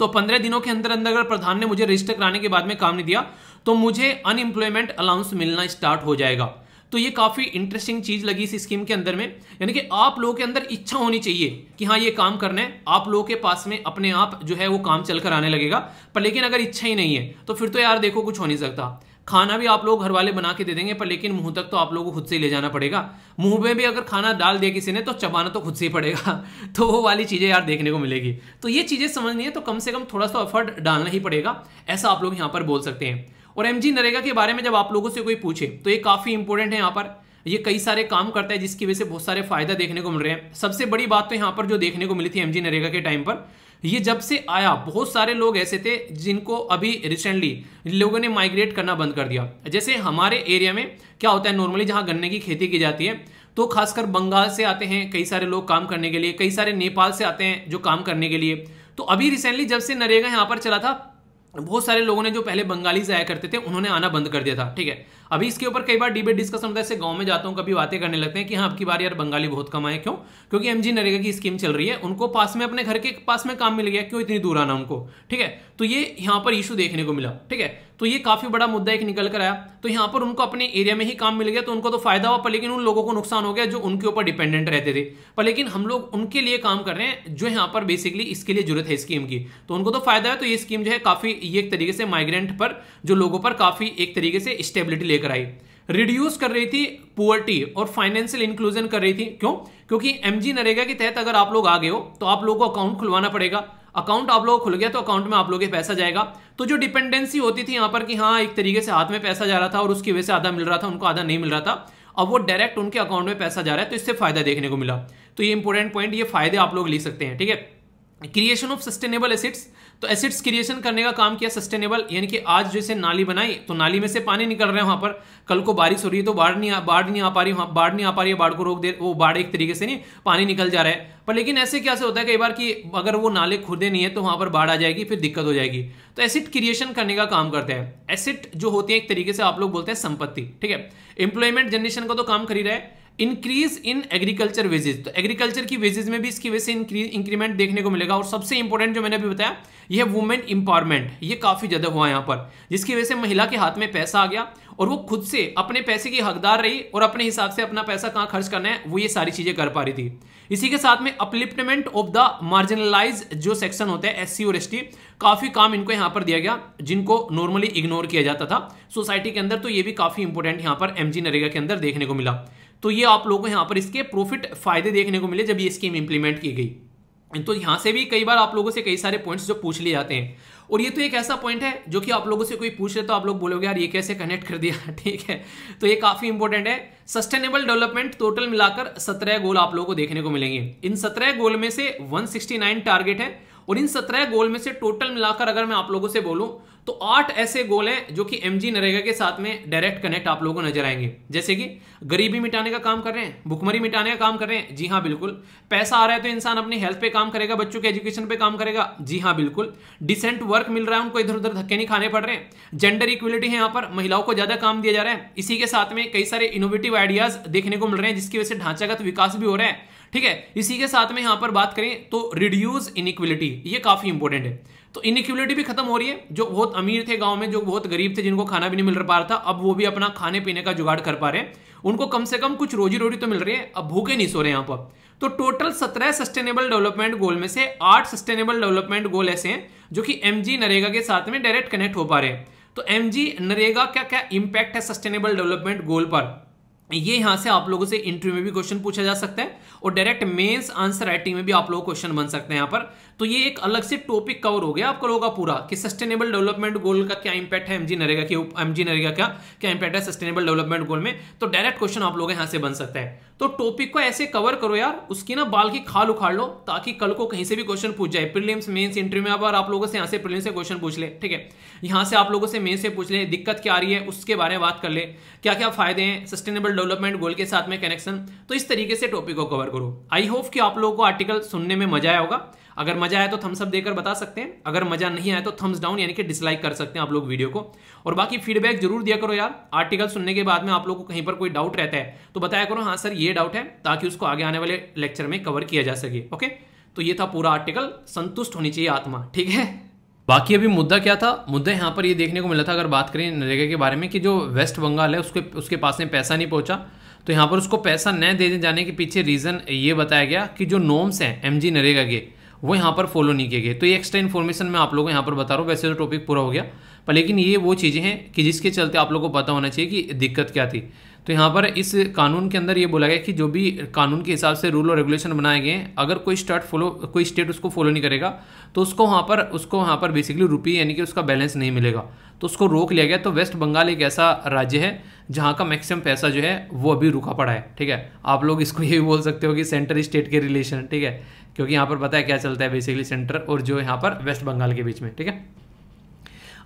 तो पंद्रह दिनों के अंदर अंदर अगर प्रधान ने मुझे रजिस्टर कराने के बाद में काम नहीं दिया तो मुझे अनएम्प्लॉयमेंट अलाउंस मिलना स्टार्ट हो जाएगा तो ये काफ़ी इंटरेस्टिंग चीज़ लगी इस स्कीम के अंदर में यानी कि आप लोगों के अंदर इच्छा होनी चाहिए कि हाँ ये काम करना है आप लोगों के पास में अपने आप जो है वो काम चलकर आने लगेगा पर लेकिन अगर इच्छा ही नहीं है तो फिर तो यार देखो कुछ हो नहीं सकता खाना भी आप लोग घर वाले बना के दे देंगे पर लेकिन मुंह तक तो आप लोगों को खुद से ही ले जाना पड़ेगा मुंह में भी अगर खाना डाल दिया किसी ने तो चबाना तो खुद से ही पड़ेगा [LAUGHS] तो वो वाली चीज़ें यार देखने को मिलेगी तो ये चीज़ें समझनी है तो कम से कम थोड़ा सा एफर्ट डालना ही पड़ेगा ऐसा आप लोग यहाँ पर बोल सकते हैं और एम नरेगा के बारे में जब आप लोगों से कोई पूछे तो ये काफ़ी इंपोर्टेंट है यहाँ पर ये कई सारे काम करता है जिसकी वजह से बहुत सारे फायदा देखने को मिल रहे हैं सबसे बड़ी बात तो यहाँ पर जो देखने को मिली थी एम नरेगा के टाइम पर ये जब से आया बहुत सारे लोग ऐसे थे जिनको अभी रिसेंटली लोगों ने माइग्रेट करना बंद कर दिया जैसे हमारे एरिया में क्या होता है नॉर्मली जहां गन्ने की खेती की जाती है तो खासकर बंगाल से आते हैं कई सारे लोग काम करने के लिए कई सारे नेपाल से आते हैं जो काम करने के लिए तो अभी रिसेंटली जब से नरेगा यहां पर चला था बहुत सारे लोगों ने जो पहले बंगाली जाया करते थे उन्होंने आना बंद कर दिया था ठीक है अभी इसके ऊपर कई बार डिबेट डिस्कशन होता है गांव में जाता हूँ कभी बातें करने लगते हैं कि हाँ आपकी बार यार बंगाली बहुत कम आए क्यों क्योंकि एम जी नरेगा की स्कीम चल रही है उनको पास में अपने घर के पास में काम मिल गया क्यों इतनी दूर आना उनको ठीक है तो ये यहां पर इशू देखने को मिला ठीक है तो ये काफ़ी बड़ा मुद्दा एक निकल कर आया तो यहाँ पर उनको अपने एरिया में ही काम मिल गया तो उनको तो फायदा हुआ पर लेकिन उन लोगों को नुकसान हो गया जो उनके ऊपर डिपेंडेंट रहते थे पर लेकिन हम लोग उनके लिए काम कर रहे हैं जो यहाँ पर बेसिकली इसके लिए जरूरत है स्कीम की तो उनको तो फायदा है तो ये स्कीम जो है काफ़ी ये एक तरीके से माइग्रेंट पर जो लोगों पर काफ़ी एक तरीके से स्टेबिलिटी लेकर आई रिड्यूस कर रही थी पुअर्टी और फाइनेंशियल इंक्लूजन कर रही थी क्यों क्योंकि एमजी नरेगा के तहत अगर आप लोग आ गए हो तो आप लोगों को अकाउंट खुलवाना पड़ेगा अकाउंट आप लोगों खुल गया तो अकाउंट में आप लोगों के पैसा जाएगा तो जो डिपेंडेंसी होती थी यहाँ पर कि हाँ एक तरीके से हाथ में पैसा जा रहा था और उसकी वजह से आधा मिल रहा था उनको आधा नहीं मिल रहा था अब वो डायरेक्ट उनके अकाउंट में पैसा जा रहा है तो इससे फायदा देखने को मिला तो ये इंपॉर्टेंट पॉइंट ये फायदे आप लोग ले सकते हैं ठीक है क्रिएशन ऑफ सस्टेनेबल एसिड्स तो एसिड्स क्रिएशन करने का काम किया सस्टेनेबल यानी कि आज जैसे नाली बनाई तो नाली में से पानी निकल रहा है वहां पर कल को बारिश हो रही है तो बाढ़ नहीं बाढ़ नहीं आ पा रही बाढ़ नहीं आ पा रही है बाढ़ को रोक दे वो बाढ़ एक तरीके से नहीं पानी निकल जा रहा है पर लेकिन ऐसे क्या से होता है कई बार कि अगर वो नाले खुदे नहीं है तो वहां पर बाढ़ आ जाएगी फिर दिक्कत हो जाएगी तो एसिड क्रिएशन करने का काम करते हैं एसिड जो होते हैं एक तरीके से आप लोग बोलते हैं संपत्ति ठीक है एम्प्लॉयमेंट जनरेशन का तो काम कर ही रहा है इंक्रीज इन एग्रीकल्चर वेजेस तो एग्रीकल्चर की वेजेस में भी इसकी वजह से इंक्रीमेंट देखने को मिलेगा और सबसे इंपॉर्टेंट जो मैंने अभी बताया यह वुमेन इंपावरमेंट ये काफ़ी ज़्यादा हुआ यहाँ पर जिसकी वजह से महिला के हाथ में पैसा आ गया और वो खुद से अपने पैसे की हकदार रही और अपने हिसाब से अपना पैसा कहाँ खर्च करना है वो ये सारी चीज़ें कर पा रही थी इसी के साथ में अपलिफ्टमेंट ऑफ द मार्जिनलाइज जो सेक्शन होता है एस और एस काफ़ी काम इनको यहां पर दिया गया जिनको नॉर्मली इग्नोर किया जाता था सोसाइटी के अंदर तो ये भी काफ़ी इंपोर्टेंट यहां पर एम नरेगा के अंदर देखने को मिला तो ये आप लोगों को यहाँ पर इसके प्रॉफिट फायदे देखने को मिले जब ये स्कीम इंप्लीमेंट की गई तो यहाँ से भी कई बार आप लोगों से कई सारे पॉइंट्स जो पूछ लिए जाते हैं और ये तो एक ऐसा पॉइंट है जो कि आप लोगों से कोई पूछ ले तो आप लोग बोलोगे यार ये कैसे कनेक्ट कर दिया [LAUGHS] ठीक है तो ये काफ़ी इंपॉर्टेंट है सस्टेनेबल डेवलपमेंट टोटल मिलाकर सत्रह गोल आप लोगों को देखने को मिलेंगे इन सत्रह गोल में से वन टारगेट है और इन सत्रह गोल में से टोटल मिलाकर अगर मैं आप लोगों से बोलूं तो आठ ऐसे गोल हैं जो कि एम जी नरेगा के साथ में डायरेक्ट कनेक्ट आप लोगों को नजर आएंगे जैसे कि गरीबी मिटाने का काम कर रहे हैं भुखमरी मिटाने का काम कर रहे हैं जी हाँ बिल्कुल पैसा आ रहा है तो इंसान अपनी हेल्थ पे काम करेगा बच्चों के एजुकेशन पे काम करेगा जी हाँ बिल्कुल डिसेंट वर्क मिल रहा है उनको इधर उधर धक्के नहीं खाने पड़ रहे हैं जेंडर इक्वलिटी है यहाँ पर महिलाओं को ज्यादा काम दिया जा रहा है इसी के साथ में कई सारे इनोवेटिव आइडियाज देखने को मिल रहे हैं जिसकी वजह से ढांचागत विकास भी हो रहा है ठीक है इसी के साथ में यहां पर बात करें तो रिड्यूस इनिक्वलिटी ये काफी इंपॉर्टेंट है तो इनिक्वलिटी भी खत्म हो रही है जो बहुत अमीर थे गांव में जो बहुत गरीब थे जिनको खाना भी नहीं मिल पा रहा था अब वो भी अपना खाने पीने का जुगाड़ कर पा रहे हैं उनको कम से कम कुछ रोजी रोटी तो मिल रही है अब भूखे नहीं सो रहे यहां पर तो टोटल सत्रह सस्टेनेबल डेवलपमेंट गोल में से आठ सस्टेनेबल डेवलपमेंट गोल ऐसे हैं जो कि एम नरेगा के साथ में डायरेक्ट कनेक्ट हो पा रहे हैं तो एम नरेगा क्या क्या इंपैक्ट है सस्टेनेबल डेवलपमेंट गोल पर ये यहां से आप लोगों से इंटरव्यू में भी क्वेश्चन पूछा जा सकता है और डायरेक्ट मेंस आंसर राइटिंग में भी आप लोग क्वेश्चन बन सकते हैं यहाँ पर तो ये एक अलग से टॉपिक कवर हो गया आपका होगा पूरा कि सस्टेनेबल डेवलपमेंट गोल का क्या इंपैक्ट है एमजी नरेगा के एमजी नरेगा का क्या इंपैक्ट है सस्टेनेबल डेवलपमेंट गोल में तो डायरेक्ट क्वेश्चन आप लोग यहाँ से बन सकते हैं तो टॉपिक को ऐसे कवर करो यार उसकी ना बाल की खाल उखाड़ लो ताकि कल को कहीं से भी क्वेश्चन पूछ जाए प्रीलिम्स मेंस इंटरव्यू में अगर आप लोगों से यहाँ से प्रीलिम्स से क्वेश्चन पूछ ले ठीक है यहाँ से आप लोगों से मेन से पूछ ले दिक्कत क्या आ रही है उसके बारे में बात कर ले क्या क्या फायदे हैं सस्टेनेबल डेवलपमेंट गोल के साथ में कनेक्शन तो इस तरीके से टॉपिक को कवर करो आई होप कि आप लोगों को आर्टिकल सुनने में मजा आया होगा अगर मजा आया तो थम्स अप देकर बता सकते हैं अगर मजा नहीं आया तो थम्स डाउन यानी कि डिसलाइक कर सकते हैं आप लोग वीडियो को और बाकी फीडबैक जरूर दिया करो यार आर्टिकल सुनने के बाद में आप लोग को कहीं पर कोई डाउट रहता है तो बताया करो हाँ सर ये डाउट है ताकि उसको आगे आने वाले लेक्चर में कवर किया जा सके ओके तो ये था पूरा आर्टिकल संतुष्ट होनी चाहिए आत्मा ठीक है बाकी अभी मुद्दा क्या था मुद्दा यहाँ पर ये देखने को मिला था अगर बात करें नरेगा के बारे में कि जो वेस्ट बंगाल है उसके उसके पास में पैसा नहीं पहुंचा तो यहाँ पर उसको पैसा न दे जाने के पीछे रीज़न ये बताया गया कि जो नॉम्स हैं एम जी नरेगा के वो यहाँ पर फॉलो नहीं किए गए तो ये एक्स्ट्रा इन्फॉर्मेशन मैं आप लोगों को यहाँ पर बता रहा हूँ वैसे तो टॉपिक पूरा हो गया पर लेकिन ये वो चीज़ें हैं कि जिसके चलते आप लोगों को पता होना चाहिए कि दिक्कत क्या थी तो यहाँ पर इस कानून के अंदर ये बोला गया कि जो भी कानून के हिसाब से रूल और रेगुलेशन बनाए गए हैं अगर कोई स्टेट फॉलो कोई स्टेट उसको फॉलो नहीं करेगा तो उसको वहाँ पर उसको वहाँ पर बेसिकली रुपी यानी कि उसका बैलेंस नहीं मिलेगा तो उसको रोक लिया गया तो वेस्ट बंगाल एक ऐसा राज्य है जहाँ का मैक्सिमम पैसा जो है वो अभी रुका पड़ा है ठीक है आप लोग इसको ये भी बोल सकते हो कि सेंटर स्टेट के रिलेशन ठीक है क्योंकि यहाँ पर पता है क्या चलता है बेसिकली सेंटर और जो यहाँ पर वेस्ट बंगाल के बीच में ठीक है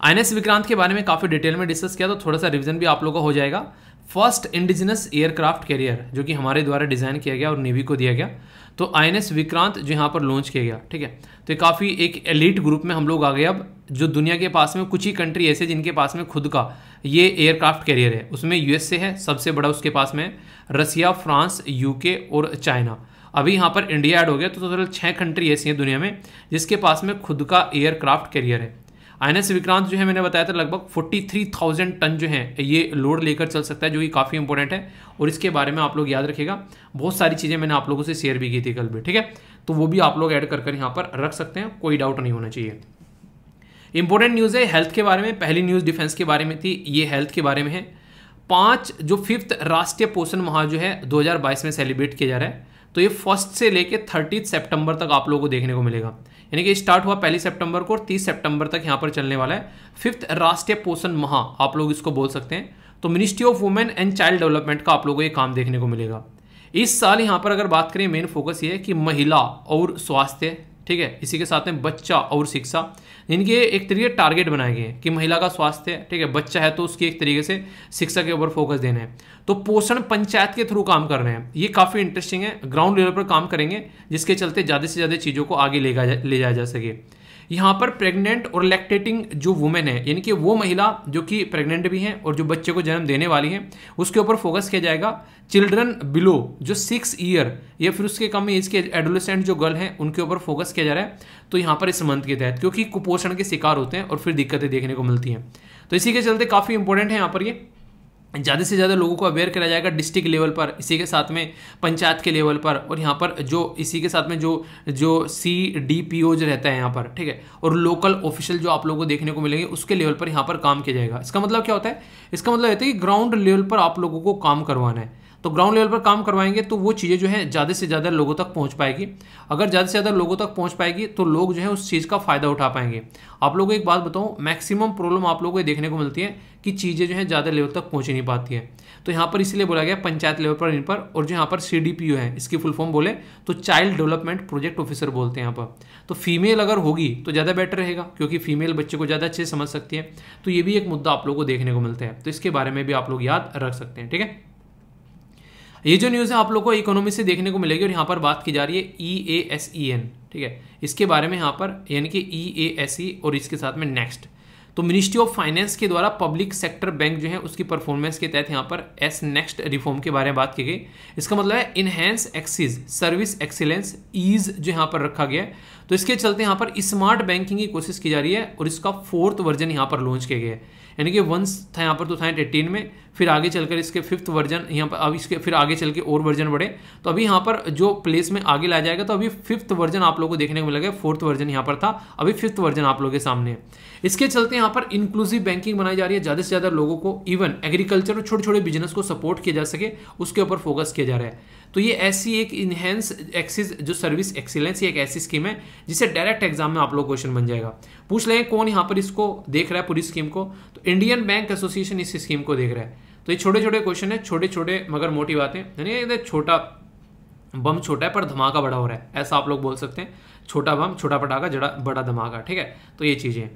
आई विक्रांत के बारे में काफ़ी डिटेल में डिस्कस किया तो थोड़ा सा रिविजन भी आप लोगों का हो जाएगा फर्स्ट इंडिजिनस एयरक्राफ्ट कैरियर जो कि हमारे द्वारा डिज़ाइन किया गया और नेवी को दिया गया तो आई विक्रांत जो यहाँ पर लॉन्च किया गया ठीक है तो काफ़ी एक एलिट ग्रुप में हम लोग आ गए अब जो दुनिया के पास में कुछ ही कंट्री ऐसे जिनके पास में खुद का ये एयरक्राफ्ट कैरियर है उसमें यू है सबसे बड़ा उसके पास में रसिया फ्रांस यू और चाइना अभी यहाँ पर इंडिया ऐड हो गया तो टोटल तो छः कंट्री ऐसी हैं दुनिया में जिसके पास में खुद का एयरक्राफ्ट कैरियर है आई एन विक्रांत जो है मैंने बताया था लगभग 43,000 टन जो है ये लोड लेकर चल सकता है जो कि काफ़ी इंपॉर्टेंट है और इसके बारे में आप लोग याद रखेगा बहुत सारी चीज़ें मैंने आप लोगों से शेयर भी की थी कल भी ठीक है तो वो भी आप लोग ऐड कर कर यहाँ पर रख सकते हैं कोई डाउट नहीं होना चाहिए इंपॉर्टेंट न्यूज़ है हेल्थ के बारे में पहली न्यूज़ डिफेंस के बारे में थी ये हेल्थ के बारे में है पाँच जो फिफ्थ राष्ट्रीय पोषण माह जो है 2022 में सेलिब्रेट किया जा रहा है तो ये फर्स्ट से लेके थर्टीथ सेप्टेम्बर तक आप लोगों को देखने को मिलेगा यानी कि स्टार्ट हुआ पहली सितंबर को और तीस सितंबर तक यहाँ पर चलने वाला है फिफ्थ राष्ट्रीय पोषण माह आप लोग इसको बोल सकते हैं तो ministry of women and child development का आप लोगों को ये काम देखने को मिलेगा इस साल यहाँ पर अगर बात करें मेन फोकस ये है कि महिला और स्वास्थ्य ठीक है इसी के साथ में बच्चा और शिक्षा इनके एक तरीके टारगेट बनाए गए कि महिला का स्वास्थ्य ठीक है बच्चा है तो उसकी एक तरीके से शिक्षा के ऊपर फोकस देना है तो पोषण पंचायत के थ्रू काम कर रहे हैं ये काफ़ी इंटरेस्टिंग है ग्राउंड लेवल पर काम करेंगे जिसके चलते ज़्यादा से ज़्यादा चीज़ों को आगे ले जाया जा सके यहाँ पर प्रेग्नेंट और लैक्टेटिंग जो वुमेन है यानी कि वो महिला जो कि प्रेग्नेंट भी हैं और जो बच्चे को जन्म देने वाली हैं उसके ऊपर फोकस किया जाएगा चिल्ड्रन बिलो जो सिक्स ईयर या फिर उसके कम एज के एडोलेसेंट जो गर्ल हैं उनके ऊपर फोकस किया जा रहा है तो यहाँ पर इस मंथ के तहत क्योंकि कुपोषण के शिकार होते हैं और फिर दिक्कतें देखने को मिलती हैं तो इसी के चलते काफ़ी इंपॉर्टेंट है यहाँ पर ये ज़्यादा से ज़्यादा लोगों को अवेयर कराया जाएगा डिस्ट्रिक्ट लेवल पर इसी के साथ में पंचायत के लेवल पर और यहाँ पर जो इसी के साथ में जो जो सी डी पी ओ जो रहता है यहाँ पर ठीक है और लोकल ऑफिशियल जो आप लोगों को देखने को मिलेंगे उसके लेवल पर यहाँ पर काम किया जाएगा इसका मतलब क्या होता है इसका मतलब होता है कि ग्राउंड लेवल पर आप लोगों को काम करवाना है तो ग्राउंड लेवल पर काम करवाएंगे तो वो चीज़ें जो है ज़्यादा से ज़्यादा लोगों तक पहुँच पाएगी अगर ज़्यादा से ज़्यादा लोगों तक पहुँच पाएगी तो लोग जो है उस चीज़ का फ़ायदा उठा पाएंगे आप लोगों को एक बात बताऊँ मैक्सिमम प्रॉब्लम आप लोगों को देखने को मिलती है कि चीज़ें जो है ज़्यादा लेवल तक पहुँच नहीं पाती है तो यहाँ पर इसलिए बोला गया पंचायत लेवल पर इन पर और जो यहाँ पर सी है इसकी फुल फॉर्म बोले तो चाइल्ड डेवलपमेंट प्रोजेक्ट ऑफिसर बोलते हैं यहाँ पर तो फीमेल अगर होगी तो ज़्यादा बेटर रहेगा क्योंकि फीमेल बच्चे को ज़्यादा अच्छे समझ सकती है तो ये भी एक मुद्दा आप लोगों को देखने को मिलता है तो इसके बारे में भी आप लोग याद रख सकते हैं ठीक है ये जो न्यूज़ है आप लोग को इकोनॉमी से देखने को मिलेगी और यहाँ पर बात की जा रही है ई ए एस ई एन ठीक है इसके बारे में यहाँ पर यानी कि ई ए एस ई और इसके साथ में नेक्स्ट तो मिनिस्ट्री ऑफ फाइनेंस के द्वारा पब्लिक सेक्टर बैंक जो है उसकी परफॉर्मेंस के तहत यहाँ पर एस नेक्स्ट रिफॉर्म के बारे में बात की गई इसका मतलब है enhance access service excellence ease जो यहाँ पर रखा गया है तो इसके चलते यहाँ पर स्मार्ट बैंकिंग की कोशिश की जा रही है और इसका फोर्थ वर्जन यहाँ पर लॉन्च किया गया है यानी कि वंस था यहाँ पर टू थाउजेंड एटीन में फिर आगे चलकर इसके फिफ्थ वर्जन यहाँ पर अब इसके फिर आगे चल के और वर्जन बढ़े तो अभी यहाँ पर जो प्लेस में आगे लाया जाएगा तो अभी फिफ्थ वर्जन आप लोगों को देखने को मिलेगा फोर्थ वर्जन यहाँ पर था अभी फिफ्थ वर्जन आप लोगों के सामने है इसके चलते यहाँ पर इंक्लूसिव बैंकिंग बनाई जा रही है ज़्यादा से ज़्यादा लोगों को इवन एग्रीकल्चर और छोटे छोटे बिजनेस को सपोर्ट किया जा सके उसके ऊपर फोकस किया जा रहा है तो ये ऐसी एक इनहेंस एक्सिस जो सर्विस एक्सीलेंस एक ऐसी स्कीम है जिसे डायरेक्ट एग्जाम में आप लोग क्वेश्चन बन जाएगा पूछ लेंगे कौन यहाँ पर इसको देख रहा है पूरी स्कीम को तो इंडियन बैंक एसोसिएशन इस स्कीम को देख रहा है तो ये छोटे छोटे क्वेश्चन है छोटे छोटे मगर मोटी बातें यानी छोटा बम छोटा है पर धमाका बड़ा हो रहा है ऐसा आप लोग बोल सकते हैं छोटा बम छोटा पटाखा जड़ा बड़ा धमाका ठीक है तो ये चीज़ें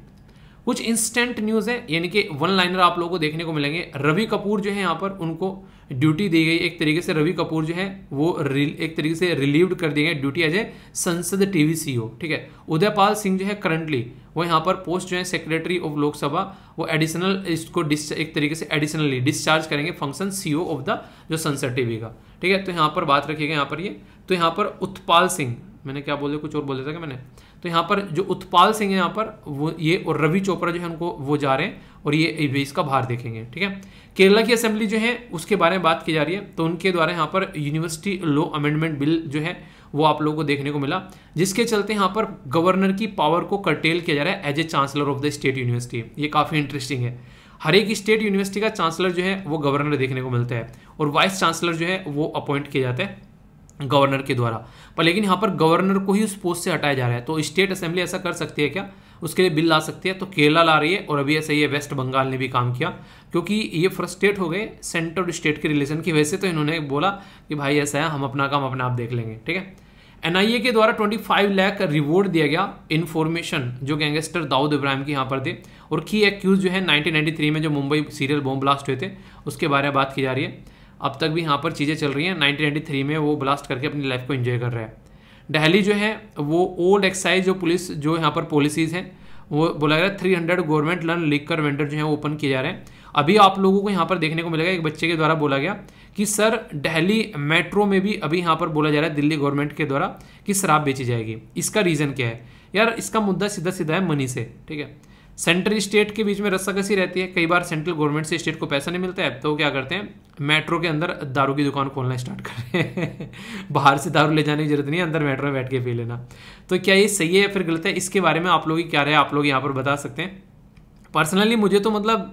कुछ इंस्टेंट न्यूज़ है यानी कि वन लाइनर आप लोगों को देखने को मिलेंगे रवि कपूर जो है यहाँ पर उनको ड्यूटी दी गई एक तरीके से रवि कपूर जो है वो एक तरीके से रिलीव्ड कर दिए गए ड्यूटी एज ए संसद टीवी सीईओ e ठीक है उदयपाल सिंह जो है करंटली वो यहाँ पर पोस्ट जो है सेक्रेटरी ऑफ लोकसभा वो एडिशनल इसको एक तरीके से एडिशनली डिस्चार्ज करेंगे फंक्शन सीईओ ऑफ द जो संसद टीवी का ठीक है तो यहाँ पर बात रखिएगा यहाँ पर ये तो यहाँ पर उत्पाल सिंह मैंने क्या बोले कुछ और बोला था क्या मैंने तो यहाँ पर जो उत्पाल सिंह है यहाँ पर वो ये और रवि चोपड़ा जो है उनको वो जा रहे हैं और ये इसका भार देखेंगे ठीक है केरला की असेंबली जो है उसके बारे में बात की जा रही है तो उनके द्वारा यहाँ पर यूनिवर्सिटी लॉ अमेंडमेंट बिल जो है वो आप लोगों को देखने को मिला जिसके चलते यहाँ पर गवर्नर की पावर को कर्टेल किया जा रहा है as a chancellor of the state university ये काफ़ी इंटरेस्टिंग है हर एक स्टेट यूनिवर्सिटी का चांसलर जो है वो गवर्नर देखने को मिलता है और वाइस चांसलर जो है वो अपॉइंट किया जाता है गवर्नर के द्वारा पर लेकिन यहाँ पर गवर्नर को ही उस पोस्ट से हटाया जा रहा है तो स्टेट असेंबली ऐसा कर सकती है क्या उसके लिए बिल ला सकती है तो केरला ला रही है और अभी ऐसा है वेस्ट बंगाल ने भी काम किया क्योंकि ये फ्रस्ट्रेट हो गए सेंटर और स्टेट के रिलेशन की वैसे तो इन्होंने बोला कि भाई ऐसा है हम अपना काम अपना आप देख लेंगे ठीक है एनआईए के द्वारा 25 लाख रिवॉर्ड दिया गया इन्फॉर्मेशन जो गैंगस्टर दाऊद इब्राहिम की यहाँ पर थे और की एक्यूज जो है 1993 में जो मुंबई सीरियल बॉम्ब ब्लास्ट हुए थे उसके बारे में बात की जा रही है अब तक भी यहाँ पर चीज़ें चल रही हैं नाइनटीन में वो ब्लास्ट करके अपनी लाइफ को इन्जॉय कर रहा है डेहली जो है वो ओल्ड एक्साइज जो पुलिस जो यहाँ पर पॉलिसीज़ हैं वो बोला गया थ्री हंड्रेड गवर्नमेंट लर्न लिख कर वेंडर जो है ओपन किए जा रहे हैं अभी आप लोगों को यहाँ पर देखने को मिलेगा एक बच्चे के द्वारा बोला गया कि सर दिल्ली मेट्रो में भी अभी यहाँ पर बोला जा रहा है दिल्ली गवर्नमेंट के द्वारा कि शराब बेची जाएगी इसका रीज़न क्या है यार इसका मुद्दा सीधा सीधा है मनी से ठीक है सेंट्रल स्टेट के बीच में रस्साकसी रहती है कई बार सेंट्रल गवर्नमेंट से स्टेट को पैसा नहीं मिलता है तो क्या करते हैं मेट्रो के अंदर दारू की दुकान खोलना स्टार्ट कर रहे हैं [LAUGHS] बाहर से दारू ले जाने की जरूरत नहीं है अंदर मेट्रो में बैठ के पी लेना तो क्या ये सही है या फिर गलत है इसके बारे में आप लोग क्या रहे आप लोग यहाँ पर बता सकते हैं पर्सनली मुझे तो मतलब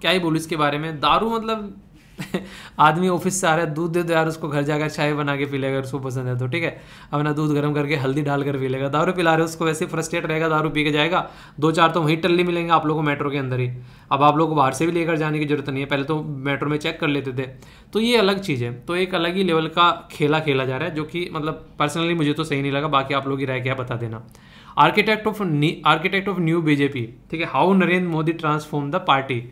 क्या ही बोलूँ इसके बारे में दारू मतलब [LAUGHS] आदमी ऑफिस से आ रहा है दूध दे दो यार उसको घर जाकर चाय बना के पी लेगा उसको पसंद है तो ठीक है अपना दूध गर्म करके हल्दी डाल कर पी लेगा दारू पिला रहे उसको वैसे फ्रस्ट्रेट रहेगा दारू पी के जाएगा दो चार तो वहीं टल्ली मिलेंगे आप लोगों को मेट्रो के अंदर ही अब आप लोग को बाहर से भी लेकर जाने की जरूरत नहीं है पहले तो मेट्रो में चेक कर लेते थे तो ये अलग चीज़ है तो एक अलग ही लेवल का खेला खेला जा रहा है जो कि मतलब पर्सनली मुझे तो सही नहीं लगा बाकी आप लोग ही राय क्या बता देना architect of architect of new BJP ठीक है how Narendra Modi transform the party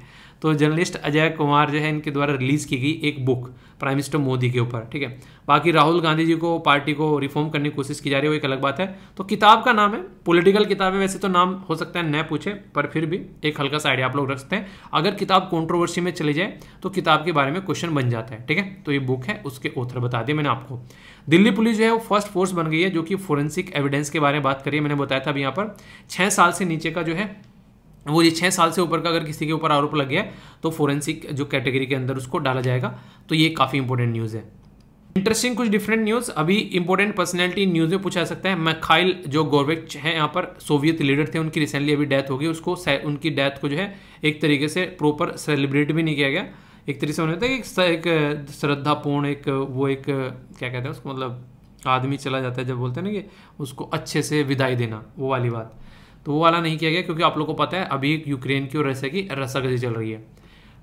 तो जर्नलिस्ट अजय कुमार जो है इनके द्वारा रिलीज़ की गई एक बुक प्राइम मिनिस्टर मोदी के ऊपर ठीक है बाकी राहुल गांधी जी को पार्टी को रिफॉर्म करने की कोशिश की जा रही है वो एक अलग बात है तो किताब का नाम है पॉलिटिकल किताब है वैसे तो नाम हो सकता है न पूछे पर फिर भी एक हल्का सा आइडिया आप लोग रखते हैं अगर किताब कॉन्ट्रोवर्सी में चले जाए तो किताब के बारे में क्वेश्चन बन जाता है ठीक है तो ये बुक है उसके ऑथर बता दिए मैंने आपको दिल्ली पुलिस जो है वो फर्स्ट फोर्स बन गई है जो कि फोरेंसिक एविडेंस के बारे में बात करिए मैंने बताया था अभी यहाँ पर छः साल से नीचे का जो है वो ये छः साल से ऊपर का अगर किसी के ऊपर आरोप लग गया तो फोरेंसिक जो कैटेगरी के अंदर उसको डाला जाएगा तो ये काफ़ी इंपॉर्टेंट न्यूज़ है इंटरेस्टिंग कुछ डिफरेंट न्यूज़ अभी इंपॉर्टेंट पर्सनैलिटी न्यूज़ में पूछा जा सकता है मैखाइल जो गोरवेच हैं यहाँ पर सोवियत लीडर थे उनकी रिसेंटली अभी डेथ हो गई उसको उनकी डेथ को जो है एक तरीके से प्रॉपर सेलिब्रेट भी नहीं किया गया एक तरीके से होने होता एक श्रद्धापूर्ण एक वो एक क्या कहते हैं उसको मतलब आदमी चला जाता है जब बोलते हैं ना कि उसको अच्छे से विदाई देना वो वाली बात तो वो वाला नहीं किया गया क्योंकि आप लोग को पता है अभी यूक्रेन की और रशिया की रस्साकसी चल रही है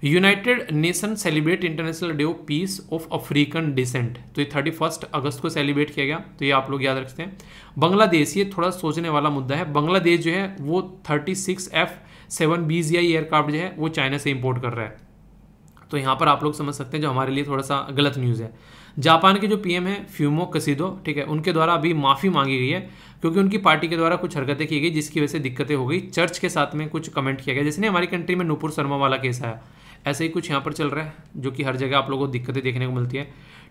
United Nation celebrate International Day of Peace of African descent तो ये थर्टी फर्स्ट अगस्त को सेलिब्रेट किया गया तो ये आप लोग याद रखते हैं बांग्लादेश ये थोड़ा सोचने वाला मुद्दा है बांग्लादेश जो है वो थर्टी सिक्स एफ सेवन बीज आई एयरक्राफ्ट जो है वो चाइना से इम्पोर्ट कर रहा है तो यहाँ पर आप लोग समझ सकते हैं जो हमारे लिए थोड़ा सा गलत न्यूज़ है जापान के जो पीएम हैं फ्यूमो कसीदो ठीक है उनके द्वारा अभी माफ़ी मांगी गई है क्योंकि उनकी पार्टी के द्वारा कुछ हरकतें की गई जिसकी वजह से दिक्कतें हो गई चर्च के साथ में कुछ कमेंट किया गया जैसे हमारी कंट्री में नूपुर शर्मा वाला केस आया ऐसे ही कुछ यहाँ पर चल रहा है जो कि हर जगह आप लोगों को दिक्कतें देखने को मिलती है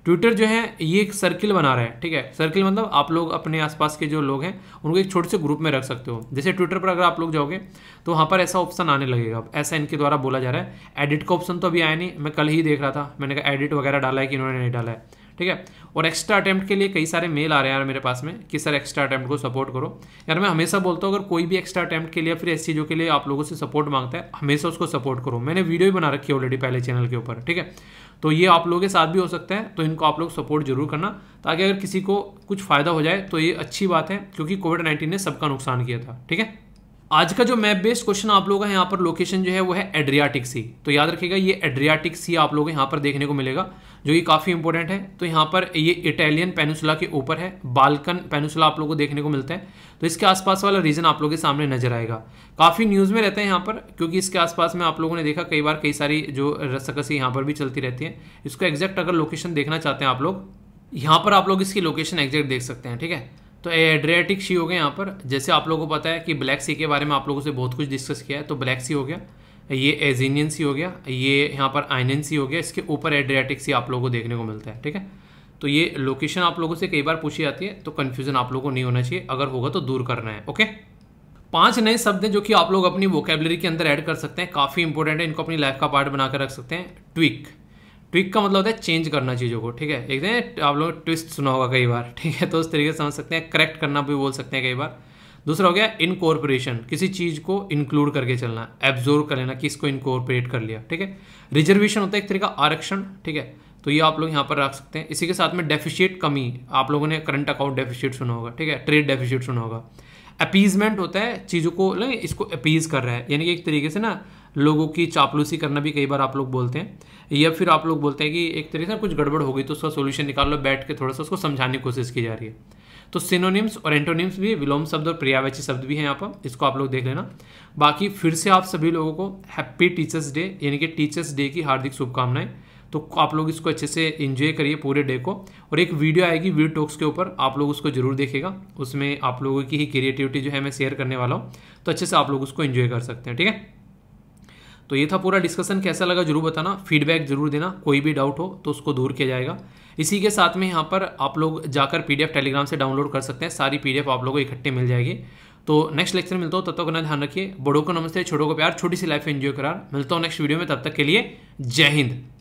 ट्विटर जो है ये एक सर्किल बना रहा है ठीक है सर्किल मतलब आप लोग अपने आसपास के जो लोग हैं उनको एक छोटे से ग्रुप में रख सकते हो जैसे ट्विटर पर अगर आप लोग जाओगे तो वहाँ पर ऐसा ऑप्शन आने लगेगा ऐसा इनके द्वारा बोला जा रहा है एडिट का ऑप्शन तो अभी आया नहीं मैं कल ही देख रहा था मैंने कहा एडिट वगैरह डाला है कि इन्होंने नहीं डाला है ठीक है और एक्स्ट्रा अटैम्प्ट के लिए कई सारे मेल आ रहे हैं यार मेरे पास में कि सर एक्स्ट्रा अटैम्प्ट को सपोर्ट करो यार मैं हमेशा बोलता हूँ अगर कोई भी एक्स्ट्रा अटैम्प्ट के लिए फिर ऐसी चीज़ों के लिए आप लोगों से सपोर्ट मांगता है हमेशा उसको सपोर्ट करो मैंने वीडियो भी बना रखी है ऑलरेडी पहले चैनल के ऊपर ठीक है तो ये आप लोगों के साथ भी हो सकता है तो इनको आप लोग सपोर्ट जरूर करना ताकि अगर किसी को कुछ फ़ायदा हो जाए तो ये अच्छी बात है क्योंकि कोविड नाइन्टीन ने सबका नुकसान किया था ठीक है आज का जो मैप बेस्ड क्वेश्चन आप लोगों का यहाँ पर लोकेशन जो है वो है एड्रियाटिक सी तो याद रखिएगा ये एड्रियाटिक सी आप लोगों को यहाँ पर देखने को मिलेगा जो कि काफ़ी इंपॉर्टेंट है तो यहाँ पर ये इटालियन पेनुसुला के ऊपर है बालकन पेनुसुला आप लोगों को देखने को मिलता है तो इसके आसपास वाला रीजन आप लोगों के सामने नजर आएगा काफ़ी न्यूज़ में रहता है यहाँ पर क्योंकि इसके आसपास में आप लोगों ने देखा कई बार कई सारी जो रस्कसी यहाँ पर भी चलती रहती है इसको एग्जैक्ट अगर लोकेशन देखना चाहते हैं आप लोग यहाँ पर आप लोग इसकी लोकेशन एग्जैक्ट देख सकते हैं ठीक है तो एड्रियाटिक सी हो गया यहाँ पर जैसे आप लोगों को पता है कि ब्लैक सी के बारे में आप लोगों से बहुत कुछ डिस्कस किया है तो ब्लैक सी हो गया ये एजीनियन सी हो गया ये यहाँ पर आइनियन सी हो गया इसके ऊपर एड्रियाटिक सी आप लोगों को देखने को मिलता है ठीक है तो ये लोकेशन आप लोगों से कई बार पूछी जाती है तो कन्फ्यूजन आप लोगों को नहीं होना चाहिए अगर होगा तो दूर करना है ओके पांच नए शब्द हैं जो कि आप लोग अपनी वोकेबलरी के अंदर ऐड कर सकते हैं काफ़ी इंपॉर्टेंट है इनको अपनी लाइफ का पार्ट बनाकर रख सकते हैं ट्विक ट्विक का मतलब होता है चेंज करना चीज़ों को ठीक है एक दिन तो आप लोग ट्विस्ट सुना होगा कई बार ठीक है तो उस तरीके से समझ सकते हैं करेक्ट करना भी बोल सकते हैं कई बार दूसरा हो गया इनकॉर्पोरेशन किसी चीज़ को इंक्लूड करके चलना एब्जोर्व कर लेना कि इसको इनकॉर्पोरेट कर लिया ठीक है रिजर्वेशन होता है एक तरीका आरक्षण ठीक है तो ये आप लोग यहाँ पर रख सकते हैं इसी के साथ में डेफिशिएट कमी आप लोगों ने करंट अकाउंट डेफिशिएट सुना होगा ठीक है ट्रेड डेफिशिएट सुना होगा अपीजमेंट होता है चीज़ों को इसको अपीज कर रहा है यानी कि एक तरीके से ना लोगों की चापलूसी करना भी कई बार आप लोग बोलते हैं या फिर आप लोग बोलते हैं कि एक तरीके से कुछ गड़बड़ हो गई तो उसका सोल्यूशन निकाल लो बैठ के थोड़ा सा उसको समझाने की कोशिश की जा रही है तो सिनोनिम्स और एंटोनिम्स भी विलोम शब्द और प्रियावाची शब्द भी हैं यहाँ पर इसको आप लोग देख लेना बाकी फिर से आप सभी लोगों को हैप्पी टीचर्स डे यानी कि टीचर्स डे की हार्दिक शुभकामनाएं तो आप लोग इसको अच्छे से इन्जॉय करिए पूरे डे को और एक वीडियो आएगी वी टॉक्स के ऊपर आप लोग उसको जरूर देखेगा उसमें आप लोगों की ही क्रिएटिविटी जो है मैं शेयर करने वाला हूँ तो अच्छे से आप लोग उसको इन्जॉय कर सकते हैं ठीक है तो ये था पूरा डिस्कशन कैसा लगा जरूर बताना फीडबैक जरूर देना कोई भी डाउट हो तो उसको दूर किया जाएगा इसी के साथ में यहाँ पर आप लोग जाकर पीडीएफ टेलीग्राम से डाउनलोड कर सकते हैं सारी पीडीएफ आप लोगों को इकट्ठे मिल जाएगी तो नेक्स्ट लेक्चर मिलता हूँ तब तक अपना ध्यान रखिए बड़ों को नमस्ते छोटों को प्यार छोटी सी लाइफ एंजॉय करार मिलता हूँ नेक्स्ट वीडियो में तब तक के लिए जय हिंद